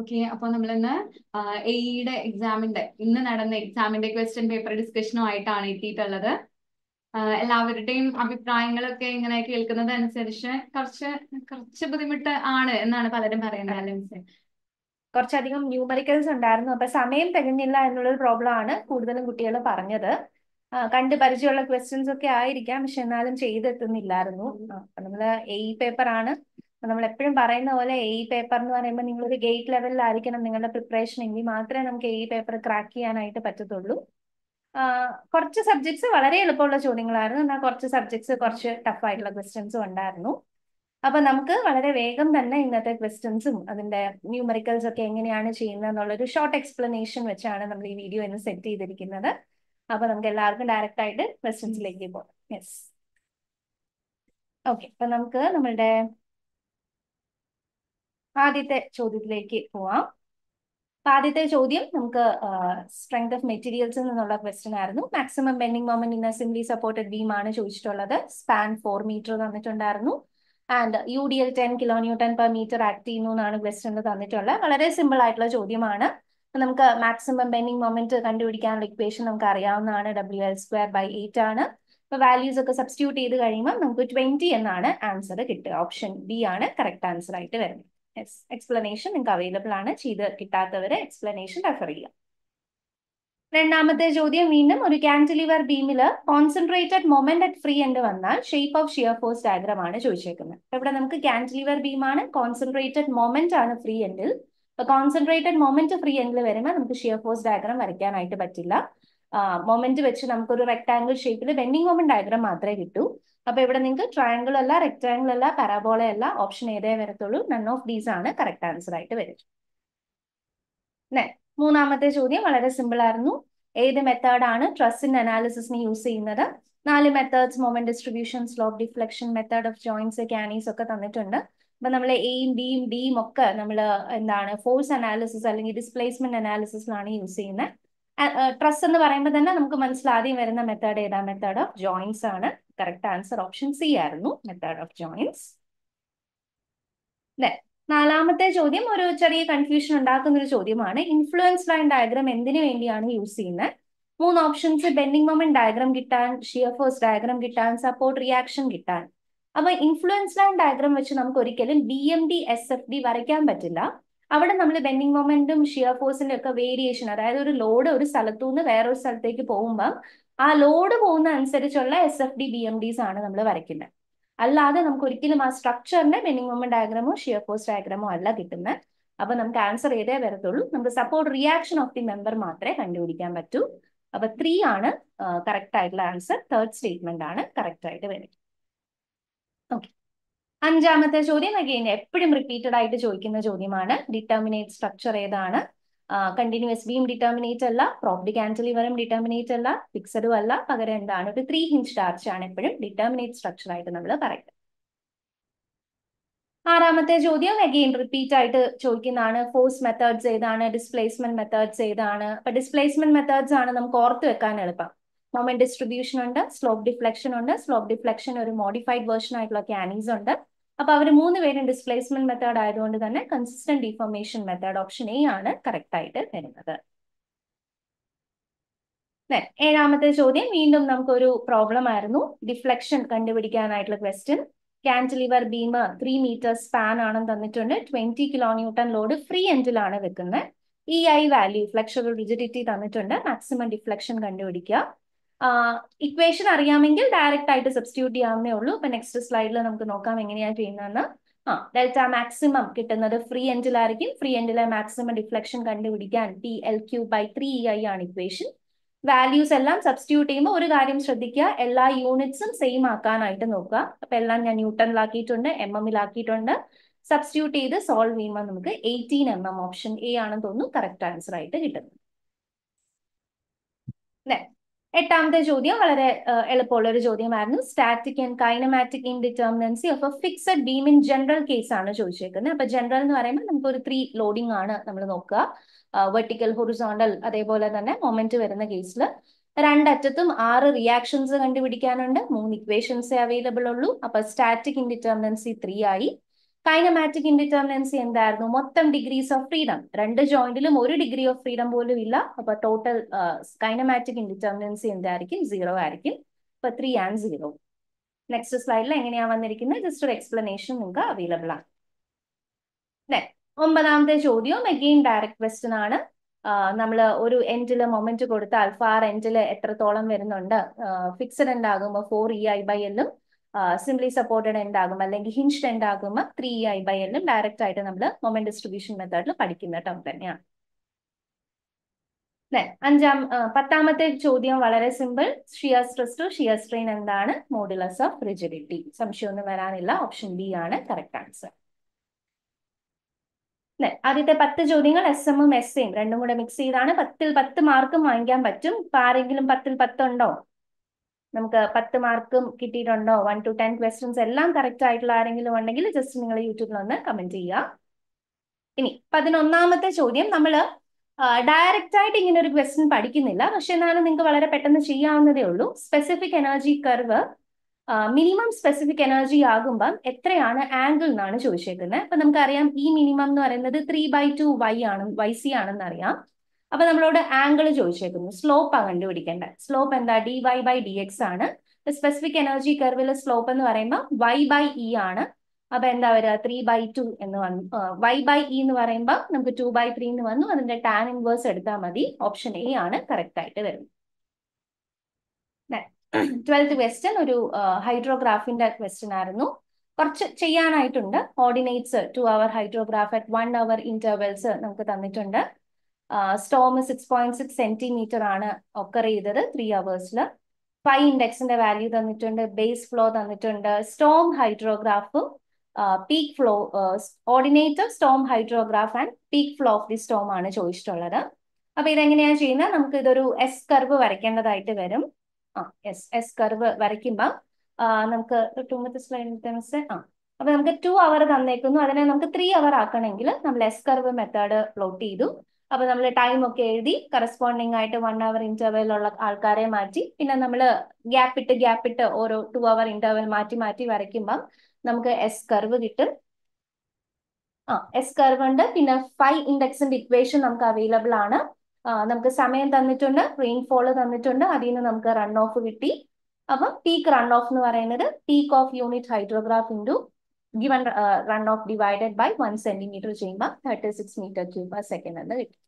Okay അപ്പൊ നമ്മൾ ഇന്ന് എയുടെ e എക്സാമിന്റെ ഇന്ന് നടന്ന എക്സാമിന്റെ ക്വസ്റ്റ്യൻ പേപ്പർ ഡിസ്കഷനും ആയിട്ടാണ് എത്തിയിട്ടുള്ളത് എല്ലാവരുടെയും അഭിപ്രായങ്ങളൊക്കെ ഇങ്ങനെ കേൾക്കുന്നത് അനുസരിച്ച് കുറച്ച് കുറച്ച് ബുദ്ധിമുട്ട് ആണ് എന്നാണ് പലരും പറയുന്നത് അല്ലെ മിസ് കുറച്ചധികം ന്യൂമറിക്കൽസ് ഉണ്ടായിരുന്നു അപ്പൊ സമയം തികഞ്ഞില്ല എന്നുള്ളൊരു പ്രോബ്ലം ആണ് കൂടുതലും കുട്ടികൾ പറഞ്ഞത് കണ്ട് പരിചയമുള്ള ക്വസ്റ്റ്യൻസ് ഒക്കെ ആയിരിക്കാം പക്ഷെ എന്നാലും ചെയ്തെത്തുന്നില്ലായിരുന്നു നമ്മള് എ പേപ്പർ e ആണ് നമ്മൾ എപ്പോഴും പറയുന്ന പോലെ എ ഇ പേപ്പർ എന്ന് പറയുമ്പോൾ നിങ്ങൾ ഒരു ഗേറ്റ് ലെവലിലായിരിക്കണം നിങ്ങളുടെ പ്രിപ്പറേഷൻ എങ്കിൽ മാത്രമേ നമുക്ക് എ ഇ പേപ്പർ ക്രാക്ക് ചെയ്യാനായിട്ട് പറ്റത്തുള്ളൂ കുറച്ച് സബ്ജക്ട്സ് വളരെ എളുപ്പമുള്ള ചോദ്യങ്ങളായിരുന്നു എന്നാൽ കുറച്ച് സബ്ജക്ട്സ് കുറച്ച് ടഫ് ആയിട്ടുള്ള ക്വസ്റ്റ്യൻസും ഉണ്ടായിരുന്നു അപ്പൊ നമുക്ക് വളരെ വേഗം തന്നെ ഇന്നത്തെ ക്വസ്റ്റ്യൻസും അതിന്റെ ന്യൂമറിക്കൽസ് ഒക്കെ എങ്ങനെയാണ് ചെയ്യുന്നത് എന്നുള്ളൊരു ഷോർട്ട് എക്സ്പ്ലനേഷൻ വെച്ചാണ് നമ്മൾ ഈ വീഡിയോ ഇന്ന് സെറ്റ് ചെയ്തിരിക്കുന്നത് അപ്പൊ നമുക്ക് എല്ലാവർക്കും ഡയറക്റ്റ് ആയിട്ട് ക്വസ്റ്റ്യൻസിലേക്ക് പോകാം യെസ് ഓക്കെ അപ്പൊ നമുക്ക് നമ്മളുടെ ആദ്യത്തെ ചോദ്യത്തിലേക്ക് പോവാം അപ്പൊ ആദ്യത്തെ ചോദ്യം നമുക്ക് സ്ട്രെങ്ത് ഓഫ് മെറ്റീരിയൽസ് നിന്നുള്ള ക്വസ്റ്റ്യൻ ആയിരുന്നു maximum bending moment in simply supported beam ആണ് ചോദിച്ചിട്ടുള്ളത് സ്പാൻ ഫോർ മീറ്റർ തന്നിട്ടുണ്ടായിരുന്നു and U D L ten kilo per metre act ചെയ്യുന്നു എന്നാണ് ക്വസ്റ്റ്യൻ തന്നിട്ടുള്ളത് വളരെ സിമ്പിൾ ആയിട്ടുള്ള ചോദ്യമാണ് നമുക്ക് മാക്സിമം ബെൻഡിങ് മോമെന്റ് കണ്ടുപിടിക്കാനുള്ള ഇക്വേഷൻ നമുക്ക് അറിയാവുന്നതാണ് W L square by eight ആണ് ഇപ്പൊ വാല്യൂസ് ഒക്കെ സബ്സ്റ്റിറ്റ്യൂട്ട് ചെയ്ത് കഴിയുമ്പോൾ നമുക്ക് ട്വന്റി എന്നാണ് ആൻസർ കിട്ടുക ഓപ്ഷൻ ബി ആണ് കറക്റ്റ് ആൻസർ ആയിട്ട് വരുന്നത് എക്സ്പ്ലനേഷൻ നിങ്ങൾക്ക് അവൈലബിൾ ആണ് ചെയ്ത് കിട്ടാത്തവരെ എക്സ്പ്ലനേഷൻ റെഫർ ചെയ്യാം രണ്ടാമത്തെ ചോദ്യം വീണ്ടും ഒരു കാൻഡിലിവർ ബീമിൽ concentrated moment at free end വന്നാൽ shape of shear force diagram ആണ് ചോദിച്ചേക്കുന്നത് ഇവിടെ നമുക്ക് ബീം ബീമാണ് കോൺസെൻട്രേറ്റഡ് മൊമെന്റ് ആണ് ഫ്രീ എൻഡിൽ കോൺസെൻട്രേറ്റഡ് മൊമെന്റ് ഫ്രീ എൻഡിൽ വരുമ്പോൾ നമുക്ക് ഷിയർ ഫോഴ്സ് ഡയഗ്രാം വരയ്ക്കാനായിട്ട് പറ്റില്ല മൊമെന്റ് വെച്ച് നമുക്കൊരു റെക്ടാംഗിൾ ഷേപ്പിൽ വെന്നിങ് മൊമെന്റ് ഡയഗ്രാം മാത്രമേ കിട്ടൂ അപ്പൊ ഇവിടെ നിങ്ങൾക്ക് ട്രയാങ്കിൾ അല്ല റെക്ടാംഗിൾ അല്ല പരാബോള അല്ല ഓപ്ഷൻ ഏതേ വരത്തുള്ളൂ നൺ ഓഫ് ദീസ് ആണ് കറക്റ്റ് ആൻസർ ആയിട്ട് വരും മൂന്നാമത്തെ ചോദ്യം വളരെ സിമ്പിൾ ആയിരുന്നു ഏത് മെത്തേഡ് ആണ് ട്രസ്സിന്റെ അനാലിസിസിന് യൂസ് ചെയ്യുന്നത് നാല് methods moment distribution slope deflection method of joints Kani's ഒക്കെ തന്നിട്ടുണ്ട് അപ്പൊ നമ്മൾ എയും ബിയും ഡിയും ഒക്കെ നമ്മൾ എന്താണ് ഫോഴ്സ് അനാലിസിസ് അല്ലെങ്കിൽ ഡിസ്പ്ലേസ്മെന്റ് അനാലിസിസിലാണ് യൂസ് ചെയ്യുന്നത് ട്രസ് എന്ന് പറയുമ്പോൾ തന്നെ നമുക്ക് മനസ്സിലാദ്യം വരുന്ന മെത്തേഡ് ഏതാ മെത്തേഡ് ഓഫ് ജോയിൻസ് ആണ് കറക്റ്റ് ആൻസർ ഓപ്ഷൻ സി ആയിരുന്നു മെത്തേഡ് ഓഫ് ജോയിൻസ് നാലാമത്തെ ചോദ്യം ഒരു ചെറിയ കൺഫ്യൂഷൻ ഉണ്ടാക്കുന്ന ഒരു ചോദ്യമാണ് ഇൻഫ്ലുവൻസ് ലൈൻ ഡയഗ്രാം എന്തിനു വേണ്ടിയാണ് യൂസ് ചെയ്യുന്നത് മൂന്ന് ഓപ്ഷൻസ് ബെൻഡിങ് മൊമെന്റ് ഡയഗ്രാം കിട്ടാൻ ഷിയർ ഫോഴ്സ് ഡയഗ്രാം കിട്ടാൻ സപ്പോർട്ട് റിയാക്ഷൻ കിട്ടാൻ അപ്പൊ ഇൻഫ്ലുവൻസ് ലൈൻ ഡയഗ്രാം വെച്ച് നമുക്ക് ഒരിക്കലും B M D S F D വരയ്ക്കാൻ പറ്റില്ല അവിടെ നമ്മൾ ബെൻഡിങ് മൊമെന്റും ഷിയർ ഫോഴ്സിന്റെ ഒക്കെ വേരിയേഷൻ അതായത് ഒരു ലോഡ് ഒരു സ്ഥലത്തു നിന്ന് വേറൊരു സ്ഥലത്തേക്ക് പോകുമ്പം ആ ലോഡ് പോകുന്ന അനുസരിച്ചുള്ള S F D B M Ds ആണ് നമ്മൾ വരയ്ക്കുന്നത് അല്ലാതെ നമുക്ക് ഒരിക്കലും ആ സ്ട്രക്ചറിന്റെ ബെൻഡിങ് മൊമെന്റ് ഡയഗ്രാമോ ഷിയർ ഫോഴ്സ് ഡയഗ്രാമോ അല്ല കിട്ടുന്നത് അപ്പൊ നമുക്ക് ആൻസർ ഏതേ വരത്തുള്ളൂ നമുക്ക് support reaction of the member മാത്രമേ കണ്ടുപിടിക്കാൻ പറ്റൂ അപ്പൊ ത്രീ ആണ് കറക്റ്റ് ആയിട്ടുള്ള ആൻസർ തേർഡ് സ്റ്റേറ്റ്മെന്റ് ആണ് കറക്റ്റ് ആയിട്ട് വരുന്നത് ഓക്കെ അഞ്ചാമത്തെ ചോദ്യം അഗെയിൻ എപ്പോഴും റിപ്പീറ്റഡ് ആയിട്ട് ചോദിക്കുന്ന ചോദ്യമാണ് ഡിറ്റർമിനേറ്റ് സ്ട്രക്ചർ ഏതാണ് കണ്ടിന്യൂസ് ബീം ഡിറ്റർമിനേറ്റ് അല്ല പ്രോപ്പർട്ടി കാൻസിലിവറും ഡിറ്റർമിനേറ്റ് അല്ല ഫിക്സഡും അല്ല പകരം എന്താണ് ഒരു ത്രീ ഹിഞ്ച് ആർച്ച് ആണ് എപ്പോഴും ഡിറ്റർമിനേറ്റ് സ്ട്രക്ചർ ആയിട്ട് നമ്മൾ പറയുന്നത് ആറാമത്തെ ചോദ്യം അഗെയിൻ റിപ്പീറ്റ് ആയിട്ട് ചോദിക്കുന്നതാണ് ഫോഴ്സ് മെത്തേഡ്സ് ഏതാണ് ഡിസ്പ്ലേസ്മെന്റ് മെത്തേഡ്സ് ഏതാണ് അപ്പൊ ഡിസ്പ്ലേസ്മെന്റ് മെത്തേഡ്സ് ആണ് നമുക്ക് ഓർത്ത് വെക്കാൻ എളുപ്പം മൊമെന്റ് ഡിസ്ട്രിബ്യൂഷൻ ഉണ്ട് സ്ലോപ്പ് ഡിഫ്ലക്ഷൻ ഉണ്ട് സ്ലോപ്പ് ഡിഫ്ലക്ഷൻ ഒരു മോഡിഫൈഡ് വേർഷൻ ആയിട്ടുള്ള ക്യാനീസ് ഉണ്ട് അപ്പൊ അവർ മൂന്ന് പേരും ഡിസ്പ്ലേസ്മെന്റ് മെത്തേഡ് ആയതുകൊണ്ട് തന്നെ consistent deformation method option A ആണ് കറക്റ്റ് ആയിട്ട് വരുന്നത് ഏഴാമത്തെ ചോദ്യം വീണ്ടും നമുക്കൊരു പ്രോബ്ലം ആയിരുന്നു ഡിഫ്ലക്ഷൻ കണ്ടുപിടിക്കാനായിട്ടുള്ള question cantilever beam three metre span ആണെന്ന് തന്നിട്ടുണ്ട് twenty kilo newton load free എൻഡിലാണ് വെക്കുന്നത് E I value flexural rigidity തന്നിട്ടുണ്ട് മാക്സിമം ഡിഫ്ലക്ഷൻ കണ്ടുപിടിക്കുക ഇക്വേഷൻ അറിയാമെങ്കിൽ ഡയറക്റ്റ് ആയിട്ട് സബ്സ്റ്റിറ്റ്യൂട്ട് ചെയ്യാവുന്നേ ഉള്ളൂ അപ്പൊ നെക്സ്റ്റ് സ്ലൈഡിൽ നമുക്ക് നോക്കാം എങ്ങനെയാണ് ചെയ്യുന്നതെന്ന് ആ ഡെൽറ്റ മാക്സിമം കിട്ടുന്നത് ഫ്രീ എൻഡിലായിരിക്കും ഫ്രീ എൻഡിലെ മാക്സിമം ഡിഫ്ലക്ഷൻ കണ്ടുപിടിക്കാൻ T L cube by three I ആണ് ഇക്വേഷൻ വാല്യൂസ് എല്ലാം സബ്സ്റ്റിറ്റ്യൂട്ട് ചെയ്യുമ്പോൾ ഒരു കാര്യം ശ്രദ്ധിക്കുക എല്ലാ യൂണിറ്റ്സും സെയിം ആക്കാനായിട്ട് നോക്കുക അപ്പൊ എല്ലാം ഞാൻ ന്യൂട്ടണിലാക്കിയിട്ടുണ്ട് എം എമ്മിലാക്കിയിട്ടുണ്ട് സബ്സ്റ്റിറ്റ്യൂട്ട് ചെയ്ത് സോൾവ് ചെയ്യുമ്പോൾ നമുക്ക് eighteen M M option A ആണെന്ന് തോന്നുന്നു കറക്റ്റ് ആൻസർ ആയിട്ട് കിട്ടുന്നു എട്ടാമത്തെ ചോദ്യം വളരെ എളുപ്പമുള്ള ഒരു ചോദ്യമായിരുന്നു static and kinematic indeterminacy of a fixed beam in general case ആണ് ചോദിച്ചേക്കുന്നത് അപ്പൊ ജനറൽ എന്ന് പറയുമ്പോൾ നമുക്ക് ഒരു ത്രീ ലോഡിംഗ് ആണ് നമ്മൾ നോക്കുക വെർട്ടിക്കൽ ഹൊറിസോണ്ടൽ അതേപോലെ തന്നെ മൊമെന്റ് വരുന്ന കേസിൽ രണ്ടറ്റത്തും ആറ് റിയാക്ഷൻസ് കണ്ടുപിടിക്കാനുണ്ട് മൂന്ന് ഇക്വേഷൻസേ അവൈലബിൾ ഉള്ളൂ അപ്പൊ സ്റ്റാറ്റിക് ഇൻഡിറ്റർമിനൻസി ത്രീ ആയി കൈനമാറ്റിക് ഇൻഡിറ്റർമിനൻസി എന്തായിരുന്നു മൊത്തം ഡിഗ്രീസ് ഓഫ് ഫ്രീഡം രണ്ട് ജോയിന്റിലും ഒരു ഡിഗ്രി ഓഫ് ഫ്രീഡം പോലും ഇല്ല അപ്പൊ ടോട്ടൽ കൈനമാറ്റിക് ഇൻഡിറ്റർമിനൻസി എന്തായിരിക്കും സീറോ ആയിരിക്കും അപ്പൊ ത്രീ ആൻഡ് സീറോ നെക്സ്റ്റ് സ്ലൈഡിൽ എങ്ങനെയാ വന്നിരിക്കുന്നത് ജസ്റ്റ് ഒരു എക്സ്പ്ലനേഷൻ നിങ്ങൾക്ക് അവൈലബിൾ ആണ് ഒമ്പതാമത്തെ ചോദ്യം അഗെയിൻ ഡയറക്ട് ക്വസ്റ്റൻ ആണ് നമ്മൾ ഒരു എൻഡിൽ മൊമെന്റ് കൊടുത്താൽ ഫാർ എൻഡിൽ എത്രത്തോളം വരുന്നുണ്ട് ഫിക്സഡ് എൻഡ് ആകുമ്പോൾ ഫോർ ഇ ഐ ബൈ എല്ലും സിംപ്ലി സപ്പോർട്ടഡ് എൻഡ് ആകും അല്ലെങ്കിൽ ഹിൻഷ്ഡ് എൻഡ് ആകുമ്പോൾ ത്രീ ഐ ബൈ എല്ലും ഡയറക്റ്റ് ആയിട്ട് നമ്മൾ മൊമെന്റ് ഡിസ്ട്രിബ്യൂഷൻ മെത്തേഡിൽ പഠിക്കുന്ന ടേം തന്നെയാണ് അഞ്ചാം പത്താമത്തെ ചോദ്യം വളരെ simple shear stress to shear strain എന്താണ് മോഡുലസ് ഓഫ് റിജിഡിറ്റി സംശയമൊന്നും വരാനില്ല ഓപ്ഷൻ ബി ആണ് കറക്റ്റ് ആൻസർ ആദ്യത്തെ പത്ത് ചോദ്യങ്ങൾ എസ് എമ്മും എസ് എയും രണ്ടും കൂടെ മിക്സ് ചെയ്താണ് പത്തിൽ പത്ത് മാർക്കും വാങ്ങിക്കാൻ പറ്റും ഇപ്പൊ ആരെങ്കിലും പത്തിൽ പത്തുണ്ടോ നമുക്ക് പത്ത് മാർക്കും കിട്ടിയിട്ടുണ്ടോ വൺ ടു ടെൻ ക്വസ്റ്റ്യൻസ് എല്ലാം കറക്റ്റ് ആയിട്ടുള്ള ആരെങ്കിലും ഉണ്ടെങ്കിൽ ജസ്റ്റ് നിങ്ങൾ യൂട്യൂബിൽ ഒന്ന് കമന്റ് ചെയ്യുക ഇനി പതിനൊന്നാമത്തെ ചോദ്യം നമ്മൾ ഡയറക്റ്റ് ആയിട്ട് ഇങ്ങനെ ഒരു ക്വസ്റ്റ്യൻ പഠിക്കുന്നില്ല പക്ഷെ എന്നാലും നിങ്ങൾക്ക് വളരെ പെട്ടെന്ന് ചെയ്യാവുന്നതേ ഉള്ളൂ specific energy curve minimum specific energy ആകുമ്പം എത്രയാണ് ആംഗിൾ എന്നാണ് ചോദിച്ചേക്കുന്നത് അപ്പൊ നമുക്കറിയാം ഈ മിനിമം എന്ന് പറയുന്നത് ത്രീ ബൈ ടു വൈ ആണ് വൈ സി ആണെന്ന് അറിയാം അപ്പൊ നമ്മളോട് ആംഗിൾ ചോദിച്ചേക്കുന്നു ആ കണ്ടുപിടിക്കേണ്ടത് സ്ലോപ്പ് എന്താ D Y by D X ആണ് സ്പെസിഫിക് എനർജി കർവിലെ സ്ലോപ്പ് എന്ന് പറയുമ്പോൾ വൈ ബൈ ഇ e ആണ് അപ്പൊ എന്താ വരിക ത്രീ ബൈ ടു എന്ന് വന്നു വൈ ബൈ ഇ e എന്ന് പറയുമ്പോൾ നമുക്ക് ടു ബൈ ത്രീ എന്ന് വന്നു അതിന്റെ ടാൻ ഇൻവേഴ്സ് എടുത്താൽ മതി ഓപ്ഷൻ എ ആണ് കറക്റ്റ് ആയിട്ട് വരുന്നത് ട്വൽത്ത് ക്വസ്റ്റ്യൻ ഒരു ഹൈഡ്രോഗ്രാഫിന്റെ ക്വസ്റ്റ്യൻ ആയിരുന്നു കുറച്ച് ചെയ്യാനായിട്ടുണ്ട് ordinates two hour hydrograph at one hour intervals നമുക്ക് തന്നിട്ടുണ്ട് storm six point six centimetre ആണ് ഒക്കർ ചെയ്തത് ത്രീ അവേഴ്സിൽ പൈ ഇൻഡെക്സിന്റെ വാല്യൂ തന്നിട്ടുണ്ട് ബേസ് ഫ്ലോ തന്നിട്ടുണ്ട് സ്റ്റോം ഹൈഡ്രോഗ്രാഫും peak flow ordinate storm hydrograph and peak flow of the storm ആണ് ചോദിച്ചിട്ടുള്ളത് അപ്പൊ ഇതെങ്ങനെയാണ് ചെയ്യുന്നത് നമുക്ക് ഇതൊരു എസ് കർവ് വരയ്ക്കേണ്ടതായിട്ട് വരും ആ എസ് എസ് കർവ് വരയ്ക്കുമ്പോൾ നമുക്ക് തൊട്ടുമ്പത്തെ സ്ലൈഡ് ആ അപ്പൊ നമുക്ക് ടു അവർ തന്നേക്കുന്നു അതിനെ നമുക്ക് ത്രീ അവർ ആക്കണമെങ്കിൽ നമ്മൾ എസ് കർവ് മെത്തേഡ് പ്ലോട്ട് ചെയ്തു അപ്പൊ നമ്മൾ ടൈം ഒക്കെ എഴുതി കറസ്പോണ്ടിങ് ആയിട്ട് വൺ അവർ ഇന്റർവെൽ ഉള്ള ആൾക്കാരെ മാറ്റി പിന്നെ നമ്മൾ ഗ്യാപ്പ് ഇട്ട് ഗ്യാപ്പ് ഇട്ട് ഓരോ ടു അവർ ഇന്റർവെൽ മാറ്റി മാറ്റി വരയ്ക്കുമ്പം നമുക്ക് എസ് കർവ് കിട്ടും ആ എസ് കർവ് ഉണ്ട് പിന്നെ ഫൈവ് ഇൻഡെക്സിന്റെ ഇക്വേഷൻ നമുക്ക് അവൈലബിൾ ആണ് നമുക്ക് സമയം തന്നിട്ടുണ്ട് റെയിൻഫോൾ തന്നിട്ടുണ്ട് അതിൽ നിന്ന് നമുക്ക് റൺ ഓഫ് കിട്ടി അപ്പം പീക്ക് റൺ ഓഫ് എന്ന് പറയുന്നത് peak of unit hydrograph into given uh, run off divided by 1 centimeter ചെയ്യുമ്പോൾ thirty six metre cube per second എന്ന് കിട്ടും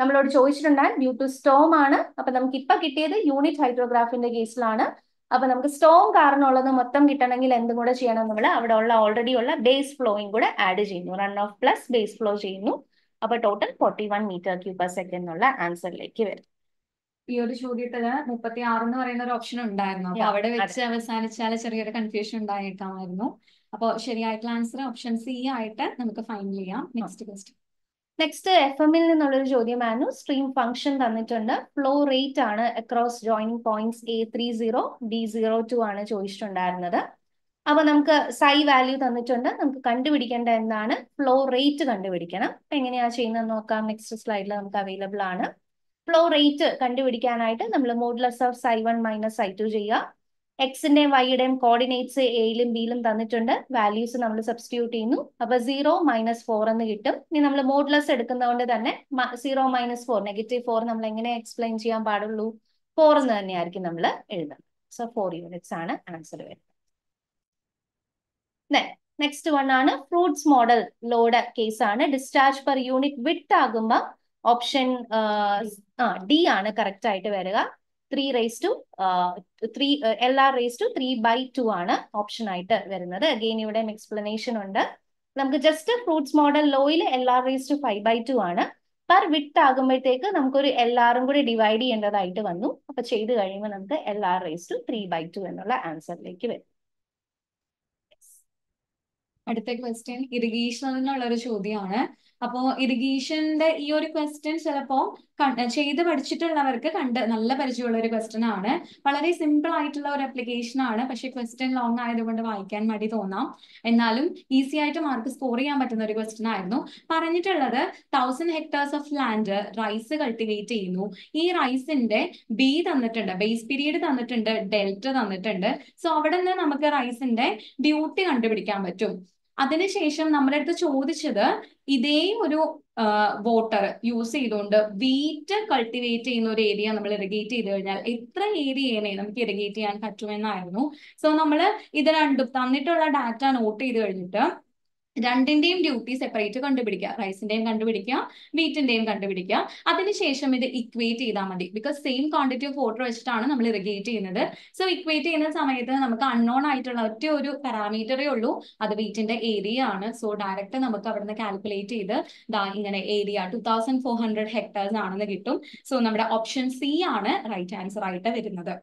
നമ്മളോട് ചോദിച്ചിട്ടുണ്ടായിരുന്നു ഡ്യൂ ടു സ്റ്റോം ആണ് അപ്പൊ നമുക്ക് ഇപ്പൊ കിട്ടിയത് യൂണിറ്റ് ഹൈഡ്രോഗ്രാഫിന്റെ കേസിലാണ് അപ്പൊ നമുക്ക് സ്റ്റോം കാരണമുള്ളത് മൊത്തം കിട്ടണമെങ്കിൽ എന്തും കൂടെ ചെയ്യണം നമ്മൾ അവിടെ ഉള്ള ഓൾറെഡി ഉള്ള ബേസ് ഫ്ലോയും കൂടെ ആഡ് ചെയ്യുന്നു run off plus base flow ചെയ്യുന്നു അപ്പൊ total forty one metre cube per second എന്നുള്ള ആൻസറിലേക്ക് വരും ഈ ഒരു ചോദ്യത്തില് മുപ്പത്തി ആറ് എന്ന് പറയുന്ന ഒരു ഓപ്ഷൻ ഉണ്ടായിരുന്നു അപ്പൊ അവിടെ വെച്ച് അവസാനിച്ചാൽ ചെറിയൊരു കൺഫ്യൂഷൻ ഉണ്ടായിട്ടായിരുന്നു അപ്പോൾ ശരിയായിട്ടുള്ള ആൻസർ ഓപ്ഷൻ സി ആയിട്ട് നമുക്ക് ഫൈൻഡ് ചെയ്യാം നെക്സ്റ്റ് ക്വസ്റ്റ്യൻ നെക്സ്റ്റ് എഫ് എമ്മിൽ ഒരു ചോദ്യമായിരുന്നു സ്ട്രീം ഫംഗ്ഷൻ തന്നിട്ടുണ്ട് ഫ്ലോ റേറ്റ് ആണ് across joining points A three zero B zero two ആണ് ചോദിച്ചിട്ടുണ്ടായിരുന്നത് അപ്പൊ നമുക്ക് സൈ വാല്യൂ തന്നിട്ടുണ്ട് നമുക്ക് കണ്ടുപിടിക്കേണ്ട എന്താണ് ഫ്ലോ റേറ്റ് കണ്ടുപിടിക്കണം എങ്ങനെയാ ചെയ്യുന്നത് നോക്കാം നെക്സ്റ്റ് സ്ലൈഡിൽ നമുക്ക് അവൈലബിൾ ആണ് ഫ്ലോ റേറ്റ് കണ്ടുപിടിക്കാനായിട്ട് നമ്മൾ modulus of psi one minus psi two ചെയ്യുക എക്സിന്റെയും വൈയുടെയും കോർഡിനേറ്റ്സ് എയിലും ബിയിലും തന്നിട്ടുണ്ട് വാല്യൂസ് നമ്മൾ സബ്സ്റ്റിറ്റ്യൂട്ട് ചെയ്യുന്നു അപ്പൊ സീറോ മൈനസ് ഫോർ എന്ന് കിട്ടും ഇനി നമ്മൾ മോഡ്ലസ് എടുക്കുന്നതുകൊണ്ട് തന്നെ zero minus four negative four നമ്മൾ എങ്ങനെ എക്സ്പ്ലെയിൻ ചെയ്യാൻ പാടുള്ളൂ ഫോർ എന്ന് തന്നെയായിരിക്കും നമ്മൾ എഴുതുന്നത് സോ ഫോർ യൂണിറ്റ്സ് ആണ് ആൻസർ വരുന്നത് നെക്സ്റ്റ് വൺ ആണ് ഫ്രൂട്ട്സ് മോഡൽ ലോഡ് കേസ് ആണ് ഡിസ്ചാർജ് പെർ യൂണിറ്റ് വിട്ട് ആകുമ്പോൾ ഓപ്ഷൻ uh, ആ ഡി ആണ് കറക്റ്റ് ആയിട്ട് വരിക three raise to three L R raise to three by two ആണ് ഓപ്ഷൻ ആയിട്ട് വരുന്നത് അഗെയിൻ ഇവിടെ എക്സ്പ്ലനേഷൻ ഉണ്ട് നമുക്ക് ജസ്റ്റ് ഫ്രൂട്ട്സ് മോഡൽ ലോയിൽ L R raise to five by two ആണ് പർ വിട്ട് ആകുമ്പോഴത്തേക്ക് നമുക്കൊരു എൽ ആറും കൂടി ഡിവൈഡ് ചെയ്യേണ്ടതായിട്ട് വന്നു അപ്പൊ ചെയ്ത് കഴിയുമ്പോൾ നമുക്ക് L R raise to three by two എന്നുള്ള ആൻസറിലേക്ക് വരും അടുത്ത ക്വസ്റ്റ്യൻ ഇറിഗേഷൻ എന്നുള്ള ഒരു ചോദ്യമാണ് അപ്പോ ഇറിഗേഷന്റെ ഈ ഒരു ക്വസ്റ്റ്യൻ ചിലപ്പോ ചെയ്ത് പഠിച്ചിട്ടുള്ളവർക്ക് കണ്ട് നല്ല പരിചയമുള്ള ഒരു ക്വസ്റ്റ്യൻ ആണ് വളരെ സിമ്പിൾ ആയിട്ടുള്ള ഒരു അപ്ലിക്കേഷൻ ആണ് പക്ഷെ ക്വസ്റ്റ്യൻ ലോങ് ആയതുകൊണ്ട് വായിക്കാൻ മടി തോന്നാം എന്നാലും ഈസി ആയിട്ട് മാർക്ക് സ്കോർ ചെയ്യാൻ പറ്റുന്ന ഒരു ക്വസ്റ്റ്യൻ ആയിരുന്നു പറഞ്ഞിട്ടുള്ളത് thousand hectares of land rice cultivate ചെയ്യുന്നു ഈ റൈസിന്റെ ബി തന്നിട്ടുണ്ട് ബേസ് പീരീഡ് തന്നിട്ടുണ്ട് ഡെൽറ്റ തന്നിട്ടുണ്ട് സോ അവിടെ നിന്ന് നമുക്ക് റൈസിന്റെ ഡ്യൂട്ടി കണ്ടുപിടിക്കാൻ പറ്റും അതിനുശേഷം നമ്മുടെ അടുത്ത് ചോദിച്ചത് ഇതേ ഒരു വോട്ടർ യൂസ് ചെയ്തുകൊണ്ട് വീറ്റ് കൾട്ടിവേറ്റ് ചെയ്യുന്ന ഒരു ഏരിയ നമ്മൾ ഇറിഗേറ്റ് ചെയ്ത് കഴിഞ്ഞാൽ എത്ര ഏരിയനെ നമുക്ക് ഇറിഗേറ്റ് ചെയ്യാൻ പറ്റുമെന്നായിരുന്നു സോ നമ്മൾ ഇത് രണ്ടും തന്നിട്ടുള്ള ഡാറ്റ നോട്ട് ചെയ്ത് കഴിഞ്ഞിട്ട് രണ്ടിന്റെയും ഡ്യൂട്ടി സെപ്പറേറ്റ് കണ്ടുപിടിക്കുക റൈസിന്റെയും കണ്ടുപിടിക്കുക വീറ്റിന്റെയും കണ്ടുപിടിക്കുക അതിനുശേഷം ഇത് ഇക്വേറ്റ് ചെയ്താൽ മതി because same quantity of water വെച്ചിട്ടാണ് നമ്മൾ ഇറിഗേറ്റ് ചെയ്യുന്നത് സോ ഇക്വേറ്റ് ചെയ്യുന്ന സമയത്ത് നമുക്ക് അൺനോൺ ആയിട്ടുള്ള ഒറ്റ ഒരു പാരാമീറ്ററേ ഉള്ളൂ അത് വീറ്റിന്റെ ഏരിയ ആണ് സോ ഡയറക്റ്റ് നമുക്ക് അവിടുന്ന് കാൽക്കുലേറ്റ് ചെയ്ത് ദാ ഇങ്ങനെ area two thousand four hundred hectares ആണെന്ന് കിട്ടും സോ നമ്മുടെ ഓപ്ഷൻ സി ആണ് റൈറ്റ് ആൻസർ ആയിട്ട് വരുന്നത്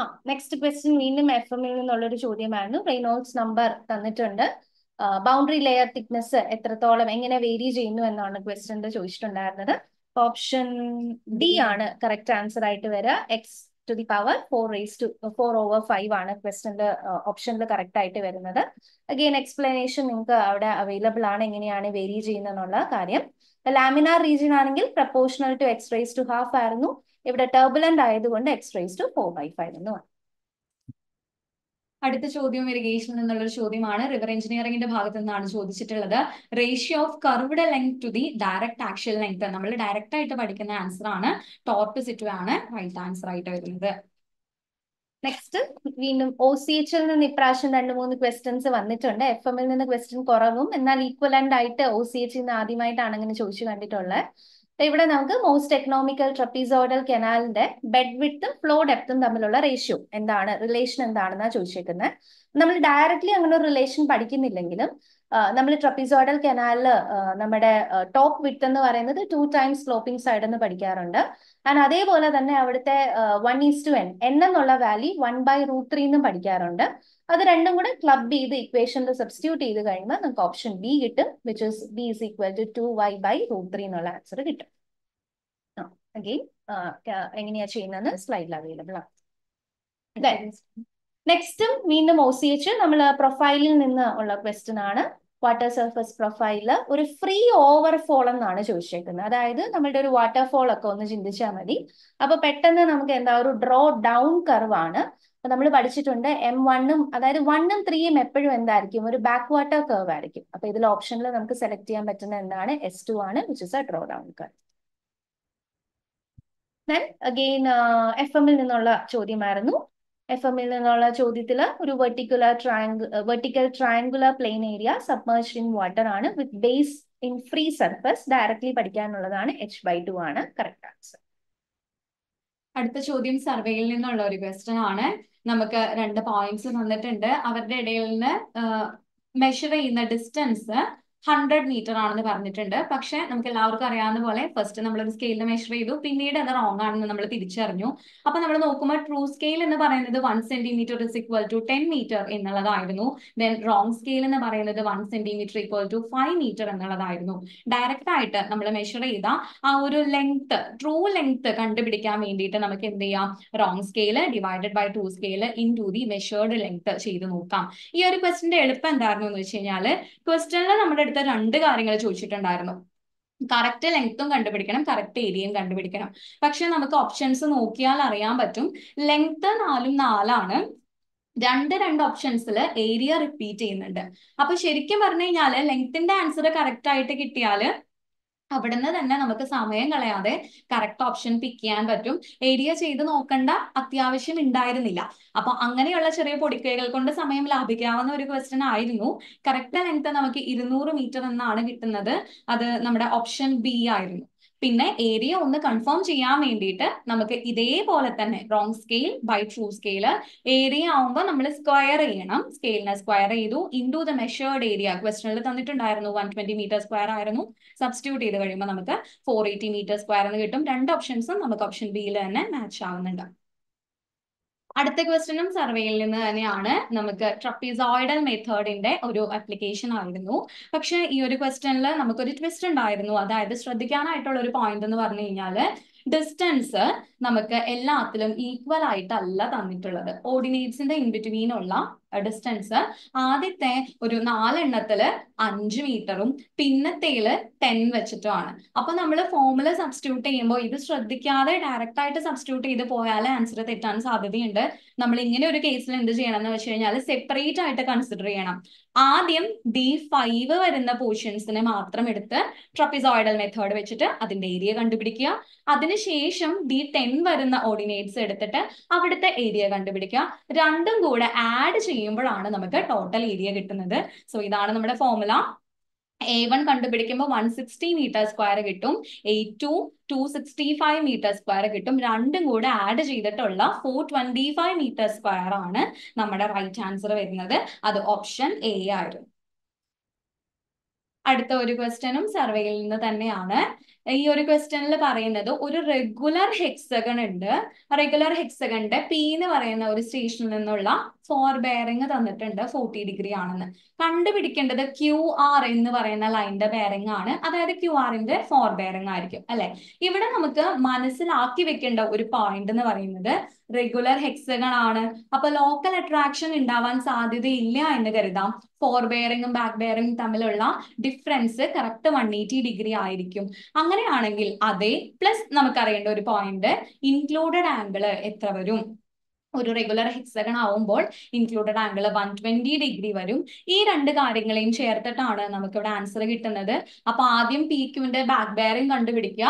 ആ നെക്സ്റ്റ് ക്വസ്റ്റ്യൻ വീണ്ടും എഫ് എമ്മിൽ നിന്നുള്ളൊരു ചോദ്യമായിരുന്നു റെയിനോൾസ് നമ്പർ തന്നിട്ടുണ്ട് ബൗണ്ടറി ലെയർ തിക്നെസ് എത്രത്തോളം എങ്ങനെ വേരി ചെയ്യുന്നു എന്നാണ് ക്വസ്റ്റ്യൻ ചോദിച്ചിട്ടുണ്ടായിരുന്നത് ഓപ്ഷൻ ഡി ആണ് കറക്റ്റ് ആൻസർ ആയിട്ട് വരിക X to the power four raise to four over five ആണ് ക്വസ്റ്റ്യൻ്റെ ഓപ്ഷനിൽ കറക്റ്റ് ആയിട്ട് വരുന്നത് അഗെയിൻ എക്സ്പ്ലനേഷൻ നിങ്ങൾക്ക് അവിടെ അവൈലബിൾ ആണ് എങ്ങനെയാണ് വേരി ചെയ്യുന്നതെന്നുള്ള കാര്യം ലാമിനാർ റീജിയൻ ആണെങ്കിൽ proportional to X raise to half ആയിരുന്നു ഇവിടെ ടർബുലന്റ് ആയതുകൊണ്ട് X raise to four by five എന്ന് പറയും അടുത്ത ചോദ്യം ഇറിഗേഷൻ എന്നുള്ള ഒരു ചോദ്യമാണ് റിവർ എഞ്ചിനീയറിംഗിന്റെ ഭാഗത്ത് നിന്നാണ് ചോദിച്ചിട്ടുള്ളത് ratio of curved length to the direct actual length നമ്മൾ ഡയറക്റ്റ് ആയിട്ട് പഠിക്കുന്ന ആൻസർ ആണ് ടോപ്പ് സിറ്റു ആണ് റൈറ്റ് ആൻസർ ആയിട്ട് വരുന്നത് നെക്സ്റ്റ് വീണ്ടും ഒ സി എച്ചിൽ നിന്ന് ഇപ്രാവശ്യം രണ്ട് മൂന്ന് ക്വസ്റ്റ്യൻസ് വന്നിട്ടുണ്ട് എഫ് എമ്മിൽ നിന്ന് ക്വസ്റ്റ്യൻ കുറവും എന്നാൽ ഈക്വലന്റ് ആയിട്ട് ഒ സി എച്ചിൽ നിന്ന് ആദ്യമായിട്ടാണ് അങ്ങനെ ചോദിച്ചു കണ്ടിട്ടുള്ളത് ഇവിടെ നമുക്ക് മോസ്റ്റ് എക്കണോമിക്കൽ ട്രപ്പീസോഡൽ കനാലിന്റെ ബെഡ് വിത്തും ഫ്ലോ ഡെപ്തും തമ്മിലുള്ള റേഷ്യോ എന്താണ് റിലേഷൻ എന്താണെന്നാണ് ചോദിച്ചേക്കുന്നത് നമ്മൾ ഡയറക്റ്റ്ലി അങ്ങനെ ഒരു റിലേഷൻ പഠിക്കുന്നില്ലെങ്കിലും നമ്മൾ ട്രപ്പീസോഡൽ കനാലിൽ നമ്മുടെ ടോപ്പ് വിത്ത് എന്ന് പറയുന്നത് ടു ടൈംസ് സ്ലോപ്പിംഗ് സൈഡ് എന്ന് പഠിക്കാറുണ്ട് ആൻഡ് അതേപോലെ തന്നെ അവിടുത്തെ one is to N N എന്നുള്ള value one by root three എന്നും പഠിക്കാറുണ്ട് അത് രണ്ടും കൂടെ ക്ലബ് ചെയ്ത് ഇക്വേഷനിൽ സബ്സ്റ്റിറ്റ്യൂട്ട് ചെയ്ത് കഴിയുമ്പോൾ നമുക്ക് ഓപ്ഷൻ ബി കിട്ടും which is B is equal to two Y by root three എന്നുള്ള ആൻസർ കിട്ടും എങ്ങനെയാ ചെയ്യുന്നത് സ്ലൈഡിൽ അവൈലബിൾ ആണ് നെക്സ്റ്റും വീണ്ടും ഒ സി എച്ച് നമ്മൾ പ്രൊഫൈലിൽ നിന്ന് ഉള്ള ക്വസ്റ്റ്യൻ ആണ് വാട്ടർ സർഫസ് പ്രൊഫൈലിൽ ഒരു ഫ്രീ ഓവർഫോൾ എന്നാണ് ചോദിച്ചേക്കുന്നത് അതായത് നമ്മളുടെ ഒരു വാട്ടർഫോൾ ഒക്കെ ഒന്ന് ചിന്തിച്ചാൽ മതി അപ്പൊ പെട്ടെന്ന് നമുക്ക് എന്താ ഒരു ഡ്രോ ഡൗൺ കർവ് ആണ് അപ്പൊ നമ്മൾ പഠിച്ചിട്ടുണ്ട് എം വണ്ണും അതായത് വണ്ണും ത്രീയും എപ്പോഴും എന്തായിരിക്കും ഒരു ബാക്ക് വാട്ടർ കർവ് ആയിരിക്കും അപ്പൊ ഇതിൽ ഓപ്ഷനിൽ നമുക്ക് സെലക്ട് ചെയ്യാൻ പറ്റുന്ന എന്താണ് എസ് ടു ആണ് which is a draw down curve then again F എമ്മിൽ നിന്നുള്ള ചോദ്യമായിരുന്നു എഫ് എമ്മിൽ നിന്നുള്ള ചോദ്യത്തിൽ ഒരു vertical triangle vertical triangular plane area submerse in water ആണ് with base in free surface directly പഠിക്കാനുള്ളതാണ് എച്ച് ബൈ ടു ആണ് കറക്റ്റ് ആൻസർ അടുത്ത ചോദ്യം സർവേയിൽ നിന്നുള്ള ഒരു ക്വസ്റ്റൻ ആണ് നമുക്ക് രണ്ട് പോയിന്റ്സ് തന്നിട്ടുണ്ട് അവരുടെ ഇടയിൽ നിന്ന് മെഷർ ചെയ്യുന്ന ഡിസ്റ്റൻസ് ഹൺഡ്രഡ് മീറ്റർ ആണെന്ന് പറഞ്ഞിട്ടുണ്ട് പക്ഷെ നമുക്ക് എല്ലാവർക്കും അറിയാവുന്ന പോലെ ഫസ്റ്റ് നമ്മൾ ഒരു സ്കെയിലിൽ മെഷർ ചെയ്തു പിന്നീട് അത് റോങ് ആണെന്ന് നമ്മൾ തിരിച്ചറിഞ്ഞു അപ്പൊ നമ്മൾ നോക്കുമ്പോൾ ട്രൂ സ്കെയിൽ എന്ന് പറയുന്നത് one centimetre is equal to ten metre എന്നുള്ളതായിരുന്നു ദെൻ റോങ് സ്കെയിൽ എന്ന് പറയുന്നത് one centimetre equal to five metre എന്നുള്ളതായിരുന്നു ഡയറക്റ്റ് ആയിട്ട് നമ്മൾ മെഷർ ചെയ്ത ആ ഒരു ലെങ്ത് ട്രൂ ലെങ്ത് കണ്ടുപിടിക്കാൻ വേണ്ടിയിട്ട് നമുക്ക് എന്ത് ചെയ്യാം wrong scale divided by true scale into the measured length ചെയ്ത് നോക്കാം ഈ ഒരു ക്വസ്റ്റിന്റെ എളുപ്പം എന്തായിരുന്നു എന്ന് വെച്ച് കഴിഞ്ഞാൽ ക്വസ്റ്റനിൽ നമ്മുടെ അടുത്ത രണ്ട് കാര്യങ്ങൾ ചോദിച്ചിട്ടുണ്ടായിരുന്നു കറക്റ്റ് ലെങ്ത്തും കണ്ടുപിടിക്കണം കറക്റ്റ് ഏരിയയും കണ്ടുപിടിക്കണം പക്ഷെ നമുക്ക് ഓപ്ഷൻസ് നോക്കിയാൽ അറിയാൻ പറ്റും ലെങ്ത്ത് നാലും നാലാണ് രണ്ട് രണ്ട് ഓപ്ഷൻസിൽ ഏരിയ റിപ്പീറ്റ് ചെയ്യുന്നുണ്ട് അപ്പൊ ശരിക്കും പറഞ്ഞു കഴിഞ്ഞാൽ ലെങ്ത്തിന്റെ ആൻസർ കറക്റ്റ് ആയിട്ട് കിട്ടിയാല് അവിടുന്ന് തന്നെ നമുക്ക് സമയം കളയാതെ കറക്റ്റ് ഓപ്ഷൻ പിക്ക് ചെയ്യാൻ പറ്റും ഏരിയ ചെയ്ത് നോക്കേണ്ട അത്യാവശ്യം ഉണ്ടായിരുന്നില്ല അപ്പൊ അങ്ങനെയുള്ള ചെറിയ പൊടിക്കൈകൾ കൊണ്ട് സമയം ലാഭിക്കാവുന്ന ഒരു ക്വസ്റ്റ്യൻ ആയിരുന്നു കറക്റ്റ് ലെങ്ത് നമുക്ക് ഇരുന്നൂറ് മീറ്റർ എന്നാണ് കിട്ടുന്നത് അത് നമ്മുടെ ഓപ്ഷൻ ബി ആയിരുന്നു പിന്നെ ഏരിയ ഒന്ന് കൺഫേം ചെയ്യാൻ വേണ്ടിയിട്ട് നമുക്ക് ഇതേപോലെ തന്നെ wrong scale by true scale area ആവുമ്പോൾ നമ്മൾ സ്ക്വയർ ചെയ്യണം സ്കെയിലിനെ സ്ക്വയർ ചെയ്തു ഇൻഡു ദ മെഷേർഡ് ഏരിയ ക്വസ്റ്റനിൽ തന്നിട്ടുണ്ടായിരുന്നു വൺ ട്വന്റി മീറ്റർ സ്ക്വയർ ആയിരുന്നു സബ്സ്റ്റിറ്റ്യൂട്ട് ചെയ്ത് കഴിയുമ്പോൾ നമുക്ക് ഫോർ എയ്റ്റി മീറ്റർ സ്ക്വയർ എന്ന് കിട്ടും രണ്ട് ഓപ്ഷൻസും നമുക്ക് ഓപ്ഷൻ ബിയിൽ തന്നെ മാച്ച് ആവുന്നുണ്ട് അടുത്ത ക്വസ്റ്റ്യനും സർവേയിൽ നിന്ന് തന്നെയാണ് നമുക്ക് ട്രപ്പീസോയിഡൽ മെത്തേഡിന്റെ ഒരു ആപ്ലിക്കേഷൻ ആയിരുന്നു പക്ഷെ ഈ ഒരു ക്വസ്റ്റ്യനിൽ നമുക്കൊരു ട്വിസ്റ്റ് ഉണ്ടായിരുന്നു അതായത് ശ്രദ്ധിക്കാനായിട്ടുള്ള ഒരു പോയിന്റ് എന്ന് പറഞ്ഞു കഴിഞ്ഞാൽ ഡിസ്റ്റൻസ് നമുക്ക് എല്ലാത്തിലും ഈക്വൽ ആയിട്ടല്ല തന്നിട്ടുള്ളത് ഓർഡിനേറ്റ്സിന്റെ ഇൻ ബിറ്റ്വീൻ ഉള്ള ഡിസ്റ്റൻസ് ആദ്യത്തെ ഒരു നാലെണ്ണത്തില് അഞ്ച് മീറ്ററും പിന്നത്തേല് ടെൻ വെച്ചിട്ടുമാണ് അപ്പൊ നമ്മൾ ഫോമുല സബ്സ്റ്റിറ്റ്യൂട്ട് ചെയ്യുമ്പോൾ ഇത് ശ്രദ്ധിക്കാതെ ഡയറക്റ്റ് ആയിട്ട് സബ്സ്റ്റിറ്റ്യൂട്ട് ചെയ്ത് പോയാൽ ആൻസർ തെറ്റാൻ സാധ്യതയുണ്ട് നമ്മൾ ഇങ്ങനെ ഒരു കേസിൽ എന്ത് ചെയ്യണം എന്ന് വെച്ച് കഴിഞ്ഞാൽ സെപ്പറേറ്റ് ആയിട്ട് കൺസിഡർ ചെയ്യണം ആദ്യം ഡി ഫൈവ് വരുന്ന പോർഷൻസിനെ മാത്രം എടുത്ത് ട്രപ്പിസോയിഡൽ മെത്തേഡ് വെച്ചിട്ട് അതിന്റെ ഏരിയ കണ്ടുപിടിക്കുക അതിനുശേഷം ഡി ടെൻ വരുന്ന ഓർഡിനേറ്റ്സ് എടുത്തിട്ട് അവിടുത്തെ ഏരിയ കണ്ടുപിടിക്കുക രണ്ടും കൂടെ ആഡ് ചെയ്യുക ചെയ്യുമ്പോഴാണ് നമുക്ക് ടോട്ടൽ ഏരിയ കിട്ടുന്നത് സോ ഇതാണ് നമ്മുടെ ഫോർമുല എ വൺ കണ്ടുപിടിക്കുമ്പോൾ വൺ സിക്സ്റ്റി മീറ്റർ സ്ക്വയർ കിട്ടും A two two sixty five metre square കിട്ടും രണ്ടും കൂടെ ആഡ് ചെയ്തിട്ടുള്ള four twenty five metre square ആണ് നമ്മുടെ റൈറ്റ് ആൻസർ വരുന്നത് അത് ഓപ്ഷൻ എ ആയിരുന്നു അടുത്ത ഒരു ക്വസ്റ്റ്യനും സർവേയിൽ നിന്ന് തന്നെയാണ് ഈ ഒരു ക്വസ്റ്റ്യനിൽ പറയുന്നത് ഒരു റെഗുലർ ഹെക്സഗൺ ഉണ്ട് റെഗുലർ ഹെക്സഗണിന്റെ പി എന്ന് പറയുന്ന ഒരു സ്റ്റേഷനിൽ നിന്നുള്ള ഫോർ ബെയറിങ് തന്നിട്ടുണ്ട് ഫോർട്ടി ഡിഗ്രി ആണെന്ന് കണ്ടുപിടിക്കേണ്ടത് ക്യു ആർ എന്ന് പറയുന്ന ലൈൻറെ ബെയറിംഗ് ആണ് അതായത് ക്യു ആറിന്റെ ഫോർ ബെയറിംഗ് ആയിരിക്കും അല്ലെ ഇവിടെ നമുക്ക് മനസ്സിലാക്കി വെക്കേണ്ട ഒരു പോയിന്റ് എന്ന് പറയുന്നത് റെഗുലർ ഹെക്സഗൺ ആണ് അപ്പൊ ലോക്കൽ അട്രാക്ഷൻ ഉണ്ടാവാൻ സാധ്യതയില്ല എന്ന് കരുതാം ഫോർ ബെയറിംഗും ബാക്ക് ബെയറിംഗും തമ്മിലുള്ള difference correct one eighty degree ആയിരിക്കും അങ്ങനെയാണെങ്കിൽ അതേ പ്ലസ് നമുക്കറിയേണ്ട ഒരു പോയിന്റ് ഇൻക്ലൂഡഡ് ആംഗിൾ എത്ര വരും ഒരു റെഗുലർ ഹെക്സഗൺ ആവുമ്പോൾ included angle one twenty degree വരും ഈ രണ്ട് കാര്യങ്ങളെയും ചേർത്തിട്ടാണ് നമുക്കിവിടെ ആൻസർ കിട്ടുന്നത് അപ്പൊ ആദ്യം പി ക്യുവിന്റെ ബാക്ക് ബെയറിംഗ് കണ്ടുപിടിക്കുക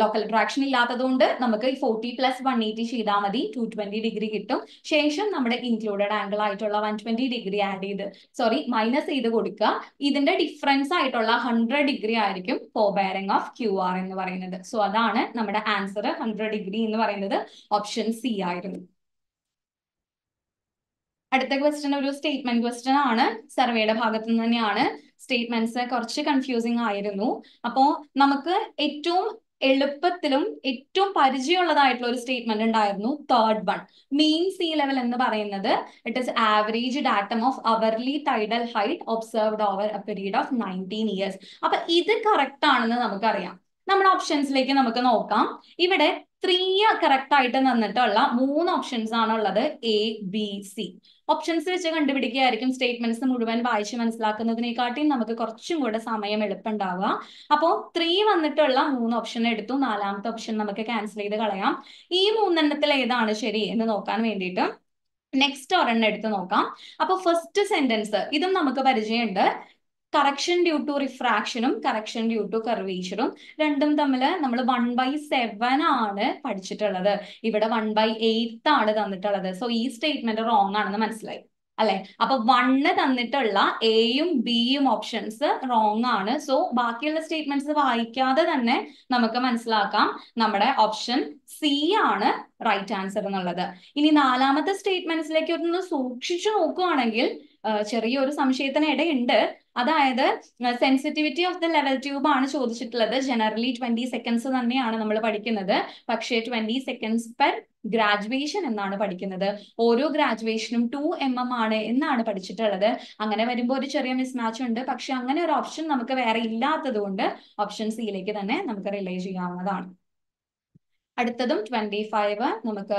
ലോക്കൽ അട്രാക്ഷൻ ഇല്ലാത്തതുകൊണ്ട് നമുക്ക് ഈ ഫോർട്ടി പ്ലസ് വൺ എയ്റ്റി ചെയ്താൽ മതി ടു ട്വന്റി ഡിഗ്രി കിട്ടും ശേഷം നമ്മുടെ ഇൻക്ലൂഡഡ് ആംഗിൾ ആയിട്ടുള്ള വൺ ട്വന്റി ഡിഗ്രി ആഡ് ചെയ്ത് സോറി മൈനസ് ചെയ്ത് കൊടുക്കുക ഇതിന്റെ ഡിഫറൻസ് ആയിട്ടുള്ള ഹൺഡ്രഡ് ഡിഗ്രി ആയിരിക്കും ഫോബയറിംഗ് ഓഫ് ക്യു ആർ എന്ന് പറയുന്നത് സോ അതാണ് നമ്മുടെ ആൻസർ ഹൺഡ്രഡ് ഡിഗ്രി എന്ന് പറയുന്നത് ഓപ്ഷൻ സി ആയിരുന്നു അടുത്ത ക്വസ്റ്റ്യൻ ഒരു സ്റ്റേറ്റ്മെന്റ് ക്വസ്റ്റ്യൻ ആണ് സർവേയുടെ ഭാഗത്തു നിന്ന് തന്നെയാണ് സ്റ്റേറ്റ്മെന്റ്സ് കുറച്ച് കൺഫ്യൂസിങ് ആയിരുന്നു അപ്പോ നമുക്ക് ഏറ്റവും എളുപ്പത്തിലും ഏറ്റവും പരിചയമുള്ളതായിട്ടുള്ള ഒരു സ്റ്റേറ്റ്മെന്റ് ഉണ്ടായിരുന്നു third one mean sea level എന്ന് പറയുന്നത് it is average datum of hourly tidal height observed over a period of nineteen years അപ്പൊ ഇത് കറക്റ്റ് ആണെന്ന് നമുക്കറിയാം നമ്മുടെ ഓപ്ഷൻസിലേക്ക് നമുക്ക് നോക്കാം ഇവിടെ ത്രീ കറക്റ്റ് ആയിട്ട് തന്നിട്ടുള്ള മൂന്ന് ഓപ്ഷൻസ് ആണ് ഉള്ളത് എ ബി സി ഓപ്ഷൻസ് വെച്ച് കണ്ടുപിടിക്കുകയായിരിക്കും സ്റ്റേറ്റ്മെന്റ്സ് മുഴുവൻ വായിച്ച് മനസ്സിലാക്കുന്നതിനെക്കാട്ടിയും നമുക്ക് കുറച്ചും കൂടെ സമയം എളുപ്പമുണ്ടാവുക അപ്പോൾ ത്രീ വന്നിട്ടുള്ള മൂന്ന് ഓപ്ഷൻ എടുത്തു നാലാമത്തെ ഓപ്ഷൻ നമുക്ക് ക്യാൻസൽ ചെയ്ത് കളയാം ഈ മൂന്നെണ്ണത്തിൽ ഏതാണ് ശരി എന്ന് നോക്കാൻ വേണ്ടിയിട്ട് നെക്സ്റ്റ് ഒരെണ്ണം എടുത്ത് നോക്കാം അപ്പൊ ഫസ്റ്റ് സെന്റൻസ് ഇതും നമുക്ക് പരിചയമുണ്ട് കറക്ഷൻ ഡ്യൂ ടു റിഫ്രാക്ഷനും കറക്ഷൻ ഡ്യൂ ടു കർവീച്ചറും രണ്ടും തമ്മിൽ നമ്മൾ വൺ ബൈ സെവൻ ആണ് പഠിച്ചിട്ടുള്ളത് ഇവിടെ വൺ ബൈ എയ്ത്ത് ആണ് തന്നിട്ടുള്ളത് സോ ഈ സ്റ്റേറ്റ്മെന്റ് റോങ് ആണെന്ന് മനസ്സിലായി അല്ലെ അപ്പൊ വണ്ണ് തന്നിട്ടുള്ള എയും ബിയും ഓപ്ഷൻസ് റോങ് ആണ് സോ ബാക്കിയുള്ള സ്റ്റേറ്റ്മെന്റ്സ് വായിക്കാതെ തന്നെ നമുക്ക് മനസ്സിലാക്കാം നമ്മുടെ ഓപ്ഷൻ സി ആണ് റൈറ്റ് ആൻസർ എന്നുള്ളത് ഇനി നാലാമത്തെ സ്റ്റേറ്റ്മെന്റ്സിലേക്ക് ഒന്ന് സൂക്ഷിച്ചു നോക്കുകയാണെങ്കിൽ ചെറിയൊരു സംശയത്തിന് ഇടയുണ്ട് അതായത് sensitivity of the level tube ആണ് ചോദിച്ചിട്ടുള്ളത് ജനറലി ട്വന്റി സെക്കൻഡ്സ് തന്നെയാണ് നമ്മൾ പഠിക്കുന്നത് പക്ഷേ ട്വന്റി സെക്കൻഡ്സ് പെർ ഗ്രാജുവേഷൻ എന്നാണ് പഠിക്കുന്നത് ഓരോ ഗ്രാജുവേഷനും ടു എം എം ആണ് എന്നാണ് പഠിച്ചിട്ടുള്ളത് അങ്ങനെ വരുമ്പോൾ ഒരു ചെറിയ മിസ്മാച്ച് ഉണ്ട് പക്ഷെ അങ്ങനെ ഒരു ഓപ്ഷൻ നമുക്ക് വേറെ ഇല്ലാത്തത് കൊണ്ട് ഓപ്ഷൻ സിയിലേക്ക് തന്നെ നമുക്ക് റിലൈ ചെയ്യാവുന്നതാണ് അടുത്തതും ട്വന്റി ഫൈവ് നമുക്ക്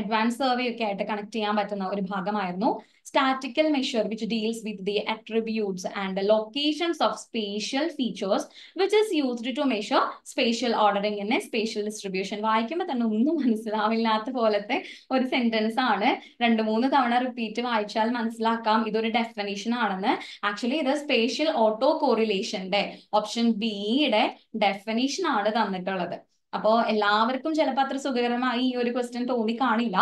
അഡ്വാൻസ് സർവേ ഒക്കെ ആയിട്ട് കണക്ട് ചെയ്യാൻ പറ്റുന്ന ഒരു ഭാഗമായിരുന്നു statical measure, which deals with the attributes and the locations of spatial features, which is used to measure spatial ordering in a spatial distribution. വായിക്കുമ്പോൾ തന്നെ ഒന്നും മനസ്സിലാവില്ലാത്ത പോലത്തെ ഒരു സെന്റൻസ് ആണ് രണ്ട് മൂന്ന് തവണ റിപ്പീറ്റ് വായിച്ചാൽ മനസ്സിലാക്കാം ഇതൊരു ഡെഫിനേഷൻ ആണെന്ന് ആക്ച്വലി ഇത് സ്പേഷ്യൽ ഓട്ടോ കോറിലേഷന്റെ ഓപ്ഷൻ ബിയുടെ ഡെഫിനേഷൻ ആണ് തന്നിട്ടുള്ളത് അപ്പോൾ എല്ലാവർക്കും ചിലപ്പോൾ അത്ര സുഖകരമായി ഈ ഒരു ക്വസ്റ്റ്യൻ തോന്നി കാണില്ല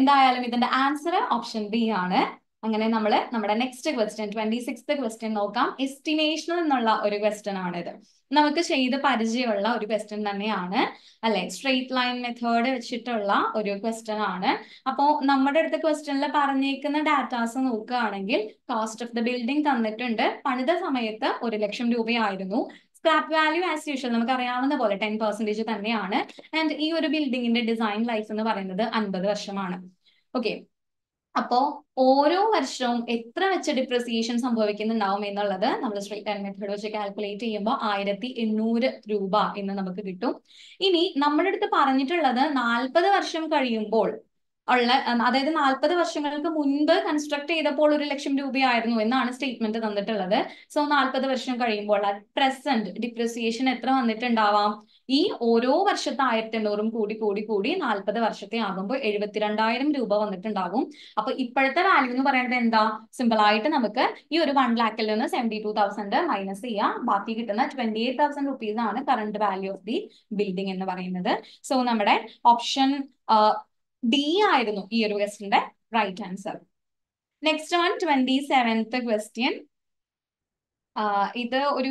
എന്തായാലും ഇതിന്റെ ആൻസർ ഓപ്ഷൻ ബി ആണ് അങ്ങനെ നമ്മൾ നമ്മുടെ next question twenty six question നോക്കാം എസ്റ്റിമേഷൻ എന്നുള്ള ഒരു ക്വസ്റ്റ്യൻ ആണിത് നമുക്ക് ചെയ്ത് പരിചയമുള്ള ഒരു ക്വസ്റ്റ്യൻ തന്നെയാണ് അല്ലെ സ്ട്രെയിറ്റ് ലൈൻ മെത്തേഡ് വെച്ചിട്ടുള്ള ഒരു ക്വസ്റ്റ്യൻ ആണ് അപ്പോൾ നമ്മുടെ അടുത്ത ക്വസ്റ്റ്യനിൽ പറഞ്ഞേക്കുന്ന ഡാറ്റാസ് നോക്കുകയാണെങ്കിൽ കോസ്റ്റ് ഓഫ് ദ ബിൽഡിംഗ് തന്നിട്ടുണ്ട് പണിത സമയത്ത് ഒരു ലക്ഷം രൂപയായിരുന്നു സ്ക്രാപ്പ് വാല്യൂ ആസ് യൂഷ്വൽ നമുക്ക് അറിയാവുന്ന പോലെ ടെൻ പെർസെന്റേജ് തന്നെയാണ് ആൻഡ് ഈ ഒരു ബിൽഡിങ്ങിന്റെ ഡിസൈൻ ലൈഫ് എന്ന് പറയുന്നത് അൻപത് വർഷമാണ് ഓക്കെ അപ്പോ ഓരോ വർഷവും എത്ര വെച്ച ഡിപ്രസിയേഷൻ സംഭവിക്കുന്നുണ്ടാവും എന്നുള്ളത് നമ്മൾ സ്ട്രീറ്റ് ആൻഡ് മെത്തേഡ് വെച്ച് കാൽക്കുലേറ്റ് ചെയ്യുമ്പോൾ ആയിരത്തി എണ്ണൂറ് രൂപ എന്ന് നമുക്ക് കിട്ടും ഇനി നമ്മുടെ അടുത്ത് പറഞ്ഞിട്ടുള്ളത് നാൽപ്പത് വർഷം കഴിയുമ്പോൾ ഉള്ള അതായത് നാൽപ്പത് വർഷങ്ങൾക്ക് മുൻപ് കൺസ്ട്രക്ട് ചെയ്തപ്പോൾ ഒരു ലക്ഷം രൂപയായിരുന്നു എന്നാണ് സ്റ്റേറ്റ്മെന്റ് തന്നിട്ടുള്ളത് സോ നാൽപ്പത് വർഷം കഴിയുമ്പോൾ അറ്റ് പ്രസന്റ് ഡിപ്രിസിയേഷൻ എത്ര വന്നിട്ടുണ്ടാവാം ഈ ഓരോ വർഷത്തെ ആയിരത്തി എണ്ണൂറും കൂടി കൂടി കൂടി നാൽപ്പത് വർഷത്തെ ആകുമ്പോൾ എഴുപത്തിരണ്ടായിരം രൂപ വന്നിട്ടുണ്ടാകും അപ്പൊ ഇപ്പോഴത്തെ വാല്യൂ എന്ന് പറയുന്നത് എന്താ സിമ്പിൾ ആയിട്ട് നമുക്ക് ഈ ഒരു വൺ ലാക്കിൽ നിന്ന് സെവൻറ്റി ടു തൗസൻഡ് മൈനസ് ചെയ്യാം ബാക്കി കിട്ടുന്ന ട്വന്റി എയ്റ്റ് തൗസൻഡ് റുപ്പീസ് ആണ് current value of the building എന്ന് പറയുന്നത് സോ നമ്മുടെ ഓപ്ഷൻ ഡി ആയിരുന്നു ഈ ഒരു ക്വസ്റ്റിന്റെ right answer next one twenty seventh question ഇത് ഒരു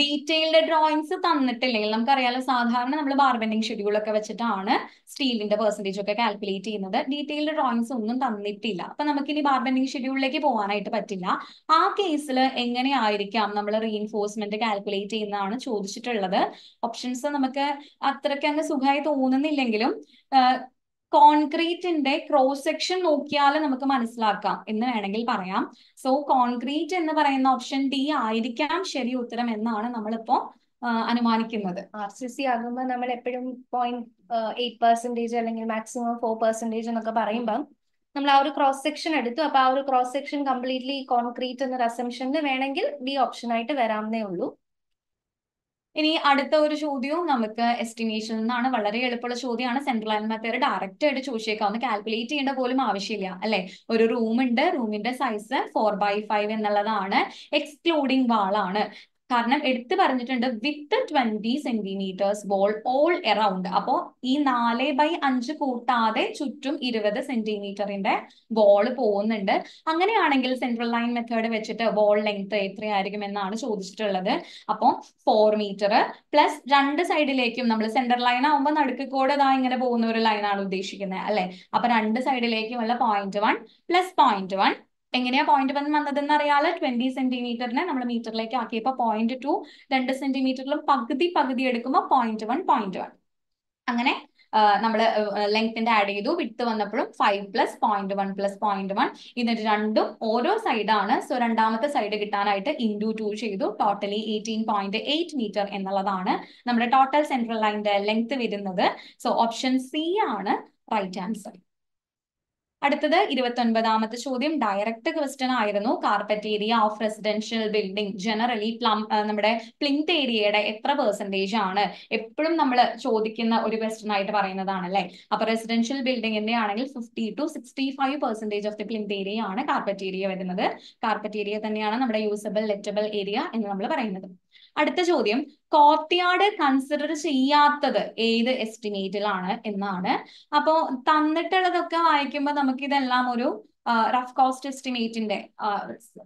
ഡീറ്റെയിൽഡ് ഡ്രോയിങ്സ് തന്നിട്ടില്ലെങ്കിൽ നമുക്കറിയാലോ സാധാരണ നമ്മൾ ബാർബൻഡിങ് ഷെഡ്യൂൾ ഒക്കെ വെച്ചിട്ടാണ് സ്റ്റീലിന്റെ പെർസെൻറ്റേജ് ഒക്കെ കാൽക്കുലേറ്റ് ചെയ്യുന്നത് ഡീറ്റെയിൽഡ് ഡ്രോയിങ്സ് ഒന്നും തന്നിട്ടില്ല അപ്പൊ നമുക്ക് ഇനി ബാർബൻഡിങ് ഷെഡ്യൂളിലേക്ക് പോകാനായിട്ട് പറ്റില്ല ആ കേസിൽ എങ്ങനെയായിരിക്കാം നമ്മൾ റീഎൻഫോഴ്സ്മെന്റ് കാൽക്കുലേറ്റ് ചെയ്യുന്നതാണ് ചോദിച്ചിട്ടുള്ളത് ഓപ്ഷൻസ് നമുക്ക് അത്രയ്ക്ക് അങ്ങ് സുഖമായി തോന്നുന്നില്ലെങ്കിലും കോൺക്രീറ്റിന്റെ ക്രോസ് സെക്ഷൻ നോക്കിയാൽ നമുക്ക് മനസ്സിലാക്കാം എന്ന് വേണമെങ്കിൽ പറയാം സോ കോൺക്രീറ്റ് എന്ന് പറയുന്ന ഓപ്ഷൻ ഡി ആയിരിക്കാം ശരി ഉത്തരം എന്നാണ് നമ്മളിപ്പോ അനുമാനിക്കുന്നത് ആർ സി സി ആകുമ്പോൾ നമ്മൾ എപ്പോഴും പോയിന്റ് എയ്റ്റ് പെർസെന്റേജ് അല്ലെങ്കിൽ മാക്സിമം ഫോർ പെർസെന്റേജ് എന്നൊക്കെ പറയുമ്പോൾ നമ്മൾ ആ ഒരു ക്രോസ് സെക്ഷൻ എടുത്തു അപ്പൊ ആ ഒരു ക്രോസ് സെക്ഷൻ കംപ്ലീറ്റ്ലി കോൺക്രീറ്റ് എന്നൊരു അസംഷനിൽ വേണമെങ്കിൽ ബി ഓപ്ഷൻ ആയിട്ട് വരാമെന്നേ ഉള്ളൂ ഇനി അടുത്ത ഒരു ചോദ്യവും നമുക്ക് എസ്റ്റിമേഷൻ എന്നാണ് വളരെ എളുപ്പമുള്ള ചോദ്യമാണ് സെൻട്രൽ ലൈൻ മെത്തേഡ് ഡയറക്റ്റ് ആയിട്ട് ചോദിച്ചേക്കാം ഒന്ന് കാൽക്കുലേറ്റ് ചെയ്യേണ്ട പോലും ആവശ്യമില്ല അല്ലെ ഒരു റൂം ഉണ്ട് റൂമിന്റെ സൈസ് ഫോർ ബൈ ഫൈവ് എന്നുള്ളതാണ് എക്സ്ക്ലൂഡിങ് വാളാണ് കാരണം എടുത്തു പറഞ്ഞിട്ടുണ്ട് with twenty centimetres wall all around അപ്പോ ഈ നാല് ബൈ അഞ്ച് കൂട്ടാതെ ചുറ്റും ഇരുപത് സെന്റിമീറ്ററിന്റെ വോൾ പോകുന്നുണ്ട് അങ്ങനെയാണെങ്കിൽ സെൻട്രൽ ലൈൻ മെത്തേഡ് വെച്ചിട്ട് വോൾ ലെങ്ത് എത്രയായിരിക്കും എന്നാണ് ചോദിച്ചിട്ടുള്ളത് അപ്പോൾ ഫോർ മീറ്റർ പ്ലസ് രണ്ട് സൈഡിലേക്കും നമ്മൾ സെൻട്രൽ ലൈൻ ആവുമ്പോൾ നടുക്ക് കൂടെ ഇതാ ഇങ്ങനെ പോകുന്ന ഒരു ലൈനാണ് ഉദ്ദേശിക്കുന്നത് അല്ലെ അപ്പൊ രണ്ട് ഉള്ള point one plus point one എങ്ങനെയാ പോയിന്റ് വൺ വന്നതെന്ന് അറിയാല് ട്വന്റി സെന്റിമീറ്ററിനെ നമ്മൾ മീറ്ററിലേക്ക് ആക്കിയപ്പോൾ പോയിന്റ് ടു രണ്ട് സെന്റിമീറ്ററിലും പകുതി പകുതി എടുക്കുമ്പോൾ പോയിന്റ് വൺ പോയിന്റ് വൺ അങ്ങനെ നമ്മൾ ലെങ്ത്തിന്റെ ആഡ് ചെയ്തു വിട്ട് വന്നപ്പോഴും five plus point one plus point one ഇതിന് രണ്ടും ഓരോ സൈഡാണ് സോ രണ്ടാമത്തെ സൈഡ് കിട്ടാനായിട്ട് ഇൻഡു ടു ചെയ്തു totally eighteen point eight metre എന്നുള്ളതാണ് നമ്മുടെ ടോട്ടൽ സെൻട്രൽ ലൈൻ്റെ ലെങ്ത് വരുന്നത് സോ ഓപ്ഷൻ സി ആണ് റൈറ്റ് ആൻസർ അടുത്തത് ഒൻപതാമത്തെ ചോദ്യം ഡയറക്റ്റ് ക്വസ്റ്റ്യൻ ആയിരുന്നു carpet area of residential building generally plum നമ്മുടെ പ്ലിംത് ഏരിയയുടെ എത്ര പെർസെൻറ്റേജ് ആണ് എപ്പോഴും നമ്മൾ ചോദിക്കുന്ന ഒരു ക്വസ്റ്റ്യൻ ആയിട്ട് പറയുന്നതാണ് അല്ലേ അപ്പൊ റെസിഡൻഷ്യൽ ബിൽഡിംഗിന്റെ ആണെങ്കിൽ fifty to sixty five percentage of the plinth area ആണ് കാർപ്പറ്റ് ഏരിയ വരുന്നത് കാർപ്പറ്റ് ഏരിയ തന്നെയാണ് നമ്മുടെ യൂസബിൾ ലെറ്റബിൾ ഏരിയ എന്ന് നമ്മൾ പറയുന്നത് അടുത്ത ചോദ്യം കോർട്ട്യാർഡ് കൺസിഡർ ചെയ്യാത്തത് ഏത് എസ്റ്റിമേറ്റിലാണ് എന്നാണ് അപ്പോ തന്നിട്ടുള്ളതൊക്കെ വായിക്കുമ്പോൾ നമുക്ക് ഇതെല്ലാം ഒരു റഫ് കോസ്റ്റ് എസ്റ്റിമേറ്റിന്റെ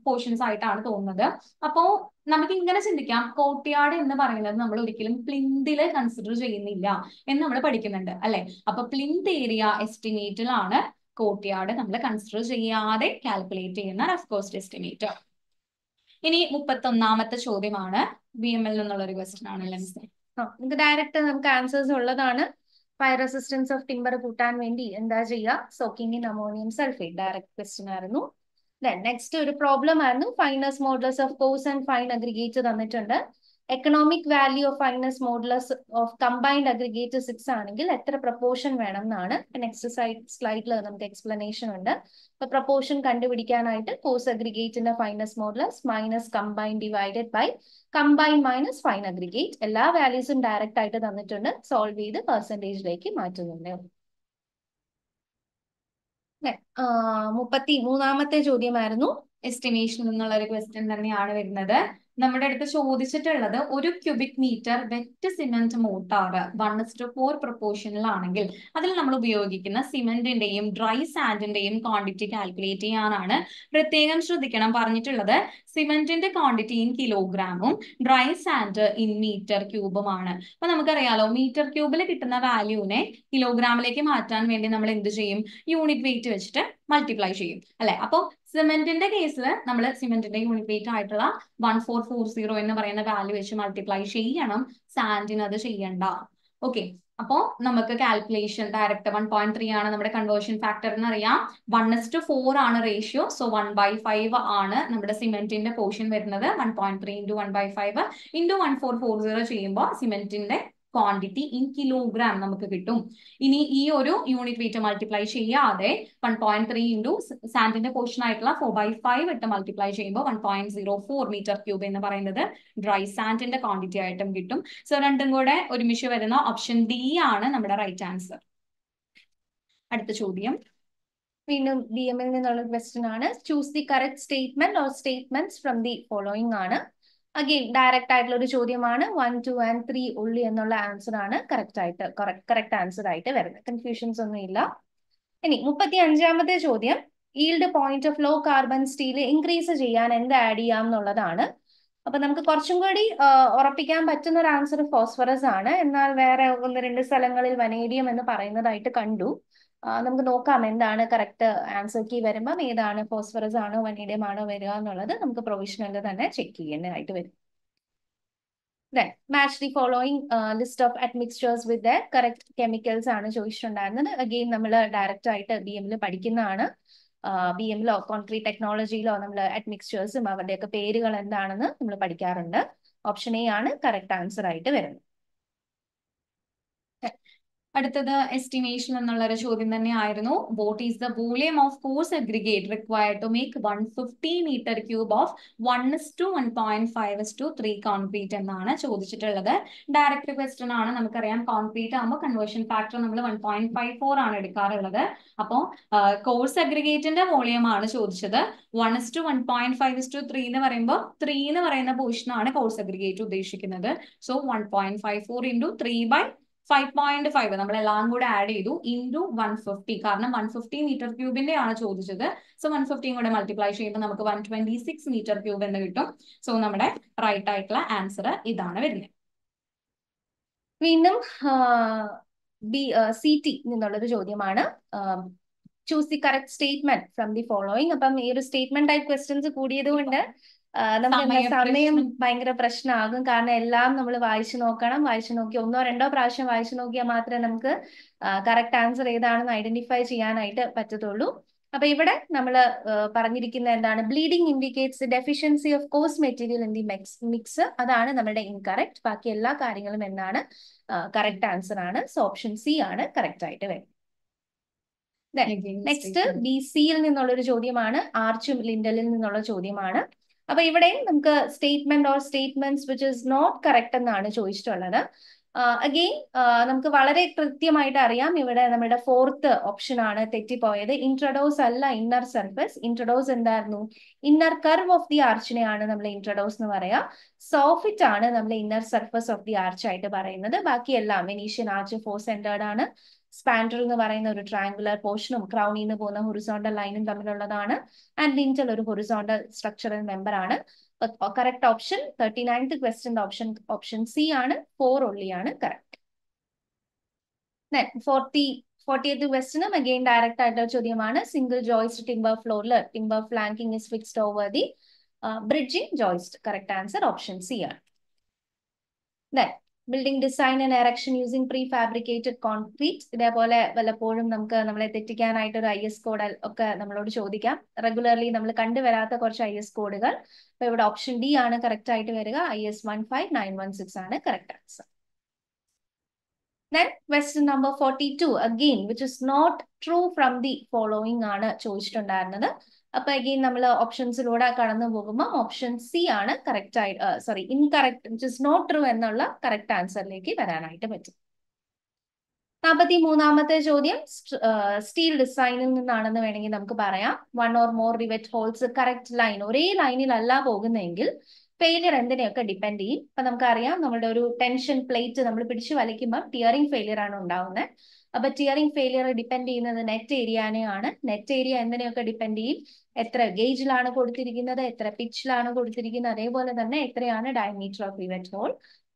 പോർഷൻസ് ആയിട്ടാണ് തോന്നുന്നത് അപ്പോ നമുക്ക് ഇങ്ങനെ ചിന്തിക്കാം കോട്ടിയാട് എന്ന് പറയുന്നത് നമ്മൾ ഒരിക്കലും പ്ലിന്തില് കൺസിഡർ ചെയ്യുന്നില്ല എന്ന് നമ്മൾ പഠിക്കുന്നുണ്ട് അല്ലെ അപ്പൊ പ്ലിന്ത് ഏരിയ എസ്റ്റിമേറ്റിലാണ് കോട്ടിയാട് നമ്മൾ കൺസിഡർ ചെയ്യാതെ കാൽക്കുലേറ്റ് ചെയ്യുന്ന റഫ് കോസ്റ്റ് എസ്റ്റിമേറ്റ് ഇനി മുപ്പത്തി ഒന്നാമത്തെ ചോദ്യമാണ് ബി എം എൽ നിന്നുള്ള ഒരു ക്വസ്റ്റൻ ആണ് നമുക്ക് ഡയറക്റ്റ് നമുക്ക് ആൻസേഴ്സ് ഉള്ളതാണ് ഫയർ റെസിസ്റ്റൻസ് ഓഫ് ടിമ്പർ കൂട്ടാൻ വേണ്ടി എന്താ ചെയ്യുക soaking in ammonium sulphate direct question ആയിരുന്നു നെക്സ്റ്റ് ഒരു പ്രോബ്ലം ആയിരുന്നു fineness modulus of coarse and fine aggregate തന്നിട്ടുണ്ട് economic value of fineness modulus of combined aggregate six ആണെങ്കിൽ എത്ര പ്രപ്പോർഷൻ വേണം എന്നാണ് നെക്സ്റ്റ് സ്ലൈഡിൽ നമുക്ക് എക്സ്പ്ലനേഷൻ ഉണ്ട് അപ്പൊ പ്രപ്പോർഷൻ കണ്ടുപിടിക്കാനായിട്ട് കോസ് അഗ്രിഗേറ്റിന്റെ fineness modulus minus combined divided by combine minus fine aggregate എല്ലാ വാല്യൂസും ഡയറക്റ്റ് ആയിട്ട് തന്നിട്ടുണ്ട് സോൾവ് ചെയ്ത് പെർസെൻറ്റേജിലേക്ക് മാറ്റുന്നുണ്ട് മുപ്പത്തി മൂന്നാമത്തെ ചോദ്യമായിരുന്നു എസ്റ്റിമേഷൻ എന്നുള്ള ഒരു ക്വസ്റ്റ്യൻ തന്നെയാണ് വരുന്നത് നമ്മുടെ അടുത്ത് ചോദിച്ചിട്ടുള്ളത് ഒരു cubic metre wet cement mortar one is to four ആണെങ്കിൽ അതിൽ നമ്മൾ ഉപയോഗിക്കുന്ന സിമെന്റിന്റെയും ഡ്രൈ സാൻഡിന്റെയും ക്വാണ്ടിറ്റി കാൽക്കുലേറ്റ് ചെയ്യാനാണ് പ്രത്യേകം ശ്രദ്ധിക്കണം പറഞ്ഞിട്ടുള്ളത് സിമെന്റിന്റെ ക്വാണ്ടിറ്റി ഇൻ കിലോഗ്രാമും ഡ്രൈ സാൻഡ് ഇൻ മീറ്റർ ക്യൂബുമാണ് അപ്പൊ നമുക്കറിയാലോ മീറ്റർ ക്യൂബിൽ കിട്ടുന്ന വാല്യൂനെ കിലോഗ്രാമിലേക്ക് മാറ്റാൻ വേണ്ടി നമ്മൾ എന്ത് ചെയ്യും യൂണിറ്റ് വെയിറ്റ് വെച്ചിട്ട് മൾട്ടിപ്ലൈ ചെയ്യും അല്ലെ അപ്പോൾ സിമെന്റിന്റെ കേസിൽ നമ്മൾ സിമെന്റിന്റെ യൂണിറ്റ് ആയിട്ടുള്ള വൺ ഫോർ ഫോർ സീറോ എന്ന് പറയുന്ന വാല്യൂ വെച്ച് മൾട്ടിപ്ലൈ ചെയ്യണം സാൻഡിന് അത് ചെയ്യണ്ട ഓക്കെ അപ്പോ നമുക്ക് calculation direct one point three ആണ് നമ്മുടെ കൺവേർഷൻ ഫാക്ടർ എന്ന് അറിയാം വൺ എസ് ടു ഫോർ ആണ് ratio so one by five ആണ് നമ്മുടെ സിമെന്റിന്റെ പോർഷൻ വരുന്നത് one point three into one by five into one four four zero ചെയ്യുമ്പോൾ സിമെന്റിന്റെ ക്വാണ്ടിറ്റി ഇൻ കിലോഗ്രാം നമുക്ക് കിട്ടും ഇനി ഈ ഒരു യൂണിറ്റ് വെയിറ്റ് മൾട്ടിപ്ലൈ ചെയ്യാതെ വൺ പോയിന്റ് ത്രീ ഇൻറ്റു സാൻഡിന്റെ പോർഷൻ ആയിട്ടുള്ള ഫോർ ബൈ ഫൈവ് ഇട്ട് മൾട്ടിപ്ലൈ ചെയ്യുമ്പോൾ one point zero four metre cube എന്ന് പറയുന്നത് ഡ്രൈ സാൻഡിന്റെ ക്വാണ്ടിറ്റി ആയിട്ടും കിട്ടും സോ രണ്ടും കൂടെ ഒരുമിച്ച് വരുന്ന ഓപ്ഷൻ ഡി ആണ് നമ്മുടെ റൈറ്റ് ആൻസർ അടുത്ത ചോദ്യം വീണ്ടും ബി എമ്മിൽ നിന്നുള്ള ക്വസ്റ്റ്യൻ ആണ് choose the correct statement or statement from the following ആണ് അഗെയിൻ ഡയറക്റ്റ് ആയിട്ടുള്ള ഒരു ചോദ്യമാണ് വൺ ടു ആൻഡ് ത്രീ ഉള്ളി എന്നുള്ള ആൻസർ ആണ് കറക്റ്റ് ആയിട്ട് കറക്റ്റ് ആൻസർ ആയിട്ട് വരുന്നത് കൺഫ്യൂഷൻസ് ഒന്നും ഇല്ല ഇനി മുപ്പത്തി അഞ്ചാമത്തെ ചോദ്യം yield point of low carbon steel increase ചെയ്യാൻ എന്ത് ആഡ് ചെയ്യാം എന്നുള്ളതാണ് അപ്പൊ നമുക്ക് കുറച്ചും കൂടി ഉറപ്പിക്കാൻ പറ്റുന്ന ഒരു ആൻസർ ഫോസ്ഫറസ് ആണ് എന്നാൽ വേറെ ഒന്ന് രണ്ട് സ്ഥലങ്ങളിൽ വനേഡിയം എന്ന് പറയുന്നതായിട്ട് കണ്ടു നമുക്ക് നോക്കാം എന്താണ് കറക്റ്റ് ആൻസർ കീ വരുമ്പം ഏതാണ് ഫോസ്ഫറസ് ആണോ വനീഡിയം ആണോ വരിക എന്നുള്ളത് നമുക്ക് പ്രൊവിഷനിൽ തന്നെ ചെക്ക് ചെയ്യേണ്ടതായിട്ട് വരും then match the following list of admixtures with the correct chemicals ആണ് ചോദിച്ചിട്ടുണ്ടായിരുന്നത് അഗെയിൻ നമ്മൾ ഡയറക്റ്റ് ആയിട്ട് ബി എമ്മിൽ പഠിക്കുന്നതാണ് ബി എമ്മിലോ കോൺക്രീറ്റ് ടെക്നോളജിയിലോ നമ്മൾ അറ്റ്മിക്സ്ചേഴ്സും അവരുടെയൊക്കെ പേരുകൾ എന്താണെന്ന് നമ്മൾ പഠിക്കാറുണ്ട് ഓപ്ഷൻ എ ആണ് കറക്റ്റ് ആൻസർ ആയിട്ട് വരുന്നത് അടുത്തത് എസ്റ്റിമേഷൻ എന്നുള്ള ഒരു ചോദ്യം തന്നെ ആയിരുന്നു what is the volume of coarse aggregate required to make one fifty metre cube of one is to one point five is to three concrete എന്നാണ് ചോദിച്ചിട്ടുള്ളത് ഡയറക്റ്റ് ക്വസ്റ്റൻ ആണ് നമുക്കറിയാം കോൺക്രീറ്റ് ആകുമ്പോൾ കൺവേർഷൻ ഫാക്ടർ നമ്മൾ വൺ പോയിന്റ് ഫൈവ് ഫോർ ആണ് എടുക്കാറുള്ളത് അപ്പോൾ coarse അഗ്രിഗേറ്റിന്റെ വോളിയം ആണ് ചോദിച്ചത് one is to one point five is to three എന്ന് പറയുമ്പോൾ ത്രീ എന്ന് പറയുന്ന ആണ് കോഴ്സ് അഗ്രിഗേറ്റ് ഉദ്ദേശിക്കുന്നത് so one point five four into three by five point five നമ്മൾ എല്ലാം കൂടെ ആഡ് ചെയ്തു ഇൻറ്റു വൺ ഫിഫ്റ്റി കാരണം വൺ ഫിഫ്റ്റി മീറ്റർ ക്യൂബിന്റെ ആണ് ചോദിച്ചത് സോ വൺ ഫിഫ്റ്റിയും കൂടെ മൾട്ടിപ്ലൈ ചെയ്യുമ്പോൾ നമുക്ക് one twenty six metre cube എന്ന് കിട്ടും സോ നമ്മുടെ റൈറ്റ് ആയിട്ടുള്ള ആൻസർ ഇതാണ് വരുന്നത് വീണ്ടും ബി സി ടി എന്നുള്ളൊരു ചോദ്യമാണ് choose the correct statement from the following അപ്പം ഈ ഒരു സ്റ്റേറ്റ്മെന്റ് ടൈപ്പ് ക്വസ്റ്റ്യൻസ് കൂടിയത് കൊണ്ട് നമുക്ക് സമയം ഭയങ്കര പ്രശ്നമാകും കാരണം എല്ലാം നമ്മൾ വായിച്ചു നോക്കണം വായിച്ചു നോക്കി ഒന്നോ രണ്ടോ പ്രാവശ്യം വായിച്ചു നോക്കിയാൽ മാത്രമേ നമുക്ക് കറക്റ്റ് ആൻസർ ഏതാണെന്ന് ഐഡന്റിഫൈ ചെയ്യാനായിട്ട് പറ്റത്തുള്ളൂ അപ്പൊ ഇവിടെ നമ്മൾ പറഞ്ഞിരിക്കുന്ന എന്താണ് bleeding indicates deficiency of coarse material in the mix mix അതാണ് നമ്മുടെ ഇൻകറക്റ്റ് ബാക്കി എല്ലാ കാര്യങ്ങളും എന്നാണ് കറക്റ്റ് ആൻസർ ആണ് സോ ഓപ്ഷൻ സി ആണ് കറക്റ്റ് ആയിട്ട് വരുന്നത് നെക്സ്റ്റ് ബി സിയിൽ നിന്നുള്ള ഒരു ചോദ്യമാണ് ആർച്ചും ലിൻഡലിൽ നിന്നുള്ള ചോദ്യമാണ് അപ്പൊ ഇവിടെ നമുക്ക് statement or statements which is not correct എന്നാണ് ചോദിച്ചിട്ടുള്ളത് അഗെയിൻ നമുക്ക് വളരെ കൃത്യമായിട്ട് അറിയാം ഇവിടെ നമ്മുടെ ഫോർത്ത് ഓപ്ഷൻ ആണ് തെറ്റിപ്പോയത് ഇൻട്രഡോസ് അല്ല ഇന്നർ സർഫസ് ഇൻട്രഡോസ് എന്തായിരുന്നു ഇന്നർ കർവ് ഓഫ് ദി ആർച്ചിനെയാണ് നമ്മൾ ഇൻട്രഡോസ് എന്ന് പറയാം സോഫിറ്റ് ആണ് നമ്മൾ inner surface of the arch ആയിട്ട് പറയുന്നത് ബാക്കി എല്ലാം വെനീഷ്യൻ ആർച്ച് ഫോർ സെന്റേർഡ് ആണ് സ്പാൻഡർ എന്ന് പറയുന്ന ഒരു ട്രാങ്കുലർ പോർഷനും ക്രൗണിൽ നിന്ന് പോകുന്ന ഹൊറിസോണ്ടൽ ലൈനും തമ്മിലുള്ളതാണ് ആൻഡ് ലിഞ്ചൽ ഒരു ഹൊറിസോണ്ടൽ സ്ട്രക്ചറൽ മെമ്പർ ആണ് correct option thirty ninth question option option C ആണ് ഫോർ ഒള്ളിയാണ് കറക്റ്റ് ഫോർട്ടി ഫോർട്ടി എയ്ത്ത് ക്വസ്റ്റിനും അഗെയിൻ ഡയറക്റ്റ് ആയിട്ടുള്ള ചോദ്യമാണ് സിംഗിൾ ജോയിസ്റ്റ് ടിംബർ ഫ്ലോറിൽ timber planking is fixed over the bridging joist correct answer option C ആണ് then building design and erection using prefabricated concrete ഇതേപോലെ വല്ലപ്പോഴും നമുക്ക് നമ്മളെ തെറ്റിക്കാനായിട്ട് ഒരു ഐ എസ് കോഡ് ഒക്കെ നമ്മളോട് ചോദിക്കാം റെഗുലർലി നമ്മൾ കണ്ടുവരാത്ത കുറച്ച് ഐ എസ് കോഡുകൾ അപ്പൊ ഇവിടെ ഓപ്ഷൻ ഡി ആണ് കറക്റ്റ് ആയിട്ട് വരിക I S one five nine one six ആണ് correct answer Then question number 42 again which is not true from the following ആണ് ചോദിച്ചിട്ടുണ്ടായിരുന്നത് അപ്പൊ അഗെയിൻ നമ്മൾ ഓപ്ഷൻസിലൂടെ കടന്നു പോകുമ്പോൾ ഓപ്ഷൻ സി ആണ് കറക്റ്റ് ആയി sorry incorrect which is not true എന്നുള്ള കറക്റ്റ് ആൻസറിലേക്ക് വരാനായിട്ട് പറ്റും നാൽപ്പത്തി മൂന്നാമത്തെ ചോദ്യം സ്റ്റീൽ ഡിസൈനിൽ നിന്നാണെന്ന് വേണമെങ്കിൽ നമുക്ക് പറയാം one or more rivet holes correct line ഒരേ ലൈനിലല്ല പോകുന്നതെങ്കിൽ ഫെയിലിയർ എന്തിനെയൊക്കെ ഡിപ്പെൻഡ് ചെയ്യും അപ്പൊ നമുക്കറിയാം നമ്മുടെ ഒരു ടെൻഷൻ പ്ലേറ്റ് നമ്മൾ പിടിച്ചു വലിക്കുമ്പോൾ ടിയറിംഗ് ഫെയിലിയർ ആണ് ഉണ്ടാവുന്നത് അപ്പൊ ടിയറിംഗ് ഫെയിലിയർ ഡിപ്പെൻഡ് ചെയ്യുന്നത് നെറ്റ് ഏരിയാനെയാണ് നെറ്റ് ഏരിയ എന്തിനെയൊക്കെ ഡിപ്പെൻഡ് ചെയ്യും എത്ര ഗേജിലാണ് കൊടുത്തിരിക്കുന്നത് എത്ര പിച്ചിലാണ് കൊടുത്തിരിക്കുന്നത് അതേപോലെ തന്നെ എത്രയാണ് diameter of rivet hole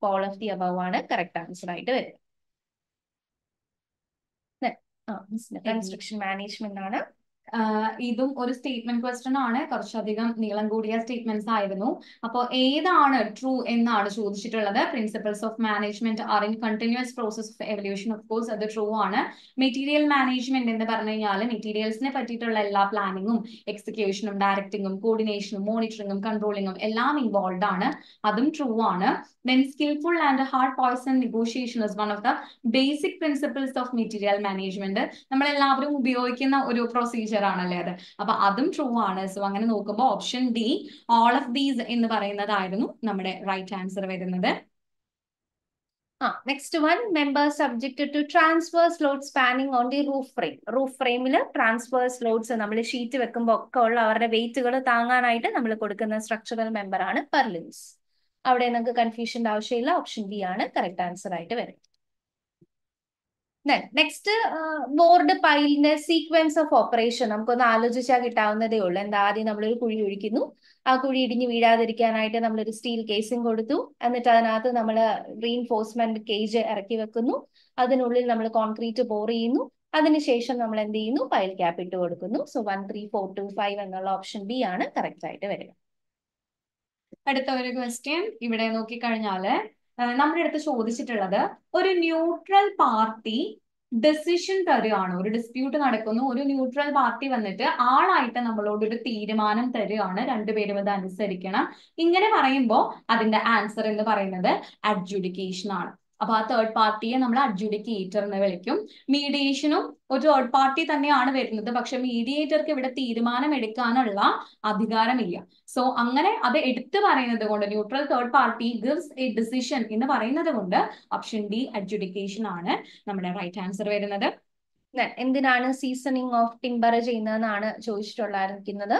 all of the above ആണ് കറക്റ്റ് ആൻസർ ആയിട്ട് വരുന്നത് കൺസ്ട്രക്ഷൻ മാനേജ്മെന്റ് ആണ് ഇതും ഒരു സ്റ്റേറ്റ്മെന്റ് ക്വസ്റ്റൻ ആണ് കുറച്ചധികം നീളം കൂടിയ സ്റ്റേറ്റ്മെന്റ്സ് ആയിരുന്നു അപ്പോൾ ഏതാണ് ട്രൂ എന്നാണ് ചോദിച്ചിട്ടുള്ളത് principles of management are in continuous process of evolution of course അത് ട്രൂ ആണ് മെറ്റീരിയൽ മാനേജ്മെന്റ് എന്ന് പറഞ്ഞു കഴിഞ്ഞാൽ മെറ്റീരിയൽസിനെ പറ്റിയിട്ടുള്ള എല്ലാ പ്ലാനിങ്ങും എക്സിക്യൂഷനും ഡയറക്ടിങ്ങും കോർഡിനേഷനും മോണിറ്ററിങ്ങും കൺട്രോളിങ്ങും എല്ലാം ഇൻവോൾവ് ആണ് അതും ട്രൂ ആണ് Then skillful and hard poison negotiation is one of the basic principles of material management. നമ്മൾ എല്ലാവരും ഉപയോഗിക്കുന്ന ഒരു പ്രൊസീജിയർ ആണല്ലേ അത് അപ്പൊ അതും ട്രൂ ആണ് സോ അങ്ങനെ നോക്കുമ്പോൾ option D all of these എന്ന് പറയുന്നതായിരുന്നു നമ്മുടെ റൈറ്റ് ആൻസർ വരുന്നത് ആ next one member subject to transfers load spanning on the roof frame roof ഫ്രെയിമിൽ ട്രാൻസ്ഫേഴ്സ് ലോഡ്സ് നമ്മൾ ഷീറ്റ് വെക്കുമ്പോൾ ഒക്കെ ഉള്ള അവരുടെ വെയിറ്റുകൾ താങ്ങാനായിട്ട് നമ്മൾ കൊടുക്കുന്ന സ്ട്രക്ചറൽ മെമ്പർ ആണ് പെർലിൻസ് അവിടെ നമുക്ക് കൺഫ്യൂഷൻ്റെ ആവശ്യമില്ല ഓപ്ഷൻ ബി ആണ് കറക്റ്റ് ആൻസർ ആയിട്ട് വരുന്നത് നെക്സ്റ്റ് ബോർഡ് പൈലിന്റെ സീക്വൻസ് ഓഫ് ഓപ്പറേഷൻ നമുക്കൊന്ന് ആലോചിച്ചാൽ കിട്ടാവുന്നതേ ഉള്ളൂ എന്താ ആദ്യം നമ്മളൊരു കുഴി ഒഴിക്കുന്നു ആ കുഴി ഇടിഞ്ഞു വീഴാതിരിക്കാനായിട്ട് നമ്മളൊരു സ്റ്റീൽ കേസും കൊടുത്തു എന്നിട്ട് അതിനകത്ത് നമ്മൾ റീൻഫോഴ്സ്മെന്റ് കേജ് ഇറക്കി വെക്കുന്നു അതിനുള്ളിൽ നമ്മൾ കോൺക്രീറ്റ് ബോർ ചെയ്യുന്നു അതിനുശേഷം നമ്മൾ എന്ത് ചെയ്യുന്നു പൈൽ ക്യാപ് ഇട്ട് കൊടുക്കുന്നു so one three four two five എന്നുള്ള ഓപ്ഷൻ ബി ആണ് കറക്റ്റ് ആയിട്ട് വരിക അടുത്ത ഒരു ക്വസ്റ്റ്യൻ ഇവിടെ നോക്കിക്കഴിഞ്ഞാല് നമ്മുടെ അടുത്ത് ചോദിച്ചിട്ടുള്ളത് ഒരു ന്യൂട്രൽ പാർട്ടി ഡെസിഷൻ തരുകയാണ് ഒരു ഡിസ്പ്യൂട്ട് നടക്കുന്നു ഒരു ന്യൂട്രൽ പാർട്ടി വന്നിട്ട് ആളായിട്ട് നമ്മളോട് ഒരു തീരുമാനം തരുകയാണ് രണ്ടുപേരും അത് അനുസരിക്കണം ഇങ്ങനെ പറയുമ്പോൾ അതിന്റെ ആൻസർ എന്ന് പറയുന്നത് അഡ്ജുഡിക്കേഷൻ ആണ് അപ്പൊ ആ തേർഡ് പാർട്ടിയെ നമ്മൾ അഡ്ജുഡിക്കേറ്റർ എന്ന് വിളിക്കും മീഡിയേഷനും ഒരു തേർഡ് പാർട്ടി തന്നെയാണ് വരുന്നത് പക്ഷെ മീഡിയേറ്റർക്ക് ഇവിടെ തീരുമാനം എടുക്കാനുള്ള അധികാരമില്ല സോ അങ്ങനെ അത് എടുത്തു പറയുന്നത് കൊണ്ട് neutral third party gives a decision എന്ന് പറയുന്നത് കൊണ്ട് ഓപ്ഷൻ ഡി അഡ്ജുഡിക്കേഷൻ ആണ് നമ്മുടെ റൈറ്റ് ആൻസർ വരുന്നത് എന്തിനാണ് സീസണിങ് ഓഫ് ടിംബർ ചെയ്യുന്നതെന്നാണ് ചോദിച്ചിട്ടുള്ളത്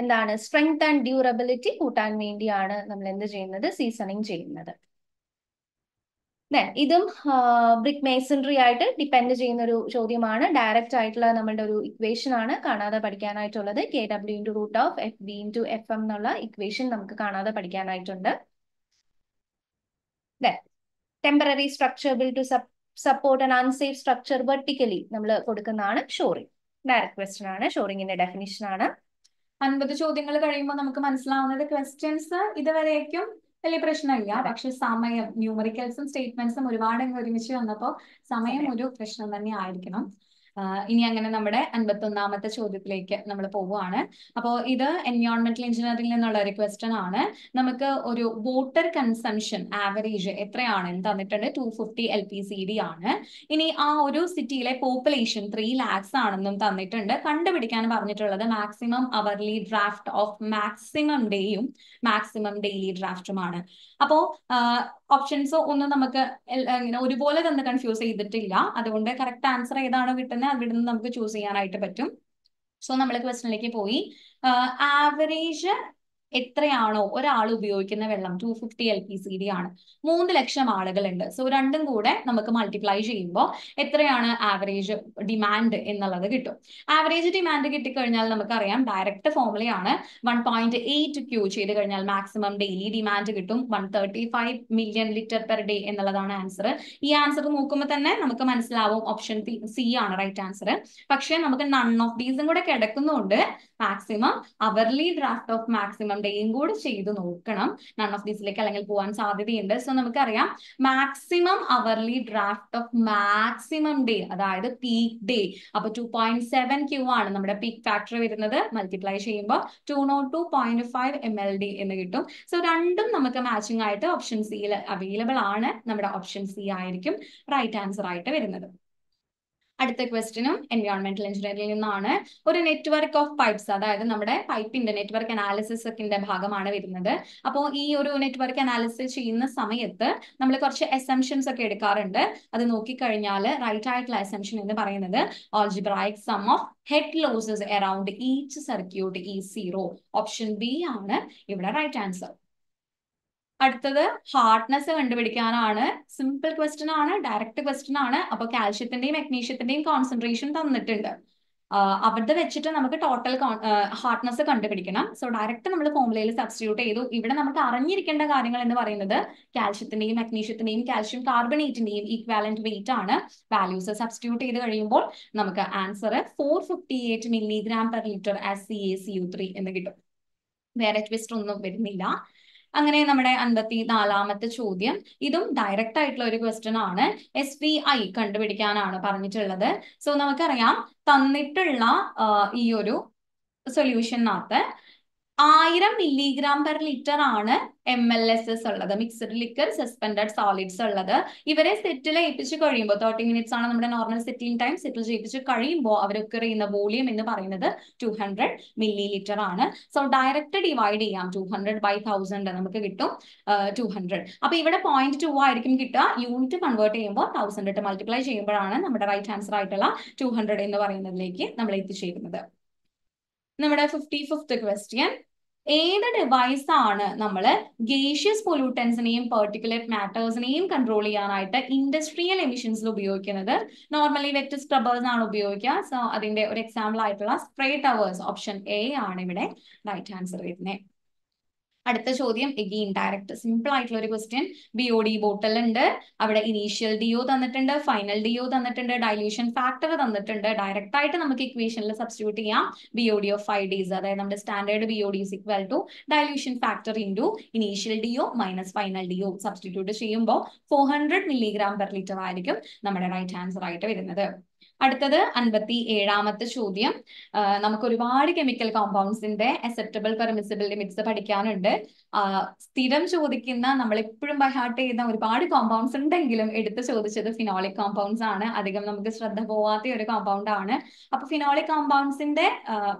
എന്താണ് സ്ട്രെങ്ത് ആൻഡ് ഡ്യൂറബിലിറ്റി കൂട്ടാൻ വേണ്ടിയാണ് നമ്മൾ എന്ത് ചെയ്യുന്നത് സീസണിങ് ചെയ്യുന്നത് ദെൻ ഇതും ബ്രിക് മേസൺറി ആയിട്ട് ഡിപ്പെൻഡ് ചെയ്യുന്ന ഒരു ചോദ്യമാണ് ഡയറക്റ്റ് ആയിട്ടുള്ള നമ്മളുടെ ഒരു ഇക്വേഷൻ ആണ് കാണാതെ പഠിക്കാനായിട്ടുള്ളത് K W into root of F B into F M എന്നുള്ള ഇക്വേഷൻ നമുക്ക് കാണാതെ പഠിക്കാനായിട്ടുണ്ട് temporary structure built to support and unsafe structure vertically നമ്മൾ കൊടുക്കുന്നതാണ് ഷോറിംഗ് ഡയറക്ട് ക്വസ്റ്റൻ ആണ് ഷോറിംഗിന്റെ ഡെഫിനിഷൻ ആണ് അൻപത് ചോദ്യങ്ങൾ കഴിയുമ്പോൾ നമുക്ക് മനസ്സിലാവുന്നത് ക്വസ്റ്റ്യൻസ് ഇതുവരേക്കും വലിയ പ്രശ്നമില്ല പക്ഷെ സമയം ന്യൂമറിക്കൽസും സ്റ്റേറ്റ്മെന്റ്സും ഒരുപാട് ഒരുമിച്ച് വന്നപ്പോ സമയം ഒരു പ്രശ്നം തന്നെ ആയിരിക്കണം ഇനി അങ്ങനെ നമ്മുടെ അൻപത്തൊന്നാമത്തെ ചോദ്യത്തിലേക്ക് നമ്മൾ പോവുകയാണ് അപ്പോൾ ഇത് എൻവയോൺമെന്റൽ എഞ്ചിനീയറിംഗിൽ നിന്നുള്ള ഒരു ക്വസ്റ്റൻ ആണ് നമുക്ക് ഒരു വാട്ടർ കൺസംഷൻ ആവറേജ് എത്രയാണ് എന്ന് തന്നിട്ടുണ്ട് two fifty L P C D ആണ് ഇനി ആ ഒരു സിറ്റിയിലെ പോപ്പുലേഷൻ ത്രീ ലാക്സ് ആണെന്നും തന്നിട്ടുണ്ട് കണ്ടുപിടിക്കാൻ പറഞ്ഞിട്ടുള്ളത് maximum hourly draft of maximum ഡേയും മാക്സിമം ഡെയിലി ഡ്രാഫ്റ്റുമാണ് അപ്പോൾ ഓപ്ഷൻസ് ഒന്നും നമുക്ക് ഇങ്ങനെ ഒരുപോലെ തന്നെ കൺഫ്യൂസ് ചെയ്തിട്ടില്ല അതുകൊണ്ട് കറക്റ്റ് ആൻസർ ഏതാണോ കിട്ടുന്നത് അവിടെ നിന്ന് നമുക്ക് ചൂസ് ചെയ്യാനായിട്ട് പറ്റും സോ നമ്മൾ ക്വസ്റ്റിനിലേക്ക് പോയി ആവറേജ് എത്രയാണോ ഒരാൾ ഉപയോഗിക്കുന്ന വെള്ളം two fifty L P C D ആണ് മൂന്ന് ലക്ഷം ആളുകളുണ്ട് സോ രണ്ടും കൂടെ നമുക്ക് മൾട്ടിപ്ലൈ ചെയ്യുമ്പോൾ എത്രയാണ് ആവറേജ് ഡിമാൻഡ് എന്നുള്ളത് കിട്ടും ആവറേജ് ഡിമാൻഡ് കിട്ടിക്കഴിഞ്ഞാൽ നമുക്കറിയാം ഡയറക്റ്റ് ഫോർമുലയാണ് വൺ പോയിന്റ് എയ്റ്റ് ക്യൂ ചെയ്ത് കഴിഞ്ഞാൽ മാക്സിമം ഡെയിലി ഡിമാൻഡ് കിട്ടും one thirty five million litre per day എന്നുള്ളതാണ് ആൻസർ ഈ ആൻസർ നോക്കുമ്പോൾ തന്നെ നമുക്ക് മനസ്സിലാവും ഓപ്ഷൻ സി ആണ് റൈറ്റ് ആൻസർ പക്ഷേ നമുക്ക് നൺ ഓഫ് ഡീസും കൂടെ കിടക്കുന്നുണ്ട് maximum hourly draft of maximum one ഡേയും കൂടെ ചെയ്ത് നോക്കണം നൺ ഓഫ് ദീസിലേക്ക് അല്ലെങ്കിൽ പോകാൻ സാധ്യതയുണ്ട് സോ നമുക്കറിയാം maximum hourly draft of maximum day അതായത് പീക്ക് ഡേ അപ്പൊ ടു പോയിന്റ് സെവൻ ക്യൂ ആണ് നമ്മുടെ പീക്ക് ഫാക്ടർ വരുന്നത് മൾട്ടിപ്ലൈ ചെയ്യുമ്പോൾ two naught two point five M L D എന്ന് കിട്ടും സോ രണ്ടും നമുക്ക് മാച്ചിങ് ആയിട്ട് ഓപ്ഷൻ സിയിൽ അവൈലബിൾ ആണ് നമ്മുടെ ഓപ്ഷൻ സി ആയിരിക്കും റൈറ്റ് ആൻസർ ആയിട്ട് വരുന്നത് അടുത്ത ക്വസ്റ്റ്യനും എൻവയോൺമെന്റൽ എഞ്ചിനീയറിംഗിൽ നിന്നാണ് ഒരു നെറ്റ്വർക്ക് ഓഫ് പൈപ്സ് അതായത് നമ്മുടെ പൈപ്പിന്റെ നെറ്റ്വർക്ക് അനാലിസിസ് ഒക്കെന്റെ ഭാഗമാണ് വരുന്നത് അപ്പോൾ ഈ ഒരു നെറ്റ്വർക്ക് അനാലിസിസ് ചെയ്യുന്ന സമയത്ത് നമ്മൾ കുറച്ച് എസംഷൻസ് ഒക്കെ എടുക്കാറുണ്ട് അത് നോക്കിക്കഴിഞ്ഞാൽ റൈറ്റ് ആയിട്ടുള്ള എസംഷൻ എന്ന് പറയുന്നത് algebraic sum of head losses around each circuit ഈ സീറോ ഓപ്ഷൻ ബി ആണ് ഇവിടെ റൈറ്റ് ആൻസർ അടുത്തത് ഹാർഡ്നെസ് കണ്ടുപിടിക്കാനാണ് സിമ്പിൾ ക്വസ്റ്റ്യൻ ആണ് ഡയറക്റ്റ് ക്വസ്റ്റ്യൻ ആണ് അപ്പൊ കാൽഷ്യത്തിന്റെയും മെഗ്നീഷ്യത്തിന്റെയും കോൺസെൻട്രേഷൻ തന്നിട്ടുണ്ട് അവിടെ വെച്ചിട്ട് നമുക്ക് ടോട്ടൽ ഹാർഡ്നെസ് കണ്ടുപിടിക്കണം സോ ഡയറക്റ്റ് നമ്മൾ ഫോമുലയിൽ സബ്സ്റ്റിറ്റ്യൂട്ട് ചെയ്തു ഇവിടെ നമുക്ക് അറിഞ്ഞിരിക്കേണ്ട കാര്യങ്ങൾ എന്ന് പറയുന്നത് കാൽഷ്യത്തിന്റെയും മെഗ്നീഷ്യത്തിന്റെയും കാൽഷ്യം കാർബണേറ്റിന്റെയും ഈക്വാലന്റ് വെയിറ്റ് ആണ് വാല്യൂസ് സബ്സ്റ്റിറ്റ്യൂട്ട് ചെയ്ത് കഴിയുമ്പോൾ നമുക്ക് answer four fifty eight milligram per litre as C A C O three എന്ന് കിട്ടും വേറെ ട്വിസ്റ്റ് ഒന്നും വരുന്നില്ല അങ്ങനെ നമ്മുടെ അൻപത്തി നാലാമത്തെ ചോദ്യം ഇതും ഡയറക്റ്റ് ആയിട്ടുള്ള ഒരു ക്വസ്റ്റൻ ആണ് എസ് വി ഐ കണ്ടുപിടിക്കാനാണ് പറഞ്ഞിട്ടുള്ളത് സോ നമുക്കറിയാം തന്നിട്ടുള്ള ഈ ഒരു സൊല്യൂഷനകത്ത് ആയിരം മില്ലിഗ്രാം പെർ ലിറ്റർ ആണ് എം എൽ എസ് എസ് ഉള്ളത് മിക്സഡ് ലിക്വർ സസ്പെൻഡഡ് സോളിഡ്സ് ഉള്ളത് ഇവരെ സെറ്റിൽ ഏൽപ്പിച്ച് കഴിയുമ്പോൾ തേർട്ടി മിനിറ്റ്സ് ആണ് നമ്മുടെ നോർമൽ സെറ്റിംഗ് ടൈം സെറ്റിൽ ചെയ്യിപ്പിച്ച് കഴിയുമ്പോൾ അവരൊക്കെ അറിയുന്ന വോളിയം എന്ന് പറയുന്നത് ടു ഹൺഡ്രഡ് മില്ലി ലിറ്റർ ആണ് സോ ഡയറക്റ്റ് ഡിവൈഡ് ചെയ്യാം ടു ഹൺഡ്രഡ് ബൈ തൗസൻഡ് നമുക്ക് കിട്ടും ടു ഹൺഡ്രഡ് അപ്പൊ ഇവിടെ പോയിന്റ് ടു ആയിരിക്കും കിട്ടുക യൂണിറ്റ് കൺവേർട്ട് ചെയ്യുമ്പോൾ തൗസൻഡ് ഇട്ട് മൾട്ടിപ്ലൈ ചെയ്യുമ്പോഴാണ് നമ്മുടെ റൈറ്റ് ആൻസർ ആയിട്ടുള്ള ടു ഹൺഡ്രഡ് എന്ന് പറയുന്നതിലേക്ക് നമ്മൾ എത്തിച്ചേരുന്നത് നമ്മുടെ ഫിഫ്റ്റി ഫിഫ്ത്ത് ക്വസ്റ്റ്യൻ ഏത് ഡിവൈസ് ആണ് നമ്മൾ ഗേഷ്യസ് പൊല്യൂട്ടൻസിനെയും പെർട്ടിക്കുലേറ്റ് മാറ്റേഴ്സിനെയും കൺട്രോൾ ചെയ്യാനായിട്ട് ഇൻഡസ്ട്രിയൽ എമിഷൻസിൽ ഉപയോഗിക്കുന്നത് നോർമലി വെറ്റ് സ്ക്രബേഴ്സ് ആണ് ഉപയോഗിക്കുക സോ അതിന്റെ ഒരു എക്സാമ്പിൾ ആയിട്ടുള്ള സ്പ്രേ ടവേഴ്സ് ഓപ്ഷൻ എ ആണ് ഇവിടെ റൈറ്റ് ആൻസർ വരുന്നത് അടുത്ത ചോദ്യം എഗെയിൻ ഡയറക്റ്റ് സിമ്പിൾ ആയിട്ടുള്ള ഒരു question B O D bottle ഉണ്ട് അവിടെ ഇനീഷ്യൽ ഒ തന്നിട്ടുണ്ട് ഫൈനൽ ഒ തന്നിട്ടുണ്ട് ഡൈല്യൂഷൻ ഫാക്ടർ തന്നിട്ടുണ്ട് ഡയറക്റ്റ് ആയിട്ട് നമുക്ക് ഇക്വേഷനിൽ സബ്സ്റ്റിറ്റ്യൂട്ട് ചെയ്യാം B O D of five days അതായത് നമ്മുടെ standard B O D equal to dilution factor into initial O minus final O substitute ചെയ്യുമ്പോൾ four hundred milligram per litre ആയിരിക്കും നമ്മുടെ റൈറ്റ് ആൻസർ ആയിട്ട് വരുന്നത് അടുത്തത് അൻപത്തി ഏഴാമത്തെ ചോദ്യം നമുക്ക് ഒരുപാട് കെമിക്കൽ കോമ്പൗണ്ട്സിന്റെ അക്സെപ്റ്റബിൾ പെർമിസിബിൾ ലിമിറ്റ്സ് പഠിക്കാനുണ്ട് സ്ഥിരം ചോദിക്കുന്ന നമ്മൾ എപ്പോഴും ബൈഹാർട്ട് ചെയ്യുന്ന ഒരുപാട് കോമ്പൗണ്ട്സ് ഉണ്ടെങ്കിലും എടുത്ത് ചോദിച്ചത് ഫിനോളിക് കോമ്പൗണ്ട്സ് ആണ് അധികം നമുക്ക് ശ്രദ്ധ പോവാത്ത ഒരു കോമ്പൗണ്ട് ആണ് അപ്പൊ ഫിനോളിക് കോമ്പൗണ്ട്സിന്റെ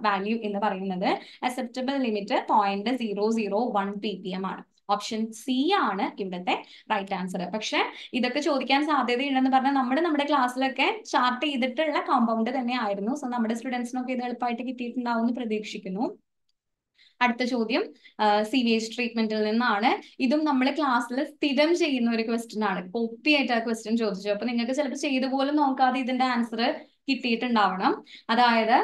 വാല്യൂ എന്ന് പറയുന്നത് acceptable limit point zero zero one P P M ആണ് ഓപ്ഷൻ സി ആണ് ഇവിടുത്തെ റൈറ്റ് ആൻസർ പക്ഷെ ഇതൊക്കെ ചോദിക്കാൻ സാധ്യതയുണ്ടെന്ന് പറഞ്ഞാൽ നമ്മൾ നമ്മുടെ ക്ലാസ്സിലൊക്കെ ചാർട്ട് ചെയ്തിട്ടുള്ള കോമ്പൗണ്ട് തന്നെ ആയിരുന്നു സോ നമ്മുടെ സ്റ്റുഡൻസിനൊക്കെ ഇത് എളുപ്പമായിട്ട് കിട്ടിയിട്ടുണ്ടാവും എന്ന് പ്രതീക്ഷിക്കുന്നു അടുത്ത ചോദ്യം സീവേജ് ട്രീറ്റ്മെന്റിൽ നിന്നാണ് ഇതും നമ്മൾ ക്ലാസ്സിൽ സ്ഥിരം ചെയ്യുന്ന ഒരു ക്വസ്റ്റ്യൻ ആണ് കോപ്പി ആയിട്ട് ആ ക്വസ്റ്റ്യൻ ചോദിച്ചു അപ്പൊ നിങ്ങൾക്ക് ചിലപ്പോൾ ചെയ്തു പോലും നോക്കാതെ ഇതിന്റെ ആൻസർ കിട്ടിയിട്ടുണ്ടാവണം അതായത്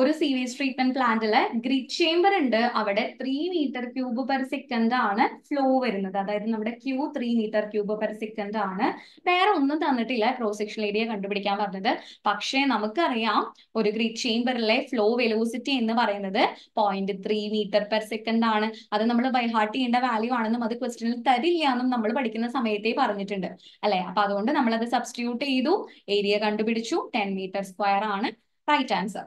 ഒരു സീവേജ് ട്രീറ്റ്മെന്റ് പ്ലാന്റിലെ ഗ്രിഡ് ചേംബർ ഉണ്ട് അവിടെ three metre cube per second ആണ് ഫ്ലോ വരുന്നത് അതായത് നമ്മുടെ Q three metre cube per second ആണ് വേറെ ഒന്നും തന്നിട്ടില്ല ക്രോസ് സെക്ഷൻ ഏരിയ കണ്ടുപിടിക്കാൻ പറഞ്ഞത് പക്ഷേ നമുക്കറിയാം ഒരു ഗ്രിഡ് ചേംബറിലെ ഫ്ലോ വെലോസിറ്റി എന്ന് പറയുന്നത് point three metre per second ആണ് അത് നമ്മൾ ബൈഹാർട്ട് ചെയ്യേണ്ട വാല്യൂ ആണെന്നും അത് ക്വസ്റ്റ്യനിൽ തരില്ല എന്നും നമ്മൾ പഠിക്കുന്ന സമയത്തേ പറഞ്ഞിട്ടുണ്ട് അല്ലെ അപ്പൊ അതുകൊണ്ട് നമ്മൾ അത് സബ്സ്റ്റിറ്റ്യൂട്ട് ചെയ്തു ഏരിയ കണ്ടുപിടിച്ചു ടെൻ മീറ്റർ മീറ്റർ സ്ക്വയർ ആണ് റൈറ്റ് ആൻസർ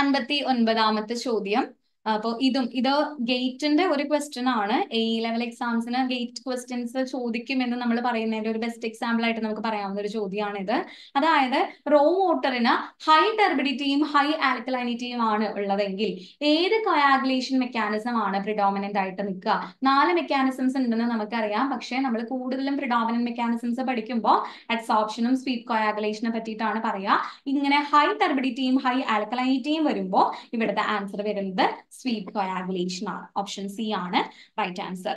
അൻപത്തി ഒൻപതാമത്തെ ചോദ്യം അപ്പോൾ ഇതും ഇത് ഗേറ്റിന്റെ ഒരു ക്വസ്റ്റ്യൻ ആണ് എ ലെവൽ എക്സാംസിന് ഗേറ്റ് ക്വസ്റ്റ്യൻസ് ചോദിക്കുമെന്ന് നമ്മൾ പറയുന്നതിന്റെ ഒരു ബെസ്റ്റ് എക്സാമ്പിൾ ആയിട്ട് നമുക്ക് പറയാവുന്ന ഒരു ചോദ്യമാണിത് അതായത് റോ വാട്ടറിന് ഹൈ ടെർബിഡിറ്റിയും ഹൈ ആൽക്കലൈനിറ്റിയും ആണ് ഉള്ളതെങ്കിൽ ഏത് കോയാഗുലേഷൻ മെക്കാനിസം ആണ് പ്രിഡോമിനന്റ് ആയിട്ട് നിൽക്കുക നാല് മെക്കാനിസംസ് ഉണ്ടെന്ന് നമുക്കറിയാം പക്ഷേ നമ്മൾ കൂടുതലും പ്രിഡോമിനന്റ് മെക്കാനിസംസ് പഠിക്കുമ്പോൾ അഡ്സോപ്ഷനും സ്വീപ് കോയാഗുലേഷനെ പറ്റിയിട്ടാണ് പറയുക ഇങ്ങനെ ഹൈ ടെർബിഡിറ്റിയും ഹൈ ആൽക്കലൈനിറ്റിയും വരുമ്പോൾ ഇവിടുത്തെ ആൻസർ വരുന്നത് സ്വീപ് കൊയാഗുലേഷൻ ആണ് ഓപ്ഷൻ സി ആണ് റൈറ്റ് ആൻസർ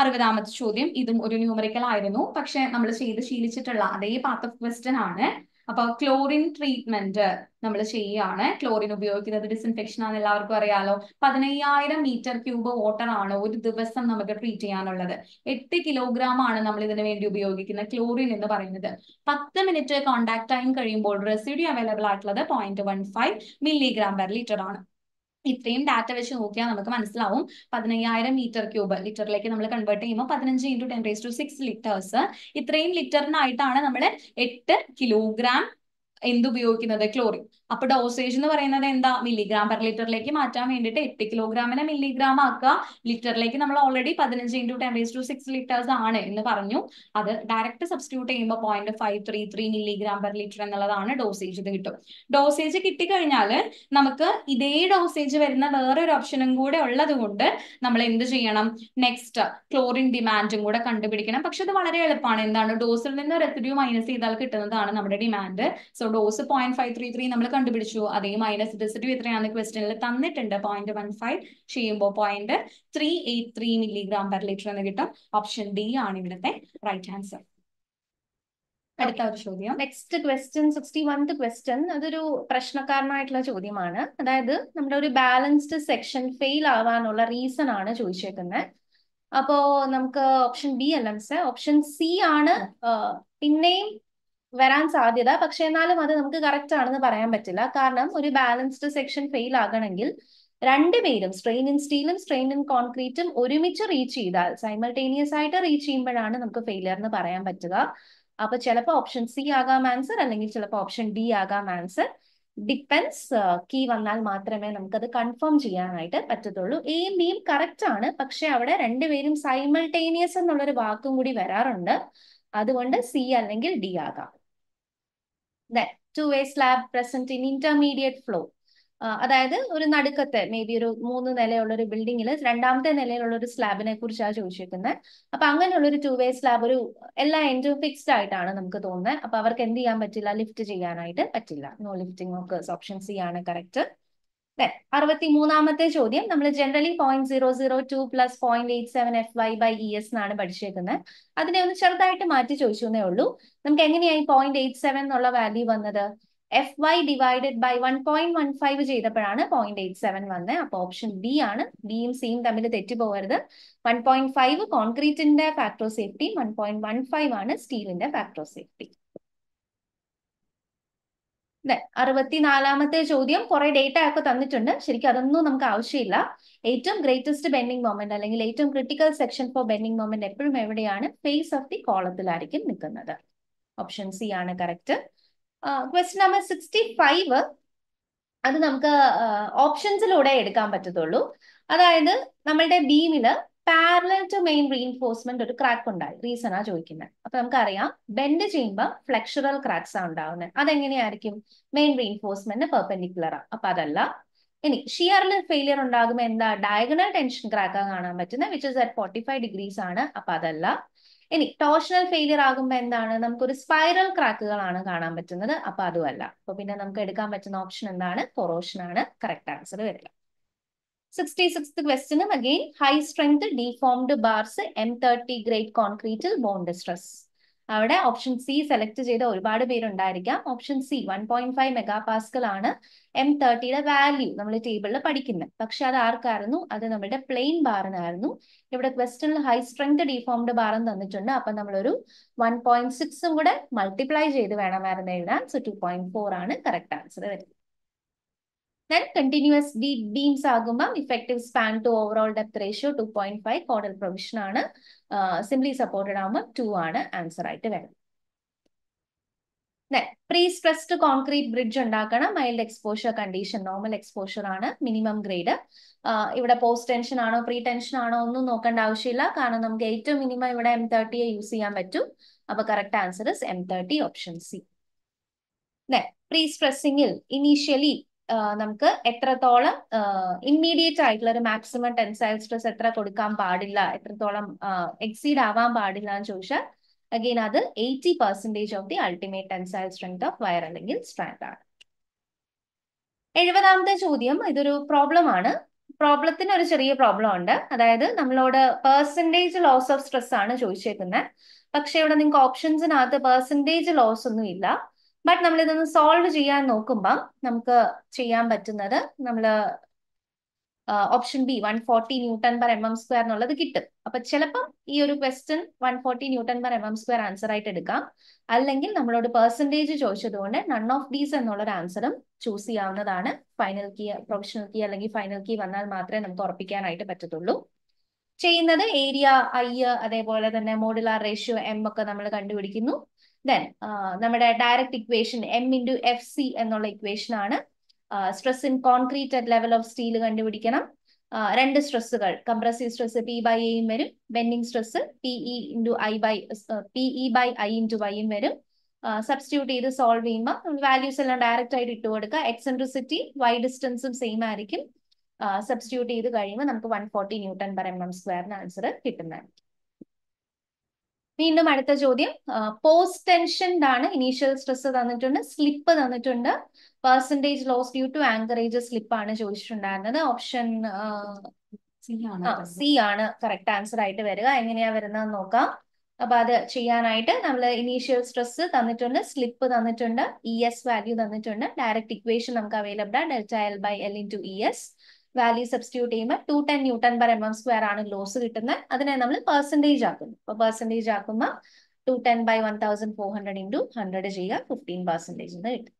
അറുപതാമത്തെ ചോദ്യം ഇതും ഒരു ന്യൂമറിക്കൽ ആയിരുന്നു പക്ഷെ നമ്മൾ ചെയ്ത് ശീലിച്ചിട്ടുള്ള അതേ പാത്ത് ഓഫ് ക്വസ്റ്റ്യൻ ആണ് അപ്പൊ ക്ലോറിൻ ട്രീറ്റ്മെന്റ് നമ്മൾ ചെയ്യുകയാണ് ക്ലോറിൻ ഉപയോഗിക്കുന്നത് ഡിസ്ഇൻഫെക്ഷൻ ആണ് എല്ലാവർക്കും അറിയാലോ പതിനയ്യായിരം മീറ്റർ ക്യൂബ് വാട്ടർ ആണ് ഒരു ദിവസം നമുക്ക് ട്രീറ്റ് ചെയ്യാനുള്ളത് എട്ട് കിലോഗ്രാം ആണ് നമ്മൾ ഇതിനു വേണ്ടി ഉപയോഗിക്കുന്ന ക്ലോറിൻ എന്ന് പറയുന്നത് പത്ത് മിനിറ്റ് കോണ്ടാക്ട് ടൈം കഴിയുമ്പോൾ റെസിഡ്യൂ അവൈലബിൾ ആയിട്ടുള്ളത് point one five milligram per litre ആണ് ഇത്രയും ഡാറ്റ വെച്ച് നോക്കിയാൽ നമുക്ക് മനസ്സിലാവും പതിനയ്യായിരം മീറ്റർ ക്യൂബ് ലിറ്ററിലേക്ക് നമ്മൾ കൺവേർട്ട് ചെയ്യുമ്പോൾ പതിനഞ്ച് into ten raise to six litres ഇത്രയും ലിറ്ററിനായിട്ടാണ് നമ്മൾ എട്ട് കിലോഗ്രാം എന്തുപയോഗിക്കുന്നത് ക്ലോറിൻ അപ്പൊ ഡോസേജ് എന്ന് പറയുന്നത് എന്താ മില്ലിഗ്രാം പെർ ലിറ്ററിലേക്ക് മാറ്റാൻ വേണ്ടിയിട്ട് എട്ട് കിലോഗ്രാമിനെ മില്ലിഗ്രാം ആക്കുക ലിറ്ററിലേക്ക് നമ്മൾ ഓൾറെഡി പതിനഞ്ച് into ten base to six litres ആണ് എന്ന് പറഞ്ഞു അത് ഡയറക്റ്റ് സബ്സ്റ്റിറ്റ്യൂട്ട് ചെയ്യുമ്പോൾ point five three three milligram per litre എന്നുള്ളതാണ് ഡോസേജ് ഇത് കിട്ടും ഡോസേജ് കിട്ടിക്കഴിഞ്ഞാൽ നമുക്ക് ഇതേ ഡോസേജ് വരുന്ന വേറൊരു ഓപ്ഷനും കൂടെ ഉള്ളത് കൊണ്ട് നമ്മൾ എന്ത് ചെയ്യണം നെക്സ്റ്റ് ക്ലോറിൻ ഡിമാൻഡും കൂടെ കണ്ടുപിടിക്കണം പക്ഷെ അത് വളരെ എളുപ്പമാണ് എന്താണ് ഡോസിൽ നിന്ന് റെസിഡ്യൂ മൈനസ് ചെയ്താൽ കിട്ടുന്നതാണ് നമ്മുടെ demand so dose point five three three നമ്മൾ കണ്ടുപിടിച്ചു അതേ മൈനസ് റെസിഡ്യൂ എത്രയാണ് ക്വസ്റ്റനിൽ തന്നിട്ടുണ്ട് പോയിന്റ് വൺ ഫൈവ് ചെയ്യുമ്പോൾ point three eight three milligram per litre എന്ന് കിട്ടും ഓപ്ഷൻ ഡി ആണ് ഇവിടുത്തെ റൈറ്റ് ആൻസർ അടുത്ത ഒരു ചോദ്യം next question sixty oneth question അതൊരു പ്രശ്നക്കാരനായിട്ടുള്ള ചോദ്യമാണ് അതായത് നമ്മുടെ ഒരു ബാലൻസ്ഡ് സെക്ഷൻ ഫെയിൽ ആവാനുള്ള റീസൺ ആണ് ചോദിച്ചേക്കുന്നത് അപ്പോ നമുക്ക് ഓപ്ഷൻ ബി അല്ല മിസ് ഓപ്ഷൻ സി ആണ് പിന്നെയും വരാൻ സാധ്യത പക്ഷെ എന്നാലും അത് നമുക്ക് കറക്റ്റ് ആണെന്ന് പറയാൻ പറ്റില്ല കാരണം ഒരു ബാലൻസ്ഡ് സെക്ഷൻ ഫെയിൽ ആകണമെങ്കിൽ രണ്ടുപേരും സ്ട്രെയിൻ ഇൻ സ്റ്റീലും സ്ട്രെയിൻ ഇൻ കോൺക്രീറ്റും ഒരുമിച്ച് റീച്ച് ചെയ്താൽ സൈമൾട്ടേനിയസ് ആയിട്ട് റീച്ച് ചെയ്യുമ്പോഴാണ് നമുക്ക് ഫെയിലിയർ എന്ന് പറയാൻ പറ്റുക അപ്പൊ ചിലപ്പോൾ ഓപ്ഷൻ സി ആകാം ആൻസർ അല്ലെങ്കിൽ ചിലപ്പോൾ ഓപ്ഷൻ ഡി ആകാം ആൻസർ ഡിപ്പെൻസ് കീ വന്നാൽ മാത്രമേ നമുക്കത് കൺഫേം ചെയ്യാനായിട്ട് പറ്റത്തുള്ളൂ എയും ബിയും കറക്റ്റ് ആണ് പക്ഷെ അവിടെ രണ്ടുപേരും സൈമൾട്ടേനിയസ് എന്നുള്ളൊരു വാക്കും കൂടി വരാറുണ്ട് അതുകൊണ്ട് സി അല്ലെങ്കിൽ ഡി ആകാം then two way slab present in intermediate floor അതായത് ഒരു നടുക്കത്തെ മേ ബി ഒരു മൂന്ന് നിലയുള്ള ഒരു ബിൽഡിങ്ങിൽ രണ്ടാമത്തെ നിലയിലുള്ള ഒരു സ്ലാബിനെ കുറിച്ചാണ് ചോദിച്ചിരിക്കുന്നത് അപ്പൊ അങ്ങനെയുള്ള ഒരു ടു വേ സ്ലാബ് ഒരു എല്ലാ എൻഡും ഫിക്സ്ഡ് ആയിട്ടാണ് നമുക്ക് തോന്നുന്നത് അപ്പൊ അവർക്ക് എന്ത് ചെയ്യാൻ പറ്റില്ല ലിഫ്റ്റ് ചെയ്യാനായിട്ട് പറ്റില്ല no lifting occurs option C ആണ് കറക്റ്റ് ദെൻ അറുപത്തി മൂന്നാമത്തെ ചോദ്യം നമ്മൾ generally point zero zero two plus point eight seven F Y by E S എന്നാണ് പഠിച്ചേക്കുന്നത് അതിനെ ഒന്ന് ചെറുതായിട്ട് മാറ്റി ചോദിച്ചു എന്നേ ഉള്ളൂ നമുക്ക് എങ്ങനെയായി പോയിന്റ് എയ്റ്റ് സെവൻ എന്നുള്ള വാല്യൂ വന്നത് F Y divided by one point one five ചെയ്തപ്പോഴാണ് പോയിന്റ് എയ്റ്റ് സെവൻ വന്നത് അപ്പൊ ഓപ്ഷൻ ബി ആണ് ബിയും സിയും തമ്മിൽ തെറ്റുപോകരുത് വൺ പോയിന്റ് ഫൈവ് കോൺക്രീറ്റിന്റെ factor safety one point one five ആണ് സ്റ്റീലിന്റെ ഫാക്ടർ സേഫ്റ്റി അറുപത്തിനാലാമത്തെ ചോദ്യം കുറെ ഡേറ്റ ഒക്കെ തന്നിട്ടുണ്ട് ശരിക്കും അതൊന്നും നമുക്ക് ആവശ്യമില്ല ഏറ്റവും ഗ്രേറ്റസ്റ്റ് ബെൻഡിങ് മൊമെന്റ് അല്ലെങ്കിൽ ഏറ്റവും critical section for bending moment എപ്പോഴും എവിടെയാണ് ഫേസ് ഓഫ് ദി കോളത്തിലായിരിക്കും നിൽക്കുന്നത് ഓപ്ഷൻ സി ആണ് correct question number sixty five അത് നമുക്ക് ഓപ്ഷൻസിലൂടെ എടുക്കാൻ പറ്റത്തുള്ളൂ അതായത് നമ്മളുടെ ബീമില് പാരലൽ ടു മെയിൻ റീഇൻഫോഴ്സ്മെന്റ് ഒരു ക്രാക്ക് ഉണ്ടായി റീസൺ ആ ചോദിക്കുന്നത് അപ്പൊ നമുക്കറിയാം ബെൻഡ് ചെയ്യുമ്പോൾ ഫ്ലെക്ഷറൽ ക്രാക്സ് ആണ് ഉണ്ടാവുന്നത് അതെങ്ങനെയായിരിക്കും മെയിൻ റീഇൻഫോഴ്സ്മെന്റ് പെർപെൻഡിക്കുലർ ആ അപ്പൊ അതല്ല ഇനി ഷിയറിൽ ഫെയിലിയർ ഉണ്ടാകുമ്പോൾ എന്താ ഡയഗണൽ ടെൻഷൻ ക്രാക്ക് കാണാൻ പറ്റുന്നത് which is at forty five degrees ആണ് അപ്പൊ അതല്ല ഇനി ടോർഷണൽ ഫെയിലിയർ ആകുമ്പോൾ എന്താണ് നമുക്കൊരു സ്പൈറൽ ക്രാക്കുകളാണ് കാണാൻ പറ്റുന്നത് അപ്പൊ അതുമല്ല അപ്പൊ പിന്നെ നമുക്ക് എടുക്കാൻ പറ്റുന്ന ഓപ്ഷൻ എന്താണ് കൊറോഷൻ ആണ് കറക്റ്റ് ആൻസർ വരിക സിക്സ്റ്റി സിക്സ് ക്വസ്റ്റിനും again high strength deformed bars M thirty grade കോൺക്രീറ്റിൽ ബോണ്ട് സ്ട്രെസ് അവിടെ ഓപ്ഷൻ സി സെലക്ട് ചെയ്ത ഒരുപാട് പേരുണ്ടായിരിക്കാം option C one point five mega pascal ആണ് എം തേർട്ടിയുടെ വാല്യൂ നമ്മൾ ടേബിളിൽ പഠിക്കുന്നത് പക്ഷെ അത് ആർക്കായിരുന്നു അത് നമ്മുടെ പ്ലെയിൻ ബാറിനായിരുന്നു ഇവിടെ ക്വസ്റ്റനിൽ ഹൈ സ്ട്രെങ്ത് ഡീഫോംഡ് ബാറും തന്നിട്ടുണ്ട് അപ്പൊ നമ്മളൊരു വൺ പോയിന്റ് സിക്സും കൂടെ മൾട്ടിപ്ലൈ ചെയ്ത് വേണമായിരുന്നു എഴുതാൻ സോ ടു പോയിന്റ് ഫോർ ആണ് കറക്റ്റ് ആൻസർ വരുന്നത് ദെൻ കണ്ടിന്യൂസ് ഡീപ് ബീംസ് ആകുമ്പം effective span to overall depth ratio two point five codal provision ആണ് സിംപ്ലി സപ്പോർട്ടഡ് ആകുമ്പോൾ ടു ആണ് ആൻസർ ആയിട്ട് വരുന്നത് പ്രീ സ്ട്രെസ്ഡ് കോൺക്രീറ്റ് ബ്രിഡ്ജ് ഉണ്ടാക്കണം mild exposure condition normal exposure ആണ് മിനിമം ഗ്രേഡ് uh, ഇവിടെ post tension ആണോ പ്രീ ടെൻഷൻ ആണോ ഒന്നും നോക്കേണ്ട ആവശ്യമില്ല കാരണം നമുക്ക് ഏറ്റവും മിനിമം ഇവിടെ എം തേർട്ടിയെ യൂസ് ചെയ്യാൻ പറ്റും അപ്പൊ correct answer is M thirty option C pre സ്ട്രെസ്സിംഗിൽ ഇനീഷ്യലി നമുക്ക് എത്രത്തോളം ഇമ്മീഡിയറ്റ് ആയിട്ടുള്ള ഒരു മാക്സിമം ടെൻസൈൽ സ്ട്രെസ് എത്ര കൊടുക്കാൻ പാടില്ല എത്രത്തോളം എക്സീഡ് ആവാൻ പാടില്ല എന്ന് ചോദിച്ചാൽ അഗെയിൻ അത് eighty percentage of the ultimate tensile strength of wire അല്ലെങ്കിൽ സ്ട്രാൻഡ് ആണ് എഴുപതാമത്തെ ചോദ്യം ഇതൊരു പ്രോബ്ലം ആണ് പ്രോബ്ലത്തിന് ഒരു ചെറിയ പ്രോബ്ലം ഉണ്ട് അതായത് നമ്മളോട് പെർസെൻറ്റേജ് ലോസ് ഓഫ് സ്ട്രെസ് ആണ് ചോദിച്ചേക്കുന്നത് പക്ഷെ ഇവിടെ നിങ്ങൾക്ക് ഓപ്ഷൻസിനകത്ത് പെർസെൻറ്റേജ് ലോസ് ഒന്നും ഇല്ല ബട്ട് നമ്മൾ ഇതൊന്ന് സോൾവ് ചെയ്യാൻ നോക്കുമ്പോൾ നമുക്ക് ചെയ്യാൻ പറ്റുന്നത് നമ്മൾ option B one forty newton per M M square എന്നുള്ളത് കിട്ടും അപ്പൊ ചിലപ്പം ഈ ഒരു question one forty newton per M M square answer ആയിട്ട് എടുക്കാം അല്ലെങ്കിൽ നമ്മളോട് പെർസെൻറ്റേജ് ചോദിച്ചതുകൊണ്ട് നൺ ഓഫ് ദീസ് എന്നുള്ളൊരു ആൻസറും ചൂസ് ചെയ്യാവുന്നതാണ് ഫൈനൽ കീ പ്രൊഫഷണൽ കീ അല്ലെങ്കിൽ ഫൈനൽ കീ വന്നാൽ മാത്രമേ നമുക്ക് ഉറപ്പിക്കാനായിട്ട് പറ്റത്തുള്ളൂ ചെയ്യുന്നത് ഏരിയ ഐ അതേപോലെ തന്നെ മോഡുലാർ റേഷ്യോ എം ഒക്കെ നമ്മൾ കണ്ടുപിടിക്കുന്നു ദെൻ നമ്മുടെ direct equation M into F C എന്നുള്ള ഇക്വേഷൻ ആണ് stress in concrete at level of steel കണ്ടുപിടിക്കണം രണ്ട് സ്ട്രെസ്സുകൾ കംപ്രസീവ് സ്ട്രെസ് പി ബൈ എയും വരും bending stress P E into I by P E by I into വൈയും വരും സബ്സ്റ്റിറ്റ്യൂട്ട് ചെയ്ത് സോൾവ് ചെയ്യുമ്പോൾ നമ്മൾ വാല്യൂസ് എല്ലാം ഡയറക്റ്റ് ആയിട്ട് ഇട്ട് കൊടുക്കുക എക്സെൻട്രിസിറ്റി വൈ ഡിസ്റ്റൻസും സെയിം ആയിരിക്കും സബ്സ്റ്റിറ്റ്യൂട്ട് ചെയ്ത് കഴിയുമ്പോൾ നമുക്ക് one forty newton per M M സ്ക്വയറിന് ആൻസർ കിട്ടുന്നതാണ് വീണ്ടും അടുത്ത ചോദ്യം പോസ്റ്റ് ടെൻഷൻഡ് ആണ് ഇനീഷ്യൽ സ്ട്രെസ് തന്നിട്ടുണ്ട് സ്ലിപ്പ് തന്നിട്ടുണ്ട് percentage loss due to anchorage slip ആണ് ചോദിച്ചിട്ടുണ്ടായിരുന്നത് ഓപ്ഷൻ സി ആണ് കറക്റ്റ് ആൻസർ ആയിട്ട് വരിക എങ്ങനെയാ വരുന്നതെന്ന് നോക്കാം അപ്പൊ അത് ചെയ്യാനായിട്ട് നമ്മൾ ഇനീഷ്യൽ സ്ട്രെസ് തന്നിട്ടുണ്ട് സ്ലിപ്പ് തന്നിട്ടുണ്ട് ഇ എസ് വാല്യൂ തന്നിട്ടുണ്ട് ഡയറക്റ്റ് ഇക്വേഷൻ നമുക്ക് അവൈലബിൾ ആണ് delta L by L into E S value substitute ചെയ്യുമ്പോൾ two ten newton per M M square ആണ് ലോസ് കിട്ടുന്നത് അതിനെ നമ്മൾ പെർസെൻറ്റേജ് ആക്കുന്നു അപ്പൊ പെർസെൻറ്റേജ് ആക്കുമ്പോൾ two ten by one thousand four hundred into hundred ചെയ്യുക ഫിഫ്റ്റീൻ പെർസെൻറ്റേജ് എന്ന് കിട്ടും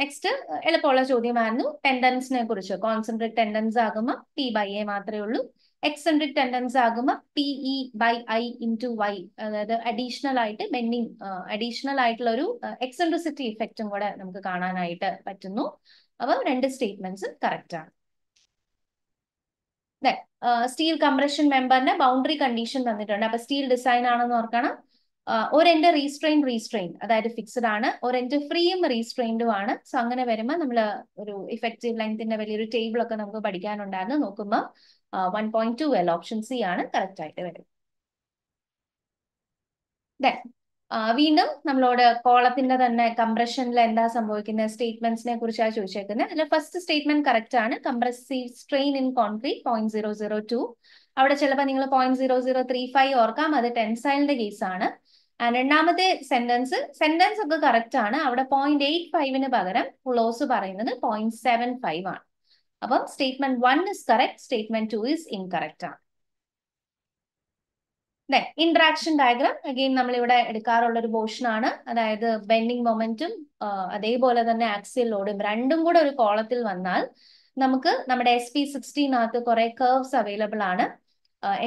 നെക്സ്റ്റ് എളുപ്പമുള്ള ചോദ്യമായിരുന്നു ടെൻഡൻസിനെ കുറിച്ച് കോൺസെൻട്രിക് ടെൻഡൻസ് ആകുമ്പോൾ പി ബൈ എ മാത്രമേ ഉള്ളൂ എക്സെൻട്രിക് ടെൻഡൻസ് ആകുമ്പോൾ P E by I into Y അതായത് അഡീഷണൽ ആയിട്ട് ബെൻഡിങ് അഡീഷണൽ ആയിട്ടുള്ള ഒരു എക്സെൻട്രിസിറ്റി ഇഫക്റ്റും കൂടെ നമുക്ക് കാണാനായിട്ട് പറ്റുന്നു അപ്പൊ രണ്ട് സ്റ്റേറ്റ്മെന്റ്സും കറക്റ്റ് ആണ് സ്റ്റീൽ കംപ്രഷൻ മെമ്പറിന്റെ ബൗണ്ടറി കണ്ടീഷൻ തന്നിട്ടുണ്ട് അപ്പൊ സ്റ്റീൽ ഡിസൈൻ ആണെന്ന് ഓർക്കണം ഒരെന്റ് റീസ്ട്രെയിൻ റീസ്ട്രെയിൻ അതായത് ഫിക്സഡ് ആണ് ഒരെന്റ് ഫ്രീയും റീസ്ട്രെയിൻഡും ആണ് സോ അങ്ങനെ വരുമ്പോൾ നമ്മൾ ഒരു ഇഫക്റ്റീവ് ലെങ്തിന്റെ വലിയൊരു ടേബിൾ ഒക്കെ നമുക്ക് പഠിക്കാനുണ്ടായിരുന്നു നോക്കുമ്പോൾ one point two well option C ആണ് കറക്റ്റ് ആയിട്ട് വരുന്നത് വീണ്ടും നമ്മളോട് കോളത്തിന്റെ തന്നെ കംപ്രഷനിൽ എന്താ സംഭവിക്കുന്ന സ്റ്റേറ്റ്മെന്റ്സിനെ കുറിച്ചാണ് ചോദിച്ചേക്കുന്നത് അതിൽ ഫസ്റ്റ് സ്റ്റേറ്റ്മെന്റ് കറക്റ്റ് ആണ് compressive strain in concrete point zero zero two അവിടെ ചിലപ്പോൾ നിങ്ങൾ point zero zero three five ഓർക്കാം അത് ടെൻസൈലിന്റെ കേസാണ് രണ്ടാമത്തെ സെന്റൻസ് സെന്റൻസ് ഒക്കെ കറക്റ്റ് ആണ് അവിടെ പോയിന്റ് എയ്റ്റ് ഫൈവിന് പകരം ക്ലോസ് പറയുന്നത് പോയിന്റ് സെവൻ ഫൈവ് ആണ് അപ്പം statement one is correct statement two is incorrect ആണ് ദെൻ ഇന്ററാക്ഷൻ ഡയഗ്രാം അഗെയിൻ നമ്മൾ ഇവിടെ എടുക്കാറുള്ള ഒരു പോർഷൻ ആണ് അതായത് ബെൻഡിങ് മൊമെന്റും അതേപോലെ തന്നെ ആക്സിയൽ ലോഡും രണ്ടും കൂടെ ഒരു കോളത്തിൽ വന്നാൽ നമുക്ക് നമ്മുടെ എസ് പി സിക്സ്റ്റീനകത്ത് കുറെ കർവ്സ് അവൈലബിൾ ആണ്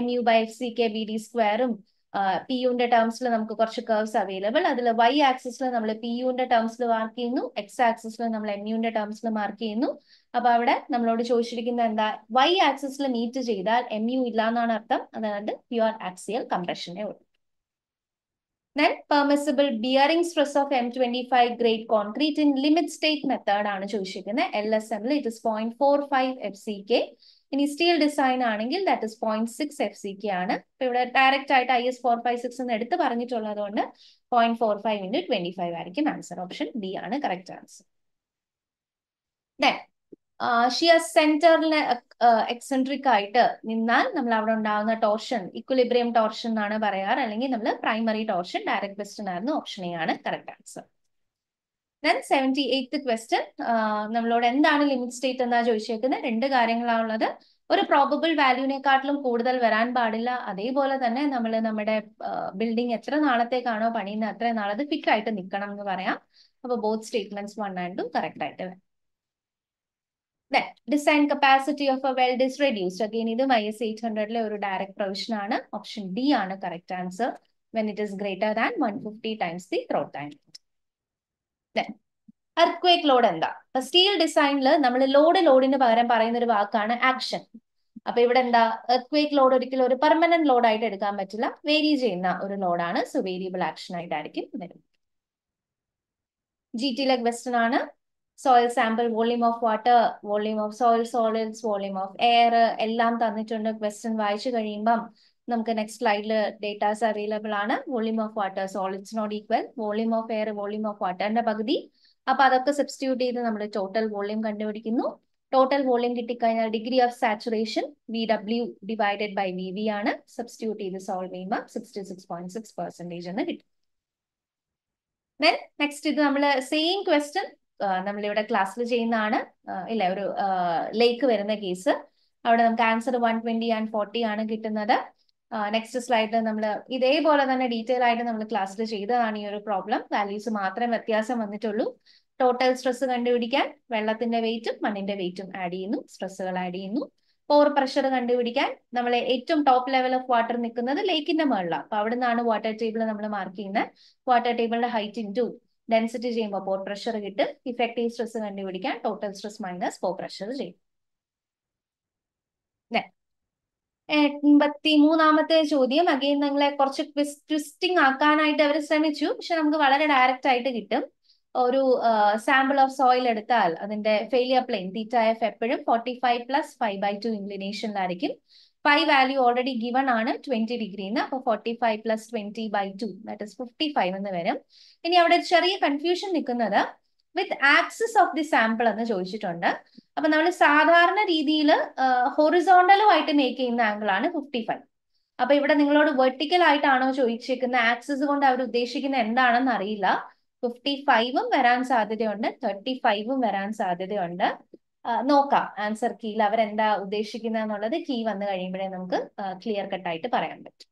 M U by F C K B D സ്ക്വയറും പി യുന്റെ ടേംസിൽ നമുക്ക് കുറച്ച് കർവ്സ് അവൈലബിൾ അതിൽ വൈ ആക്സിസിൽ നമ്മൾ പി യുന്റെ ടേംസിൽ മാർക്ക് ചെയ്യുന്നു എക്സ് ആക്സിസിൽ നമ്മൾ എം യുന്റെ ടേംസിൽ മാർക്ക് ചെയ്യുന്നു അപ്പൊ അവിടെ നമ്മളോട് ചോദിച്ചിരിക്കുന്നത് എന്താ വൈ ആക്സിസിൽ മീറ്റ് ചെയ്താൽ എം യു ഇല്ല എന്നാണ് അർത്ഥം അതായത് പ്യുവർ ആക്സിയൽ കംപ്രഷനെ ഉള്ളൂ then permissible bearing stress of M twenty five grade concrete in limit state method ആണ് ചോദിച്ചിരിക്കുന്നത് എൽ എസ് എമ്മിൽ it is point four five F C K ഇനി സ്റ്റീൽ ഡിസൈൻ ആണെങ്കിൽ that is point six F C K ആണ് ഇപ്പൊ ഇവിടെ direct ആയിട്ട് I S four five six എന്ന് എടുത്ത് പറഞ്ഞിട്ടുള്ളത് കൊണ്ട് point four five into twenty five ആയിരിക്കും ആൻസർ ഓപ്ഷൻ ബി ആണ് കറക്റ്റ് ആൻസർ ഷിയർ സെന്ററിൽ എക്സെൻട്രിക് ആയിട്ട് നിന്നാൽ നമ്മൾ അവിടെ ഉണ്ടാകുന്ന ടോർഷൻ ഇക്വലിബ്രിയം ടോർഷൻ എന്നാണ് പറയാറ് അല്ലെങ്കിൽ നമ്മൾ പ്രൈമറി ടോർഷൻ ഡയറക്റ്റ് ക്വസ്റ്റൻ ആയിരുന്നു ഓപ്ഷൻ എ ആണ് correct answer then seventy eighth question നമ്മളോട് എന്താണ് ലിമിറ്റ് സ്റ്റേറ്റ് എന്നാ ചോദിച്ചേക്കുന്നത് രണ്ട് കാര്യങ്ങളാണുള്ളത് ഒരു പ്രോബിൾ വാല്യൂവിനെക്കാട്ടിലും കൂടുതൽ വരാൻ പാടില്ല അതേപോലെ തന്നെ നമ്മൾ നമ്മുടെ ബിൽഡിംഗ് എത്ര നാളത്തേക്കാണോ പണിയുന്നത് അത്ര നാളത് ഫിറ്റ് ആയിട്ട് നിൽക്കണം എന്ന് പറയാം അപ്പൊ both statements one and two correct ആയിട്ട് വരും design capacity of a weld is reduced again ഇത് വൈ എസ് എയ്റ്റ് ഹൺഡ്രഡിലെ ഒരു ഡയറക്ട് പ്രൊവിഷൻ ആണ് ഓപ്ഷൻ ഡി ആണ് correct answer when it is greater than one fifty times the throat and then load എന്താ അപ്പൊ steel ഡിസൈനിൽ നമ്മൾ load ലോഡിന് പകരം പറയുന്ന ഒരു വാക്കാണ് ആക്ഷൻ അപ്പൊ ഇവിടെ എന്താ എർത്ത്ക്വേക്ക് ലോഡ് ഒരിക്കലും ഒരു പെർമനന്റ് ലോഡ് ആയിട്ട് എടുക്കാൻ പറ്റില്ല വേരി ചെയ്യുന്ന ഒരു ലോഡാണ് സോ വേരിയബിൾ ആക്ഷൻ ആയിട്ടായിരിക്കും വരുന്നത് ജി ടിയിലെ ക്വസ്റ്റൻ ആണ് soil sample volume of water volume of soil solids volume of air എല്ലാം തന്നിട്ടുണ്ട് ക്വസ്റ്റൻ വായിച്ചു കഴിയുമ്പം നമുക്ക് നെക്സ്റ്റ് സ്ലൈഡിൽ ഡേറ്റാസ് അവൈലബിൾ ആണ് volume of water solids not equal volume of air volume of വാട്ടറിന്റെ പകുതി അപ്പൊ അതൊക്കെ സബ്സ്റ്റിറ്റ്യൂട്ട് ചെയ്ത് നമ്മൾ ടോട്ടൽ വോളിയം കണ്ടുപിടിക്കുന്നു ടോട്ടൽ വോളിയം കിട്ടിക്കഴിഞ്ഞാൽ degree of saturation V W divided by V V ആണ് സബ്സ്റ്റിറ്റ്യൂട്ട് ചെയ്ത് സോൾവ് ചെയ്യുമ്പോൾ sixty six point six percentage എന്ന് കിട്ടും നെക്സ്റ്റ് ഇത് നമ്മൾ സെയിം ക്വസ്റ്റൻ നമ്മളിവിടെ ക്ലാസ്സിൽ ചെയ്യുന്നതാണ് ഇല്ല ഒരു ലേക്ക് വരുന്ന കേസ് അവിടെ നമുക്ക് answer one twenty and forty ആണ് കിട്ടുന്നത് നെക്സ്റ്റ് സ്ലൈഡിൽ നമ്മൾ ഇതേപോലെ തന്നെ ഡീറ്റെയിൽ ആയിട്ട് നമ്മൾ ക്ലാസ്സിൽ ചെയ്തതാണ് ഈ ഒരു പ്രോബ്ലം വാല്യൂസ് മാത്രമേ വ്യത്യാസം വന്നിട്ടുള്ളൂ ടോട്ടൽ സ്ട്രെസ് കണ്ടുപിടിക്കാൻ വെള്ളത്തിന്റെ വെയിറ്റും മണ്ണിന്റെ വെയിറ്റും ആഡ് ചെയ്യുന്നു സ്ട്രെസ്സുകൾ ആഡ് ചെയ്യുന്നു പോർ പ്രഷർ കണ്ടുപിടിക്കാൻ നമ്മൾ ഏറ്റവും ടോപ്പ് ലെവൽ ഓഫ് വാട്ടർ നിൽക്കുന്നത് ലേക്കിന്റെ മുകളിലാണ് അപ്പൊ അവിടെ നിന്നാണ് വാട്ടർ ടേബിൾ നമ്മൾ മാർക്ക് ചെയ്യുന്നത് വാട്ടർ ടേബിളിന്റെ ഹൈറ്റ് ഇൻറ്റു ഡെൻസിറ്റി ചെയ്യുമ്പോൾ പോർ പ്രഷർ കിട്ടും ഇഫക്റ്റീവ് സ്ട്രെസ് കണ്ടുപിടിക്കാൻ total stress minus pore pressure ചെയ്യും എൺപത്തി മൂന്നാമത്തെ ചോദ്യം അഗെയിൻ നിങ്ങളെ കുറച്ച് ട്വിസ്റ്റിംഗ് ആക്കാനായിട്ട് അവർ ശ്രമിച്ചു പക്ഷെ നമുക്ക് വളരെ ഡയറക്റ്റ് ആയിട്ട് കിട്ടും ഒരു സാമ്പിൾ ഓഫ് സോയിൽ എടുത്താൽ അതിന്റെ ഫെയിലിയർ പ്ലെയിൻ തീറ്റ എഫ് എപ്പോഴും forty five plus five by two ഇൻക്ലിനേഷനിലായിരിക്കും പൈ വാല്യൂ ഓൾറെഡി ഗിവൺ ആണ് ട്വന്റി ഡിഗ്രിന്ന് അപ്പൊ forty five plus twenty by two that is fifty five എന്ന് വരും ഇനി അവിടെ ചെറിയ കൺഫ്യൂഷൻ നിൽക്കുന്നത് with axis of the sample എന്ന് ചോദിച്ചിട്ടുണ്ട് അപ്പൊ നമ്മൾ സാധാരണ രീതിയിൽ ആയിട്ട് മേക്ക് ചെയ്യുന്ന ആംഗിൾ ആണ് ഫിഫ്റ്റി ഫൈവ് അപ്പൊ ഇവിടെ നിങ്ങളോട് വെർട്ടിക്കൽ ആയിട്ടാണോ ചോദിച്ചേക്കുന്ന ആക്സിസ് കൊണ്ട് അവർ ഉദ്ദേശിക്കുന്ന എന്താണെന്ന് അറിയില്ല ഫിഫ്റ്റി ഫൈവും വരാൻ സാധ്യതയുണ്ട് തേർട്ടി ഫൈവും വരാൻ സാധ്യതയുണ്ട് നോക്കാം ആൻസർ കീയിൽ അവരെന്താ ഉദ്ദേശിക്കുന്നത് എന്നുള്ളത് കീ വന്നു കഴിയുമ്പോഴേ നമുക്ക് ക്ലിയർ കട്ടായിട്ട് പറയാൻ പറ്റും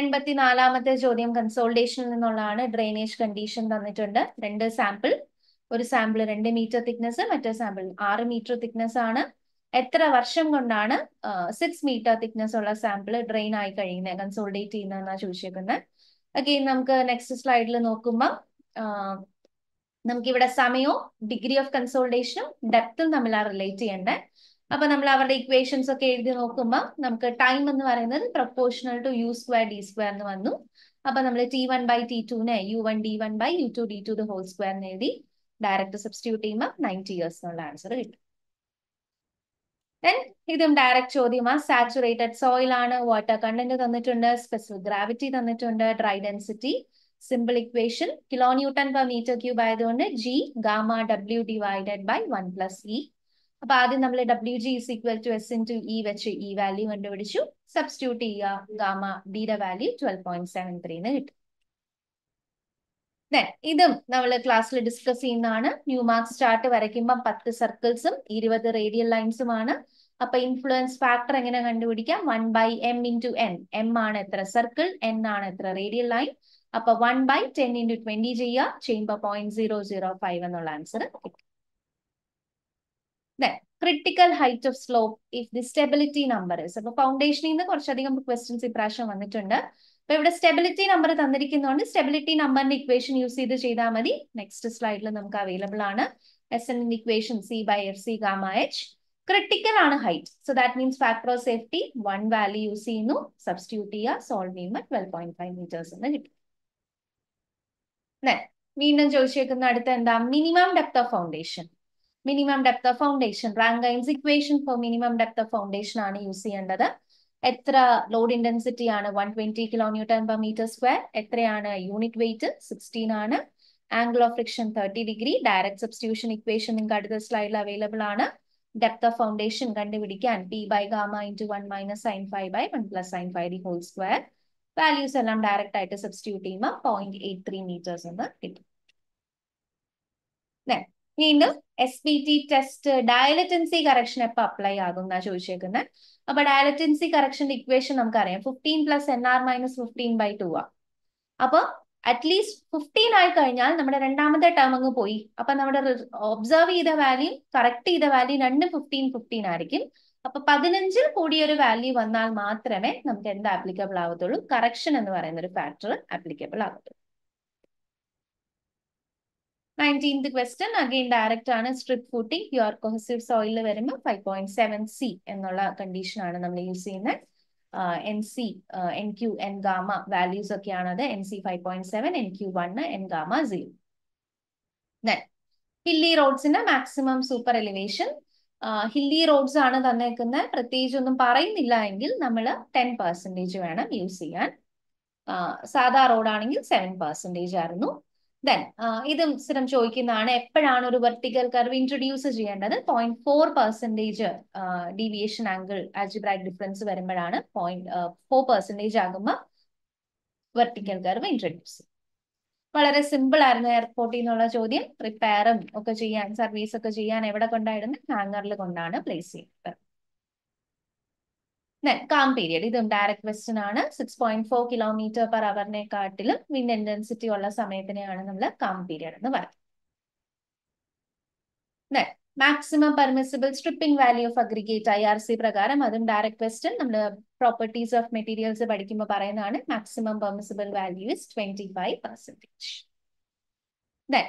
എൺപത്തിനാലാമത്തെ ചോദ്യം കൺസോൾട്ടേഷനിൽ നിന്നുള്ളതാണ് ഡ്രെയിനേജ് കണ്ടീഷൻ തന്നിട്ടുണ്ട് രണ്ട് സാമ്പിൾ ഒരു സാമ്പിൾ രണ്ട് മീറ്റർ തിക്നെസ് മറ്റേ സാമ്പിൾ ആറ് മീറ്റർ തിക്നെസ് ആണ് എത്ര വർഷം കൊണ്ടാണ് സിക്സ് മീറ്റർ തിക്നെസ് ഉള്ള സാമ്പിൾ ഡ്രെയിൻ ആയി കഴിയുന്നത് കൺസോൾട്ടേറ്റ് ചെയ്യുന്നതെന്നാണ് ചോദിച്ചേക്കുന്നത് ഓക്കെ നമുക്ക് നെക്സ്റ്റ് സ്ലൈഡിൽ നോക്കുമ്പോൾ നമുക്കിവിടെ സമയവും ഡിഗ്രി ഓഫ് കൺസോൾട്ടേഷനും ഡെപ്തും തമ്മിലാണ് റിലേറ്റ് ചെയ്യേണ്ടത് അപ്പൊ നമ്മൾ അവരുടെ ഇക്വേഷൻസ് ഒക്കെ എഴുതി നോക്കുമ്പോൾ നമുക്ക് ടൈം എന്ന് പറയുന്നത് proportional to U square D square എന്ന് വന്നു അപ്പൊ നമ്മൾ ടി വൺ ബൈ ടി ടുനെ U one D one by U two D two the whole square എന്ന് എഴുതി ഡയറക്റ്റ് സബ്സ്റ്റിറ്റ്യൂട്ട് ചെയ്യുമ്പോൾ നയൻറ്റി ഇയേഴ്സ് എന്നുള്ള ആൻസർ കിട്ടും ദെൻ ഇതും ഡയറക്റ്റ് ചോദ്യമാണ് സാച്ചുറേറ്റഡ് സോയിൽ ആണ് വാട്ടർ കണ്ടന്റ് തന്നിട്ടുണ്ട് സ്പെസിഫിക് ഗ്രാവിറ്റി തന്നിട്ടുണ്ട് dry density simple equation kilo newton per metre cube ആയതുകൊണ്ട് G gamma W divided by one plus E അപ്പൊ ആദ്യം നമ്മൾ W G is equal to S into E വെച്ച് E e value കണ്ടുപിടിച്ചു substitute ചെയ്യുക gamma ഡിയുടെ value twelve point seven ത്രീന്ന് കിട്ടും ഇതും നമ്മൾ ക്ലാസ്സിൽ ഡിസ്കസ് ചെയ്യുന്നതാണ് ന്യൂ മാർക്സ് ചാർട്ട് വരയ്ക്കുമ്പോൾ പത്ത് സർക്കിൾസും ഇരുപത് റേഡിയൽ ലൈൻസുമാണ് അപ്പൊ ഇൻഫ്ലുവൻസ് ഫാക്ടർ എങ്ങനെ കണ്ടുപിടിക്കാം one by M into N M ആണ് എത്ര സർക്കിൾ എൻ ആണ് എത്ര റേഡിയൽ ലൈൻ അപ്പൊ one by ten into twenty ചെയ്യുക ചെയ്യുമ്പോൾ പോയിന്റ് സീറോ സീറോ ഫൈവ് എന്നുള്ള ആൻസർ കിട്ടും then critical height of slope if the stability number is അപ്പൊ ഫൗണ്ടേഷനിൽ നിന്ന് കുറച്ചധികം ക്വസ്റ്റൻസ് ഇപ്രാവശ്യം വന്നിട്ടുണ്ട് അപ്പൊ ഇവിടെ സ്റ്റെബിലിറ്റി നമ്പർ തന്നിരിക്കുന്നതുകൊണ്ട് സ്റ്റെബിലിറ്റി നമ്പറിന്റെ ഇക്വേഷൻ യൂസ് ചെയ്ത് ചെയ്താൽ മതി നെക്സ്റ്റ് സ്ലൈഡിൽ നമുക്ക് അവൈലബിൾ ആണ് S N equation C by F C gamma H critical ആണ് height so that means factor of safety one value use ചെയ്യുന്നു സബ്സ്റ്റിറ്റ്യൂട്ട് ചെയ്യുക സോൾവ് ചെയ്യുമ്പോൾ ട്വൽവ് പോയിന്റ് ഫൈവ് മീറ്റേഴ്സ് എന്ന് കിട്ടും വീണ്ടും ചോദിച്ചേക്കുന്ന അടുത്ത എന്താ minimum depth of foundation minimum depth of foundation Rankine's equation for minimum depth of foundation ആണ് യൂസ് ചെയ്യേണ്ടത് എത്ര ലോഡ് ഇന്റൻസിറ്റി ആണ് one twenty kilometre per metre square എത്രയാണ് യൂണിറ്റ് വെയിറ്റ് സിക്സ്റ്റീൻ ആണ് angle of friction thirty degree direct substitution equation നിങ്ങൾക്ക് അടുത്ത സ്ലൈഡിൽ available ആണ് ഡെപ്ത് ഓഫ് ഫൗണ്ടേഷൻ കണ്ടുപിടിക്കാൻ P by gamma into one minus sine five by one plus sine five the whole square values എല്ലാം direct ആയിട്ട് substitute ചെയ്യുമ്പോൾ point eight three metres എന്ന് കിട്ടും വീണ്ടും S P T test dilatancy correction എപ്പോൾ apply ആകും എന്നാ ചോദിച്ചേക്കുന്നത് അപ്പൊ ഡയലറ്റൻസി കറക്ഷന്റെ ഇക്വേഷൻ നമുക്കറിയാം fifteen plus N R minus fifteen by two ആ അപ്പൊ അറ്റ്ലീസ്റ്റ് ഫിഫ്റ്റീൻ ആയി കഴിഞ്ഞാൽ നമ്മുടെ രണ്ടാമത്തെ ടേം അങ്ങ് പോയി അപ്പൊ നമ്മുടെ ഒബ്സർവ് ചെയ്ത വാല്യൂ കറക്റ്റ് ചെയ്ത വാല്യൂ രണ്ടും ഫിഫ്റ്റീൻ ഫിഫ്റ്റീൻ ആയിരിക്കും അപ്പൊ പതിനഞ്ചിൽ കൂടിയ ഒരു വാല്യൂ വന്നാൽ മാത്രമേ നമുക്ക് എന്ത് ആപ്ലിക്കബിൾ ആവത്തുള്ളൂ കറക്ഷൻ എന്ന് പറയുന്ന ഒരു ഫാക്ടർ ആപ്ലിക്കബിൾ ആകത്തുള്ളൂ നയൻറ്റീൻത് ക്വസ്റ്റൻ അഗെയിൻ ഡയറക്റ്റ് ആണ് strip footing pure cohesive soil വരുമ്പോൾ ഫൈവ് പോയിന്റ് സെവൻ സി എന്നുള്ള കണ്ടീഷൻ ആണ് നമ്മൾ യൂസ് ചെയ്യുന്നത് N C N Q N gamma values ഒക്കെയാണ് അത് N C five point seven N Q one N gamma zero hilly റോഡ്സിന്റെ maximum super elevation hilly roads ആണ് തന്നേക്കുന്നത് പ്രത്യേകിച്ച് ഒന്നും പറയുന്നില്ല എങ്കിൽ നമ്മൾ ടെൻ പെർസെൻറ്റേജ് വേണം യൂസ് ചെയ്യാൻ സാധാ റോഡാണെങ്കിൽ സെവൻ പെർസെൻറ്റേജ് ആയിരുന്നു ദെൻ ഇതും സ്ഥിരം ചോദിക്കുന്നതാണ് എപ്പോഴാണ് ഒരു വെർട്ടിക്കൽ കർവ് ഇൻട്രൊഡ്യൂസ് ചെയ്യേണ്ടത് point four percentage deviation angle algebraic difference വരുമ്പോഴാണ് പോയിന്റ് ഫോർ പെർസെൻറ്റേജ് ആകുമ്പോൾ വെർട്ടിക്കൽ കർവ് ഇൻട്രൊഡ്യൂസ് വളരെ സിമ്പിൾ ആയിരുന്നു എയർപോർട്ടിൽ നിന്നുള്ള ചോദ്യം റിപ്പയറും ഒക്കെ ചെയ്യാൻ സർവീസ് ഒക്കെ ചെയ്യാൻ എവിടെ കൊണ്ടായിരുന്നു ഹാങ്ങറിൽ കൊണ്ടാണ് പ്ലേസ് ചെയ്യുന്നത് ദെൻ കാം പീരിയഡ് ഇതും ഡയറക്ട് ക്വസ്റ്റ്യൻ ആണ് six point four kilometre per അവറിനെക്കാട്ടിലും വിൻഡ് ഇന്റൻസിറ്റി ഉള്ള സമയത്തിനെയാണ് നമ്മൾ കാം പീരിയഡ് എന്ന് പറയുന്നത് maximum permissible stripping value of aggregate I R C പ്രകാരം അതും ഡയറക്ട് ക്വസ്റ്റ്യൻ നമ്മൾ പ്രോപ്പർട്ടീസ് ഓഫ് മെറ്റീരിയൽസ് പഠിക്കുമ്പോൾ പറയുന്നതാണ് maximum permissible value twenty five percentage then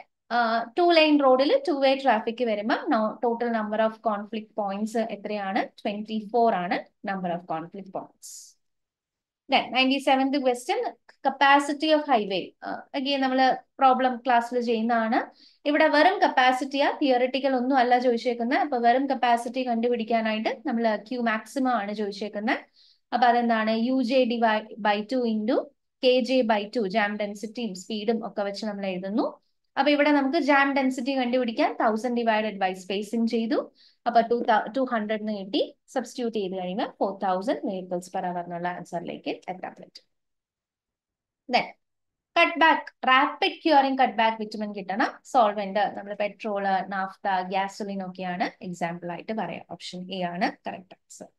two lane റോഡിൽ ടു വേ ട്രാഫിക് വരുമ്പോൾ total number of conflict points എത്രയാണ് twenty four ആണ് number of conflict points ninety seventh question capacity of highway again നമ്മൾ problem ക്ലാസ്സിൽ ചെയ്യുന്നതാണ് ഇവിടെ വെറും കപ്പാസിറ്റിയാ theoretical ഒന്നും അല്ല ചോദിച്ചേക്കുന്നത് അപ്പൊ വെറും കപ്പാസിറ്റി കണ്ടുപിടിക്കാനായിട്ട് നമ്മൾ ക്യൂ മാക്സിമം ആണ് ചോദിച്ചേക്കുന്നത് അപ്പൊ അതെന്താണ് U J divide by two into K J by two jam ഡെൻസിറ്റിയും സ്പീഡും ഒക്കെ വെച്ച് നമ്മൾ എഴുതുന്നു അപ്പൊ ഇവിടെ നമുക്ക് ജാം ഡെൻസിറ്റി കണ്ടുപിടിക്കാൻ തൗസൻഡ് ഡിവൈഡഡ് ബൈ സ്പേസിംഗ് ചെയ്തു അപ്പൊ ടു ടു എന്ന് കിട്ടി സബ്സ്റ്റിറ്റ്യൂട്ട് ചെയ്ത് കഴിയുമ്പോൾ four thousand vehicles per hour എന്നുള്ള ആൻസറിലേക്ക് എത്താൻ പറ്റും then cut back rapid curing cut back bitumen കിട്ടണം സോൾവെന്റ് നമ്മൾ പെട്രോള് നാഫ്ത ഗ്യാസോലിൻ ഒക്കെയാണ് എക്സാമ്പിൾ ആയിട്ട് പറയാം ഓപ്ഷൻ എ ആണ് കറക്റ്റ് ആൻസർ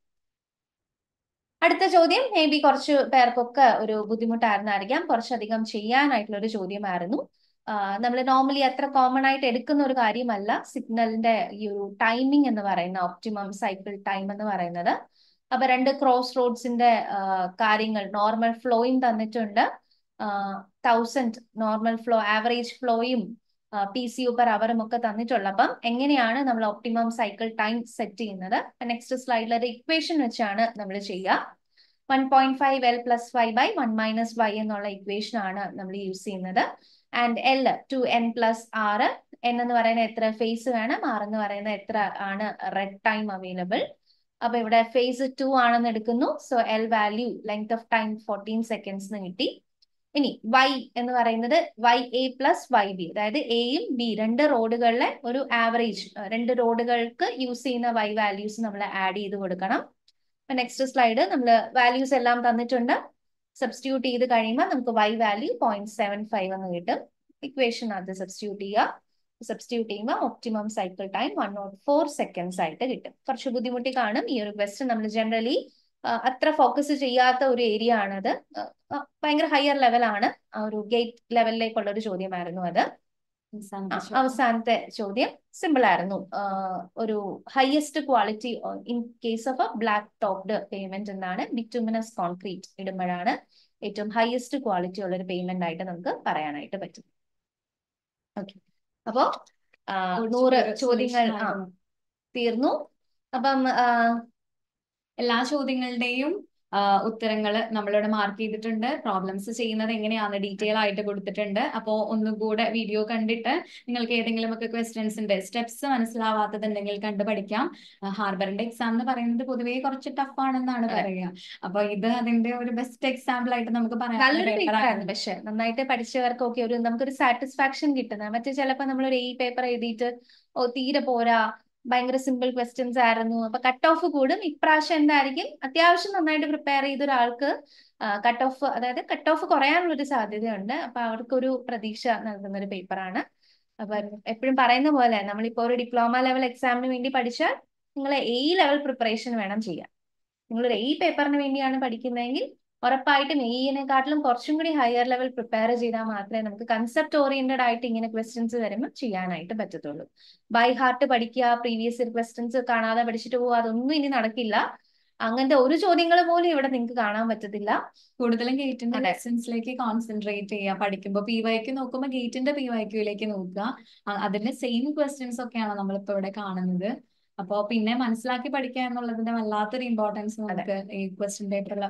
അടുത്ത ചോദ്യം മേ ബി കുറച്ച് പേർക്കൊക്കെ ഒരു ബുദ്ധിമുട്ടായിരുന്നായിരിക്കാം കുറച്ചധികം ചെയ്യാനായിട്ടുള്ള ഒരു ചോദ്യമായിരുന്നു നമ്മൾ നോർമലി അത്ര കോമൺ ആയിട്ട് എടുക്കുന്ന ഒരു കാര്യമല്ല സിഗ്നലിന്റെ ഈ ഒരു ടൈമിംഗ് എന്ന് പറയുന്ന ഒപ്റ്റിമം സൈക്കിൾ ടൈം എന്ന് പറയുന്നത് അപ്പൊ രണ്ട് ക്രോസ് റോഡ്സിന്റെ കാര്യങ്ങൾ നോർമൽ ഫ്ലോയും തന്നിട്ടുണ്ട് തൗസൻഡ് നോർമൽ ഫ്ലോ ആവറേജ് ഫ്ലോയും പി സി യു പെർ അവറും ഒക്കെ അപ്പം എങ്ങനെയാണ് നമ്മൾ ഒപ്റ്റിമം സൈക്കിൾ ടൈം സെറ്റ് ചെയ്യുന്നത് നെക്സ്റ്റ് സ്ലൈഡിൽ ഒരു ഇക്വേഷൻ വെച്ചാണ് നമ്മൾ ചെയ്യുക one point five L plus five by one minus Y എന്നുള്ള ഇക്വേഷൻ ആണ് നമ്മൾ യൂസ് ചെയ്യുന്നത് and L two N plus ആറ് എൻ എന്ന് പറയുന്ന എത്ര ഫേസ് വേണം ആർ എന്ന് പറയുന്ന എത്ര ആണ് റെഡ് ടൈം അവൈലബിൾ അപ്പൊ ഇവിടെ ഫേസ് ടു ആണെന്ന് എടുക്കുന്നു so L value length of time fourteen seconds എന്ന് കിട്ടി ഇനി വൈ എന്ന് പറയുന്നത് Y A plus Y B അതായത് എയും ബി രണ്ട് റോഡുകളിലെ ഒരു ആവറേജ് രണ്ട് റോഡുകൾക്ക് യൂസ് ചെയ്യുന്ന വൈ വാല്യൂസ് നമ്മൾ ആഡ് ചെയ്ത് കൊടുക്കണം നെക്സ്റ്റ് സ്ലൈഡ് നമ്മൾ വാല്യൂസ് എല്ലാം തന്നിട്ടുണ്ട് സബ്സ്റ്റിറ്റ്യൂട്ട് ചെയ്ത് കഴിയുമ്പോൾ നമുക്ക് Y value point seven five എന്ന് കിട്ടും ഇക്വേഷൻ അത് സബ്സ്റ്റിറ്റ്യൂട്ട് ചെയ്യുക സബ്സ്റ്റിറ്റ്യൂട്ട് ചെയ്യുമ്പോൾ optimum cycle time one naught four seconds ആയിട്ട് കിട്ടും കുറച്ച് ബുദ്ധിമുട്ടി കാണും ഈ ഒരു ക്വസ്റ്റൻ നമ്മൾ ജനറലി അത്ര ഫോക്കസ് ചെയ്യാത്ത ഒരു ഏരിയ ആണത് ഭയങ്കര ഹയർ ലെവലാണ് ആ ഒരു ഗേറ്റ് ലെവലിലേക്കുള്ള ഒരു ചോദ്യമായിരുന്നു അത് അവസാനത്തെ ചോദ്യം സിമ്പിൾ ആയിരുന്നു ഒരു highest quality in case of a black topped pavement എന്നാണ് ബിറ്റുമിനസ് കോൺക്രീറ്റ് ഇടുമ്പോഴാണ് ഏറ്റവും ഹയസ്റ്റ് ക്വാളിറ്റി ഉള്ള ഒരു പേയ്മെന്റ് ആയിട്ട് നമുക്ക് പറയാനായിട്ട് പറ്റും ഓക്കെ അപ്പോ നൂറ് ചോദ്യങ്ങൾ തീർന്നു അപ്പം എല്ലാ ചോദ്യങ്ങളുടെയും ഉത്തരങ്ങൾ നമ്മളിവിടെ മാർക്ക് ചെയ്തിട്ടുണ്ട് പ്രോബ്ലംസ് ചെയ്യുന്നത് എങ്ങനെയാണ് ഡീറ്റെയിൽ ആയിട്ട് കൊടുത്തിട്ടുണ്ട് അപ്പോൾ ഒന്നുകൂടെ വീഡിയോ കണ്ടിട്ട് നിങ്ങൾക്ക് ഏതെങ്കിലും ഒക്കെ ഉണ്ട് സ്റ്റെപ്സ് മനസ്സിലാവാത്തതുണ്ടെങ്കിൽ കണ്ട് പഠിക്കാം ഹാർബറിന്റെ എക്സാം എന്ന് പറയുന്നത് പൊതുവേ കുറച്ച് ടഫ് ആണെന്നാണ് പറയുക അപ്പൊ ഇത് അതിന്റെ ഒരു ബെസ്റ്റ് എക്സാമ്പിൾ ആയിട്ട് നമുക്ക് പറയാം പക്ഷെ നന്നായിട്ട് പഠിച്ചവർക്ക് ഒക്കെ ഒരു നമുക്കൊരു സാറ്റിസ്ഫാക്ഷൻ കിട്ടുന്ന മറ്റേ ചിലപ്പോൾ നമ്മൾ ഒരു ഈ പേപ്പർ എഴുതിയിട്ട് ഓ തീരെ പോരാ ഭയങ്കര സിമ്പിൾ ക്വസ്റ്റ്യൻസ് ആയിരുന്നു അപ്പൊ കട്ട് ഓഫ് കൂടും ഇപ്രാവശ്യം എന്തായിരിക്കും അത്യാവശ്യം നന്നായിട്ട് പ്രിപ്പയർ ചെയ്ത ഒരാൾക്ക് കട്ട് ഓഫ് അതായത് കട്ട് ഓഫ് കുറയാനുള്ള ഒരു സാധ്യതയുണ്ട് അപ്പൊ അവർക്കൊരു പ്രതീക്ഷ നൽകുന്ന ഒരു പേപ്പറാണ് അപ്പൊ എപ്പോഴും പറയുന്ന പോലെ നമ്മളിപ്പോ ഒരു ഡിപ്ലോമ ലെവൽ എക്സാമിന് വേണ്ടി പഠിച്ചാൽ നിങ്ങൾ എ ലെവൽ പ്രിപ്പറേഷൻ വേണം ചെയ്യാൻ നിങ്ങൾ ഒരു എ പേപ്പറിന് വേണ്ടിയാണ് പഠിക്കുന്നതെങ്കിൽ ഉറപ്പായിട്ടും എയിനെക്കാട്ടിലും കുറച്ചും കൂടി ഹയർ ലെവൽ പ്രിപ്പയർ ചെയ്താൽ മാത്രമേ നമുക്ക് കൺസെപ്റ്റ് ഓറിയന്റഡ് ആയിട്ട് ഇങ്ങനെ ക്വസ്റ്റ്യൻസ് വരുമ്പോൾ ചെയ്യാനായിട്ട് പറ്റത്തുള്ളൂ ബൈ ഹാർട്ട് പഠിക്കുക പ്രീവിയസ് ഇയർ ക്വസ്റ്റ്യൻസ് കാണാതെ പഠിച്ചിട്ട് പോകുക അതൊന്നും ഇനി നടക്കില്ല അങ്ങനത്തെ ഒരു ചോദ്യങ്ങൾ പോലും ഇവിടെ നിങ്ങൾക്ക് കാണാൻ പറ്റത്തില്ല കൂടുതലും ഗേറ്റിന്റെ ലെസൺസിലേക്ക് കോൺസെൻട്രേറ്റ് ചെയ്യുക പഠിക്കുമ്പോൾ പി വൈക്ക് നോക്കുമ്പോൾ ഗേറ്റിന്റെ പി വൈക്യൂലേക്ക് നോക്കുക അതിന്റെ സെയിം ക്വസ്റ്റ്യൻസ് ഒക്കെയാണ് നമ്മളിപ്പോ ഇവിടെ കാണുന്നത് അപ്പോ പിന്നെ മനസ്സിലാക്കി പഠിക്കുക എന്നുള്ളതിന്റെ വല്ലാത്തൊരു ഇമ്പോർട്ടൻസ് നമുക്ക് ഈ ക്വസ്റ്റ്യൻ പേപ്പറിൽ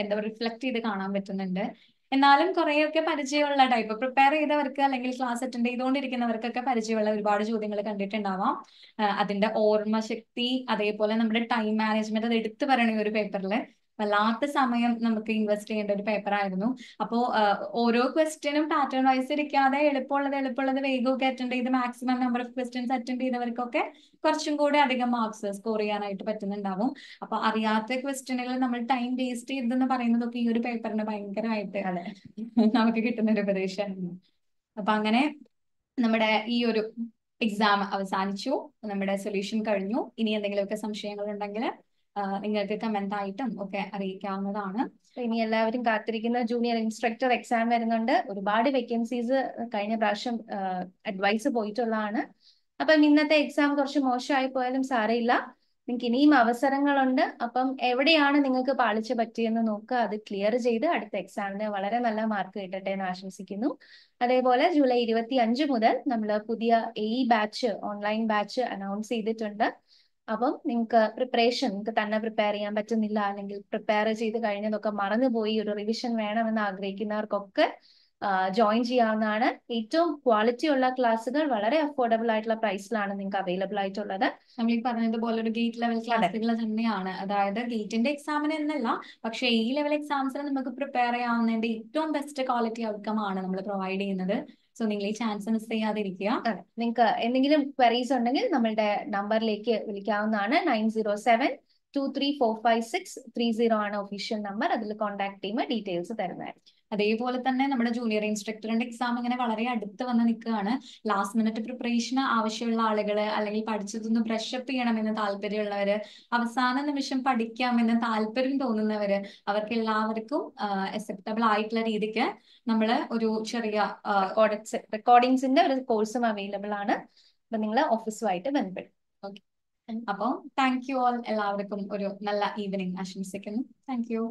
എന്താ റിഫ്ലക്ട് ചെയ്ത് കാണാൻ പറ്റുന്നുണ്ട് എന്നാലും കുറേയൊക്കെ പരിചയമുള്ള ടൈപ്പ് പ്രിപ്പയർ ചെയ്തവർക്ക് അല്ലെങ്കിൽ ക്ലാസ് അറ്റൻഡ് ചെയ്തുകൊണ്ടിരിക്കുന്നവർക്കൊക്കെ പരിചയമുള്ള ഒരുപാട് ചോദ്യങ്ങൾ കണ്ടിട്ടുണ്ടാവാം അതിന്റെ ഓർമ്മ ശക്തി അതേപോലെ നമ്മുടെ ടൈം മാനേജ്മെന്റ് അത് എടുത്തു പറയണ ഒരു പേപ്പറിൽ വല്ലാത്ത സമയം നമുക്ക് ഇൻവെസ്റ്റ് ചെയ്യേണ്ട ഒരു പേപ്പർ ആയിരുന്നു അപ്പോ ഓരോ ക്വസ്റ്റ്യനും പാറ്റേൺ വൈസ് ഇരിക്കാതെ എളുപ്പമുള്ളത് എളുപ്പമുള്ളത് വേഗമൊക്കെ അറ്റൻഡ് ചെയ്ത് maximum number of questions attend ചെയ്തവർക്കൊക്കെ കുറച്ചും കൂടി അധികം മാർക്സ് സ്കോർ ചെയ്യാനായിട്ട് പറ്റുന്നുണ്ടാവും അപ്പൊ അറിയാത്ത ക്വസ്റ്റ്യനുകൾ നമ്മൾ ടൈം വേസ്റ്റ് ചെയ്തെന്ന് പറയുന്നതൊക്കെ ഈ ഒരു പേപ്പറിന് ഭയങ്കരമായിട്ട് നമുക്ക് കിട്ടുന്ന ഒരു ഉപദേശമായിരുന്നു അപ്പൊ അങ്ങനെ നമ്മുടെ ഈ ഒരു എക്സാം അവസാനിച്ചു നമ്മുടെ സൊല്യൂഷൻ കഴിഞ്ഞു ഇനി എന്തെങ്കിലുമൊക്കെ സംശയങ്ങൾ ഉണ്ടെങ്കിൽ നിങ്ങൾക്ക് കമന്റ് ആയിട്ടും ഒക്കെ അറിയിക്കാവുന്നതാണ് ഇനി എല്ലാവരും കാത്തിരിക്കുന്ന ജൂനിയർ ഇൻസ്ട്രക്ടർ എക്സാം വരുന്നുണ്ട് ഒരുപാട് വേക്കൻസീസ് കഴിഞ്ഞ പ്രാവശ്യം അഡ്വൈസ് പോയിട്ടുള്ളതാണ് അപ്പം ഇന്നത്തെ എക്സാം കുറച്ച് മോശമായി പോയാലും സാരയില്ല നിങ്ങൾക്ക് ഇനിയും അവസരങ്ങളുണ്ട് അപ്പം എവിടെയാണ് നിങ്ങൾക്ക് പാളിച്ച പറ്റിയെന്ന് നോക്കുക അത് ക്ലിയർ ചെയ്ത് അടുത്ത എക്സാമിന് വളരെ നല്ല മാർക്ക് കിട്ടട്ടെ എന്ന് ആശംസിക്കുന്നു അതേപോലെ ജൂലൈ ഇരുപത്തി മുതൽ നമ്മൾ പുതിയ A batch online batch announce ചെയ്തിട്ടുണ്ട് അപ്പം നിങ്ങൾക്ക് പ്രിപ്പറേഷൻ നിങ്ങൾക്ക് തന്നെ പ്രിപ്പയർ ചെയ്യാൻ പറ്റുന്നില്ല അല്ലെങ്കിൽ പ്രിപ്പയർ ചെയ്ത് കഴിഞ്ഞതൊക്കെ മറന്നുപോയി ഒരു റിവിഷൻ വേണമെന്ന് ആഗ്രഹിക്കുന്നവർക്കൊക്കെ ജോയിൻ ചെയ്യാവുന്നതാണ് ഏറ്റവും ക്വാളിറ്റി ഉള്ള ക്ലാസ്സുകൾ വളരെ അഫോർഡബിൾ ആയിട്ടുള്ള പ്രൈസിലാണ് നിങ്ങൾക്ക് അവൈലബിൾ ആയിട്ടുള്ളത് നമ്മൾ ഈ പറഞ്ഞതുപോലെ ഒരു ഗേറ്റ് ലെവൽ ക്ലാസ്സുകൾ തന്നെയാണ് അതായത് ഗേറ്റിന്റെ എക്സാമിന് എന്നല്ല പക്ഷേ ഈ ലെവൽ എക്സാംസിന് നമുക്ക് പ്രിപ്പയർ ചെയ്യാവുന്നതിന്റെ ഏറ്റവും ബെസ്റ്റ് ക്വാളിറ്റി ഔട്ട്കം ആണ് നമ്മൾ പ്രൊവൈഡ് ചെയ്യുന്നത് സോ നിങ്ങൾ ഈ ചാൻസ് മിസ് ചെയ്യാതിരിക്കുക നിങ്ങൾക്ക് എന്തെങ്കിലും ക്വരീസ് ഉണ്ടെങ്കിൽ നമ്മളുടെ നമ്പറിലേക്ക് വിളിക്കാവുന്നതാണ് nine zero seven two three four five six three zero ആണ് ഒഫീഷ്യൽ നമ്പർ അതിൽ കോൺടാക്ട് ചെയ്യുമ്പോൾ ഡീറ്റെയിൽസ് തരുന്നതായിരിക്കും അതേപോലെ തന്നെ നമ്മുടെ ജൂനിയർ ഇൻസ്ട്രക്ടറിന്റെ എക്സാം ഇങ്ങനെ വളരെ അടുത്ത് വന്ന് നിൽക്കുകയാണ് ലാസ്റ്റ് മിനിറ്റ് പ്രിപ്പറേഷൻ ആവശ്യമുള്ള ആളുകൾ അല്ലെങ്കിൽ പഠിച്ചതൊന്ന് ബ്രഷപ്പ് ചെയ്യണമെന്ന് താല്പര്യമുള്ളവർ അവസാന നിമിഷം പഠിക്കാമെന്ന് താല്പര്യം തോന്നുന്നവർ അവർക്ക് എല്ലാവർക്കും അക്സെപ്റ്റബിൾ ആയിട്ടുള്ള രീതിക്ക് നമ്മൾ ഒരു ചെറിയ റെക്കോർഡിങ്സിന്റെ ഒരു കോഴ്സും അവൈലബിൾ ആണ് അപ്പൊ നിങ്ങൾ ഓഫീസുമായിട്ട് ബന്ധപ്പെടും ഓക്കെ അപ്പോൾ താങ്ക് യു ഓൾ എല്ലാവർക്കും ഒരു നല്ല ഈവനിങ് ആശംസിക്കുന്നു താങ്ക് യു